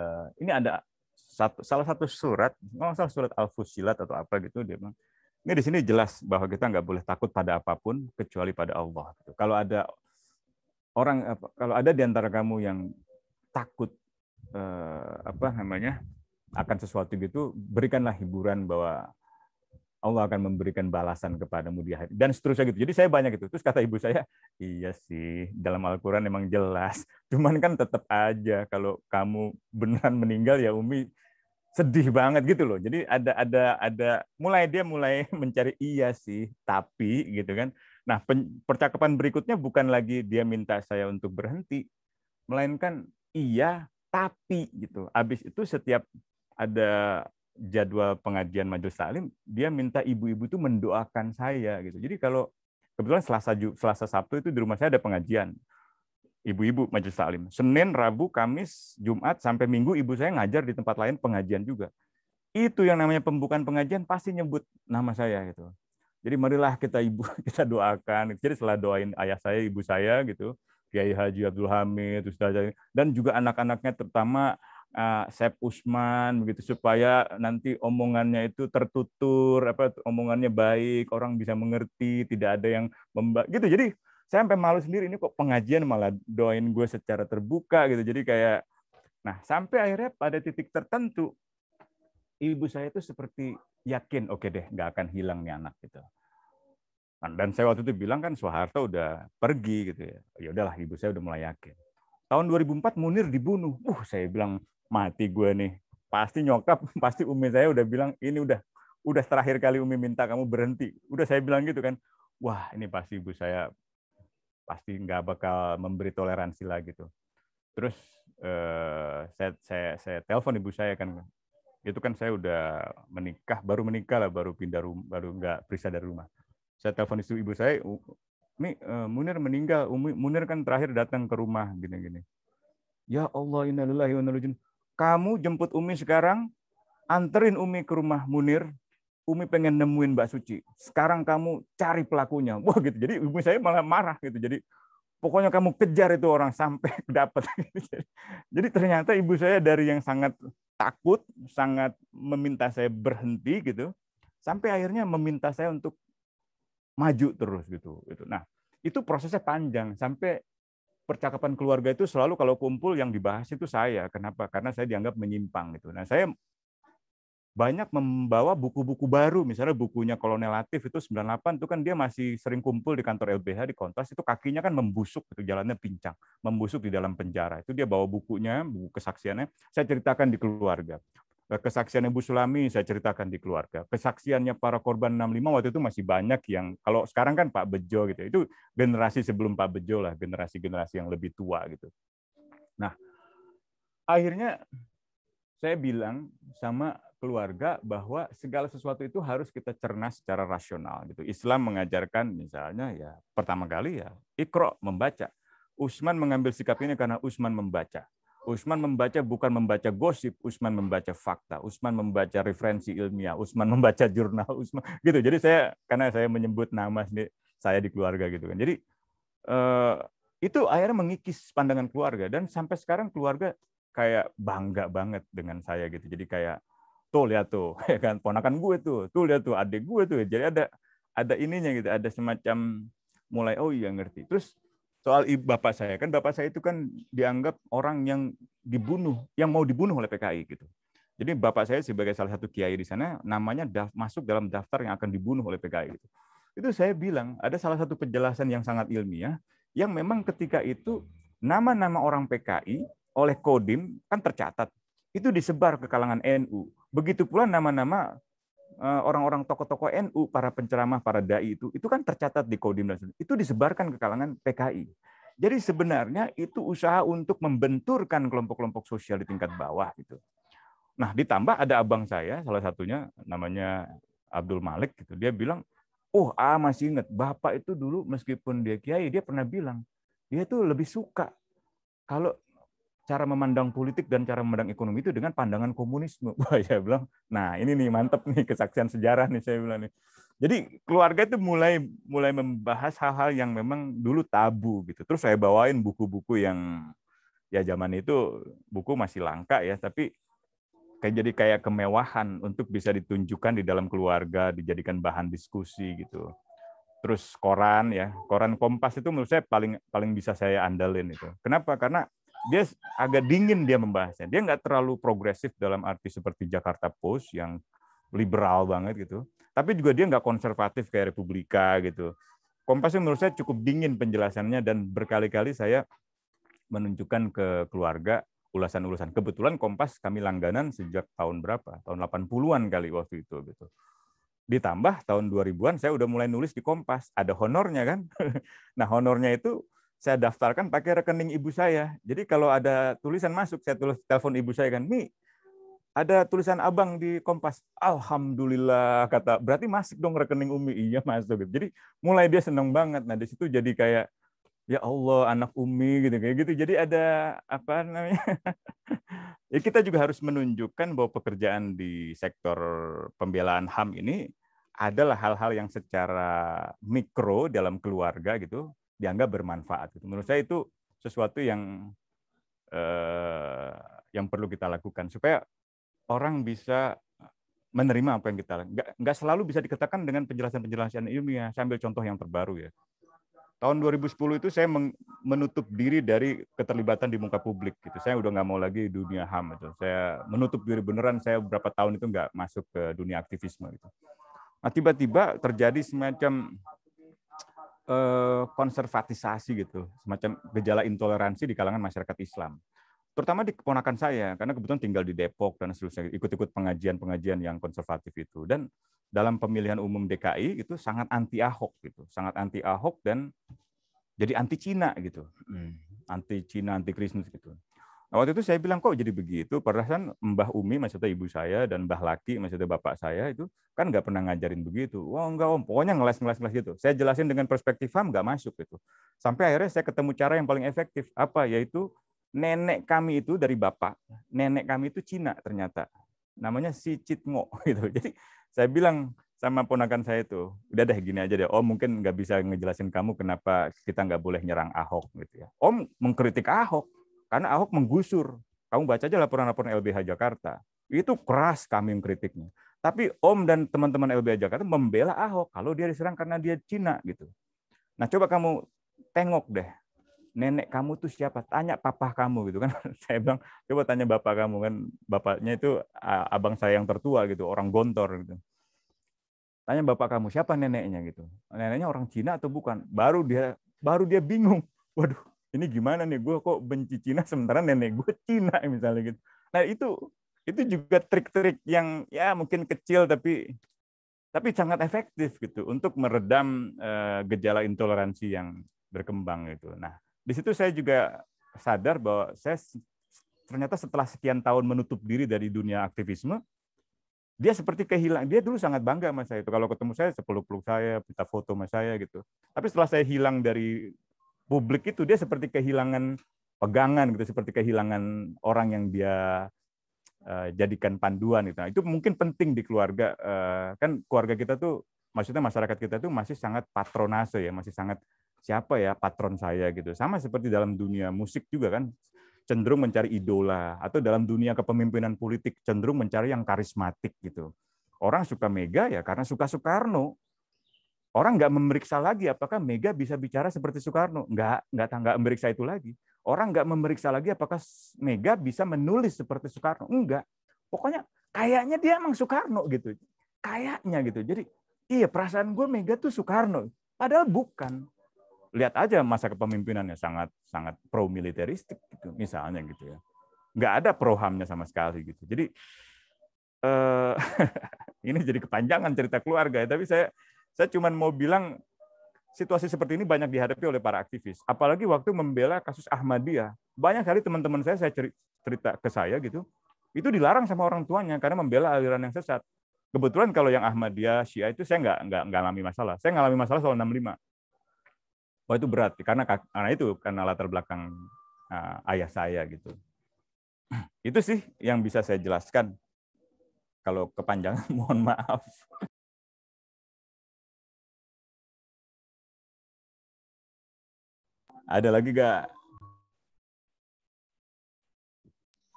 ini ada satu, salah satu surat, nggak salah surat Al-Fusilat atau apa gitu dia bilang ini di sini jelas bahwa kita nggak boleh takut pada apapun kecuali pada Allah. Gitu. Kalau ada orang kalau ada di antara kamu yang takut eh, apa namanya akan sesuatu gitu, berikanlah hiburan bahwa Allah akan memberikan balasan kepadamu di hari dan seterusnya gitu. Jadi saya banyak gitu. Terus kata ibu saya, iya sih dalam Al-Quran memang jelas. [laughs] Cuman kan tetap aja kalau kamu benar meninggal ya Umi sedih banget gitu loh. Jadi ada ada ada mulai dia mulai [laughs] mencari iya sih, tapi gitu kan. Nah, pen, percakapan berikutnya bukan lagi dia minta saya untuk berhenti, melainkan iya tapi gitu. Habis itu setiap ada jadwal pengajian majelis salim, dia minta ibu-ibu itu mendoakan saya gitu. Jadi kalau kebetulan Selasa Selasa Sabtu itu di rumah saya ada pengajian ibu-ibu majelis taklim. Senin, Rabu, Kamis, Jumat sampai Minggu ibu saya ngajar di tempat lain pengajian juga. Itu yang namanya pembukaan pengajian pasti nyebut nama saya gitu. Jadi marilah kita ibu [laughs] kita doakan. Jadi setelah doain ayah saya, ibu saya gitu, Kiai Haji Abdul Hamid, Ustaz dan juga anak-anaknya terutama uh, Sep Usman begitu supaya nanti omongannya itu tertutur apa omongannya baik orang bisa mengerti tidak ada yang memba gitu jadi saya sampai malu sendiri ini kok pengajian malah doain gue secara terbuka gitu jadi kayak nah sampai akhirnya pada titik tertentu ibu saya itu seperti yakin oke okay deh nggak akan hilang nih anak gitu nah, dan saya waktu itu bilang kan Soeharto udah pergi gitu ya ya udahlah ibu saya udah mulai yakin tahun 2004 Munir dibunuh uh saya bilang mati gue nih pasti nyokap [laughs] pasti umi saya udah bilang ini udah udah terakhir kali umi minta kamu berhenti udah saya bilang gitu kan wah ini pasti ibu saya pasti nggak bakal memberi toleransi lah gitu. Terus eh, saya saya saya telepon ibu saya kan itu kan saya udah menikah baru menikah lah baru pindah rumah baru nggak periksa dari rumah. Saya telepon istri ibu saya ini eh, Munir meninggal Umi, Munir kan terakhir datang ke rumah gini-gini. Ya Allah innalillahi wa kamu jemput Umi sekarang, anterin Umi ke rumah Munir, Umi pengen nemuin Mbak Suci. Sekarang kamu cari pelakunya. [laughs] Wah gitu. Jadi Umi saya malah marah gitu. Jadi pokoknya kamu kejar itu orang sampai [laughs] dapat. Jadi ternyata ibu saya dari yang sangat takut, sangat meminta saya berhenti gitu, sampai akhirnya meminta saya untuk maju terus gitu, gitu. Nah, itu prosesnya panjang sampai percakapan keluarga itu selalu kalau kumpul yang dibahas itu saya. Kenapa? Karena saya dianggap menyimpang gitu. Nah, saya banyak membawa buku-buku baru, misalnya bukunya Kolonel Latif itu 98 itu kan dia masih sering kumpul di kantor LBH di Kontras itu kakinya kan membusuk itu jalannya pincang, membusuk di dalam penjara. Itu dia bawa bukunya, buku kesaksiannya. Saya ceritakan di keluarga. Eh, kesaksiannya Ibu Sulami saya ceritakan di keluarga. Kesaksiannya para korban 65 waktu itu masih banyak yang kalau sekarang kan Pak Bejo gitu. Itu generasi sebelum Pak Bejo lah, generasi-generasi yang lebih tua gitu. Nah, akhirnya saya bilang sama keluarga bahwa segala sesuatu itu harus kita cerna secara rasional gitu. Islam mengajarkan misalnya ya pertama kali ya ikro membaca. Usman mengambil sikap ini karena Usman membaca. Usman membaca bukan membaca gosip, Usman membaca fakta, Usman membaca referensi ilmiah, Usman [laughs] membaca jurnal, Usman, [laughs] gitu. Jadi saya karena saya menyebut nama sendiri, saya di keluarga gitu kan. Jadi eh, itu akhirnya mengikis pandangan keluarga dan sampai sekarang keluarga kayak bangga banget dengan saya gitu. Jadi kayak tuh lihat tuh [laughs] ya kan ponakan gue tuh, tuh lihat tuh adik gue tuh. Jadi ada ada ininya gitu, ada semacam mulai oh iya ngerti. Terus soal ibu bapak saya kan bapak saya itu kan dianggap orang yang dibunuh, yang mau dibunuh oleh PKI gitu. Jadi bapak saya sebagai salah satu kiai di sana namanya masuk dalam daftar yang akan dibunuh oleh PKI gitu. Itu saya bilang ada salah satu penjelasan yang sangat ilmiah yang memang ketika itu nama-nama orang PKI oleh Kodim kan tercatat. Itu disebar ke kalangan NU. Begitu pula nama-nama eh, orang-orang tokoh-tokoh NU, para penceramah, para dai itu, itu kan tercatat di Kodim dan itu disebarkan ke kalangan PKI. Jadi sebenarnya itu usaha untuk membenturkan kelompok-kelompok sosial di tingkat bawah gitu. Nah, ditambah ada abang saya, salah satunya namanya Abdul Malik gitu. Dia bilang, "Oh, ah masih ingat, Bapak itu dulu meskipun dia kiai, dia pernah bilang, dia tuh lebih suka kalau cara memandang politik dan cara memandang ekonomi itu dengan pandangan komunisme. [laughs] Wah, saya bilang, nah ini nih mantep nih kesaksian sejarah nih saya bilang nih. Jadi keluarga itu mulai mulai membahas hal-hal yang memang dulu tabu gitu. Terus saya bawain buku-buku yang ya zaman itu buku masih langka ya, tapi kayak jadi kayak kemewahan untuk bisa ditunjukkan di dalam keluarga, dijadikan bahan diskusi gitu. Terus koran ya, koran Kompas itu menurut saya paling paling bisa saya andalin itu. Kenapa? Karena dia agak dingin dia membahasnya. Dia nggak terlalu progresif dalam arti seperti Jakarta Post yang liberal banget gitu. Tapi juga dia nggak konservatif kayak Republika gitu. Kompas menurut saya cukup dingin penjelasannya dan berkali-kali saya menunjukkan ke keluarga ulasan-ulasan. Kebetulan Kompas kami langganan sejak tahun berapa? Tahun 80-an kali waktu itu gitu. Ditambah tahun 2000-an saya udah mulai nulis di Kompas, ada honornya kan. [laughs] nah, honornya itu saya daftarkan pakai rekening ibu saya. Jadi kalau ada tulisan masuk, saya tulis telepon ibu saya kan, Mi, ada tulisan abang di Kompas. Alhamdulillah kata, berarti masuk dong rekening Umi. [laughs] Iya masuk. Jadi mulai dia senang banget. Nah di situ jadi kayak ya Allah anak Umi gitu kayak gitu. Jadi ada apa namanya? [laughs] ya kita juga harus menunjukkan bahwa pekerjaan di sektor pembelaan HAM ini adalah hal-hal yang secara mikro dalam keluarga gitu dianggap bermanfaat. Gitu. Menurut saya itu sesuatu yang eh, yang perlu kita lakukan supaya orang bisa menerima apa yang kita nggak nggak selalu bisa dikatakan dengan penjelasan-penjelasan ilmiah. Ya, saya ambil contoh yang terbaru ya. Tahun 2010 itu saya menutup diri dari keterlibatan di muka publik gitu. Saya udah nggak mau lagi dunia HAM gitu. Saya menutup diri beneran. Saya beberapa tahun itu nggak masuk ke dunia aktivisme gitu. Nah, tiba-tiba terjadi semacam Eh, konservatisasi gitu, semacam gejala intoleransi di kalangan masyarakat Islam. Terutama di keponakan saya, karena kebetulan tinggal di Depok dan seterusnya, ikut-ikut pengajian-pengajian yang konservatif itu. Dan dalam pemilihan umum DKI itu sangat anti Ahok gitu, sangat anti Ahok dan jadi anti Cina gitu, hmm, anti Cina, anti Kristen gitu. Nah, waktu itu saya bilang kok jadi begitu. Perasaan Mbah Umi maksudnya ibu saya dan Mbah Laki maksudnya bapak saya itu kan nggak pernah ngajarin begitu. Wah enggak om, pokoknya ngeles-ngeles gitu. Saya jelasin dengan perspektif ham nggak masuk gitu. Sampai akhirnya saya ketemu cara yang paling efektif apa yaitu nenek kami itu dari bapak, nenek kami itu Cina ternyata. Namanya si Citmo [laughs] gitu. Jadi saya bilang sama ponakan saya itu, udah deh gini aja deh, Oh mungkin nggak bisa ngejelasin kamu kenapa kita nggak boleh nyerang Ahok gitu ya. Om mengkritik Ahok, karena Ahok menggusur. Kamu baca aja laporan-laporan LBH Jakarta. Itu keras kami yang kritiknya. Tapi Om dan teman-teman LBH Jakarta membela Ahok kalau dia diserang karena dia Cina gitu. Nah, coba kamu tengok deh. Nenek kamu tuh siapa? Tanya papa kamu gitu kan. [laughs] Saya bilang, coba tanya bapak kamu kan. Bapaknya itu abang saya yang tertua gitu, orang gontor gitu. Tanya bapak kamu siapa neneknya gitu. Neneknya orang Cina atau bukan? Baru dia baru dia bingung. Waduh, ini gimana nih gue kok benci Cina sementara nenek gue Cina [laughs] misalnya gitu nah itu itu juga trik-trik yang ya mungkin kecil tapi tapi sangat efektif gitu untuk meredam uh, gejala intoleransi yang berkembang gitu nah di situ saya juga sadar bahwa saya ternyata setelah sekian tahun menutup diri dari dunia aktivisme dia seperti kehilangan dia dulu sangat bangga sama saya itu kalau ketemu saya sepuluh peluk saya minta foto sama saya gitu tapi setelah saya hilang dari publik itu dia seperti kehilangan pegangan gitu, seperti kehilangan orang yang dia eh, jadikan panduan gitu. Nah, itu mungkin penting di keluarga eh, kan keluarga kita tuh maksudnya masyarakat kita tuh masih sangat patronase ya, masih sangat siapa ya patron saya gitu. Sama seperti dalam dunia musik juga kan cenderung mencari idola atau dalam dunia kepemimpinan politik cenderung mencari yang karismatik gitu. Orang suka Mega ya karena suka Soekarno. Orang nggak memeriksa lagi apakah Mega bisa bicara seperti Soekarno. Nggak, nggak, nggak memeriksa itu lagi. Orang nggak memeriksa lagi apakah Mega bisa menulis seperti Soekarno. Enggak. Pokoknya kayaknya dia emang Soekarno gitu. Kayaknya gitu. Jadi iya perasaan gue Mega tuh Soekarno. Padahal bukan. Lihat aja masa kepemimpinannya sangat sangat pro militeristik gitu misalnya gitu ya. Nggak ada pro hamnya sama sekali gitu. Jadi eh, [laughs] ini jadi kepanjangan cerita keluarga ya. tapi saya saya cuma mau bilang situasi seperti ini banyak dihadapi oleh para aktivis. Apalagi waktu membela kasus Ahmadiyah. Banyak kali teman-teman saya saya cerita ke saya gitu, itu dilarang sama orang tuanya karena membela aliran yang sesat. Kebetulan kalau yang Ahmadiyah, Syiah itu saya nggak nggak nggak alami masalah. Saya ngalami masalah soal 65. Wah itu berat karena karena itu karena latar belakang uh, ayah saya gitu. [clears throat] Itu sih yang bisa saya jelaskan. Kalau kepanjangan [laughs] mohon maaf. Ada lagi gak?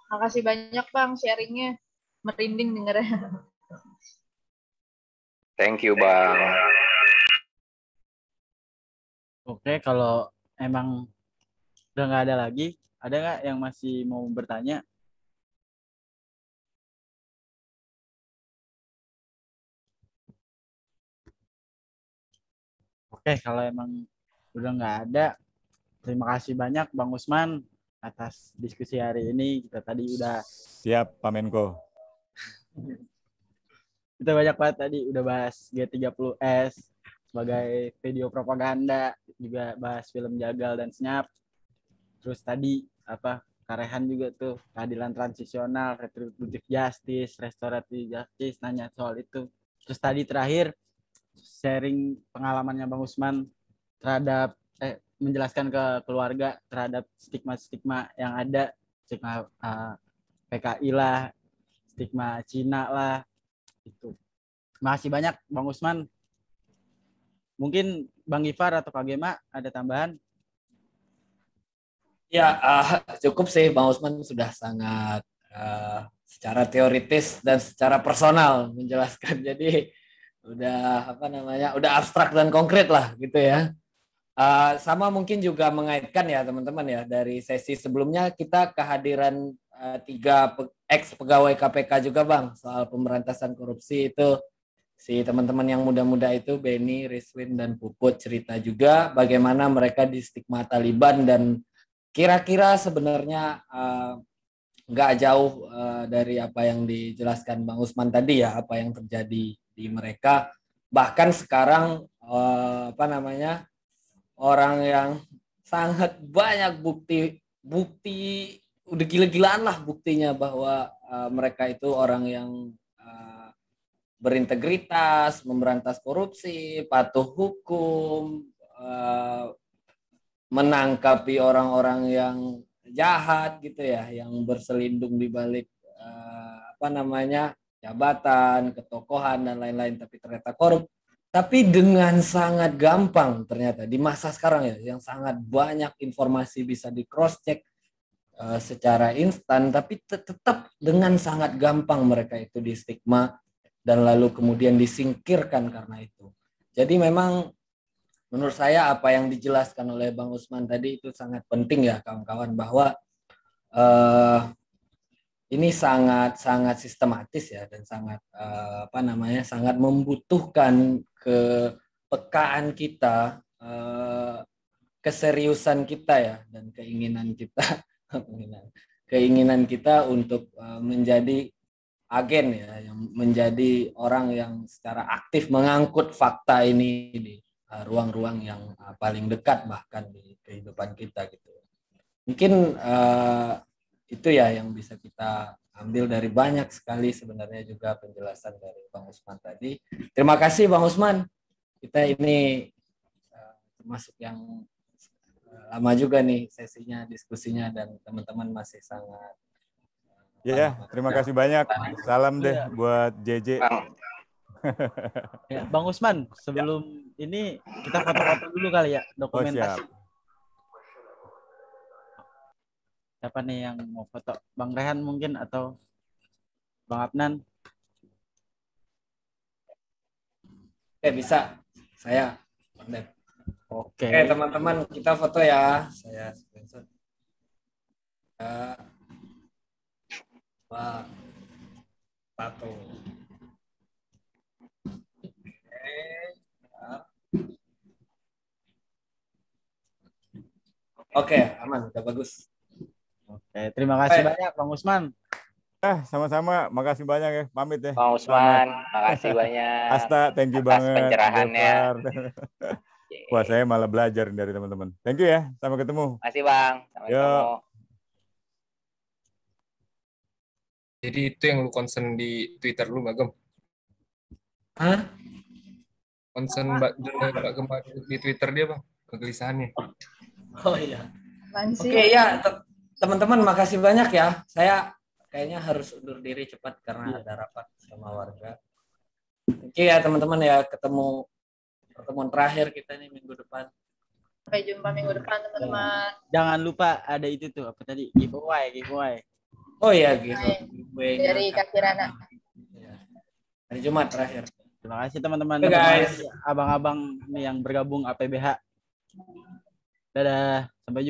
Makasih banyak Bang sharingnya. Merinding dengernya. [laughs] Thank you Bang. Oke, kalau emang udah nggak ada lagi, ada nggak yang masih mau bertanya? Oke, kalau emang udah nggak ada, Terima kasih banyak Bang Usman atas diskusi hari ini. Kita tadi udah siap Pak Menko. [laughs] kita banyak banget tadi udah bahas G30S sebagai video propaganda, juga bahas film Jagal dan Senyap. Terus tadi apa Karehan juga tuh keadilan transisional, retributive justice, restoratif justice, nanya soal itu. Terus tadi terakhir sharing pengalamannya Bang Usman terhadap eh menjelaskan ke keluarga terhadap stigma-stigma yang ada stigma uh, eh, PKI lah stigma Cina lah itu masih banyak Bang Usman mungkin Bang Ivar atau Kak Gema ada tambahan ya uh, cukup sih Bang Usman sudah sangat uh, secara teoritis dan secara personal menjelaskan [laughs] jadi udah apa namanya udah abstrak dan konkret lah gitu ya Eh, sama mungkin juga mengaitkan ya teman-teman ya dari sesi sebelumnya kita kehadiran uh, tiga pe ex pegawai KPK juga bang soal pemberantasan korupsi itu si teman-teman yang muda-muda itu Benny, Rizwin dan Puput cerita juga bagaimana mereka di stigma Taliban dan kira-kira sebenarnya eh, nggak uh, jauh uh, dari apa yang dijelaskan bang Usman tadi ya apa yang terjadi di mereka bahkan sekarang uh, apa namanya orang yang sangat banyak bukti bukti udah gila-gilaan lah buktinya bahwa uh, mereka itu orang yang uh, berintegritas, memberantas korupsi, patuh hukum, uh, menangkapi orang-orang yang jahat gitu ya, yang berselindung di balik uh, apa namanya jabatan, ketokohan dan lain-lain, tapi ternyata korup tapi dengan sangat gampang ternyata di masa sekarang ya yang sangat banyak informasi bisa di cross check eh, secara instan tapi tetap dengan sangat gampang mereka itu di stigma dan lalu kemudian disingkirkan karena itu. Jadi memang menurut saya apa yang dijelaskan oleh Bang Usman tadi itu sangat penting ya kawan-kawan bahwa uh, ini sangat sangat sistematis ya dan sangat uh, apa namanya sangat membutuhkan kepekaan kita, eh, keseriusan kita ya dan keinginan kita, [laughs] keinginan kita untuk eh, menjadi agen ya, yang menjadi orang yang secara aktif mengangkut fakta ini di eh, ruang-ruang yang paling dekat bahkan di kehidupan kita gitu. Mungkin uh, itu ya yang bisa kita ambil dari banyak sekali sebenarnya juga penjelasan dari Bang Usman tadi. Terima kasih Bang Usman. Kita ini uh, termasuk yang eh, lama juga nih sesinya, diskusinya dan teman-teman masih sangat eh, Iya. yeah, terima kasih banyak. Salam deh iya. buat JJ. [laughs] Ya, Bang Usman, sebelum ya. ini kita foto-foto dulu kali ya oh, dokumentasi. Oh, siapa nih yang mau foto Bang Rehan mungkin atau Bang Abnan ya bisa saya Oke. Okay. teman-teman kita foto ya. Saya sponsor. Ya. Wah. Satu. Oke. okay, ya. Oke aman udah bagus. Eh, terima kasih eh. banyak Bang Usman. Eh, sama-sama. Makasih banyak ya. Pamit ya. Bang Usman, Selamat. makasih banyak. Asta, thank you Atas banget. pencerahannya. [laughs] Wah, saya malah belajar dari teman-teman. Thank you ya. Sampai ketemu. Makasih, Bang. Sampai Yo. ketemu. Jadi itu yang lu concern di Twitter lu, Bagem? Hah? Concern Mbak Gem di Twitter dia, Bang. Kegelisahannya. Oh iya. Oke, okay, ya teman-teman makasih banyak ya. Saya kayaknya harus undur diri cepat karena iya. ada rapat sama warga. Oke ya teman-teman ya ketemu pertemuan terakhir kita nih minggu depan. Sampai jumpa minggu depan teman-teman. Iya. Jangan lupa ada itu tuh apa tadi giveaway giveaway. Oh ya giveaway. Dari Kakirana. Iya. Hari Jumat terakhir. Terima kasih teman-teman. Hey, guys. Abang-abang yang bergabung APBH. Dadah, sampai jumpa.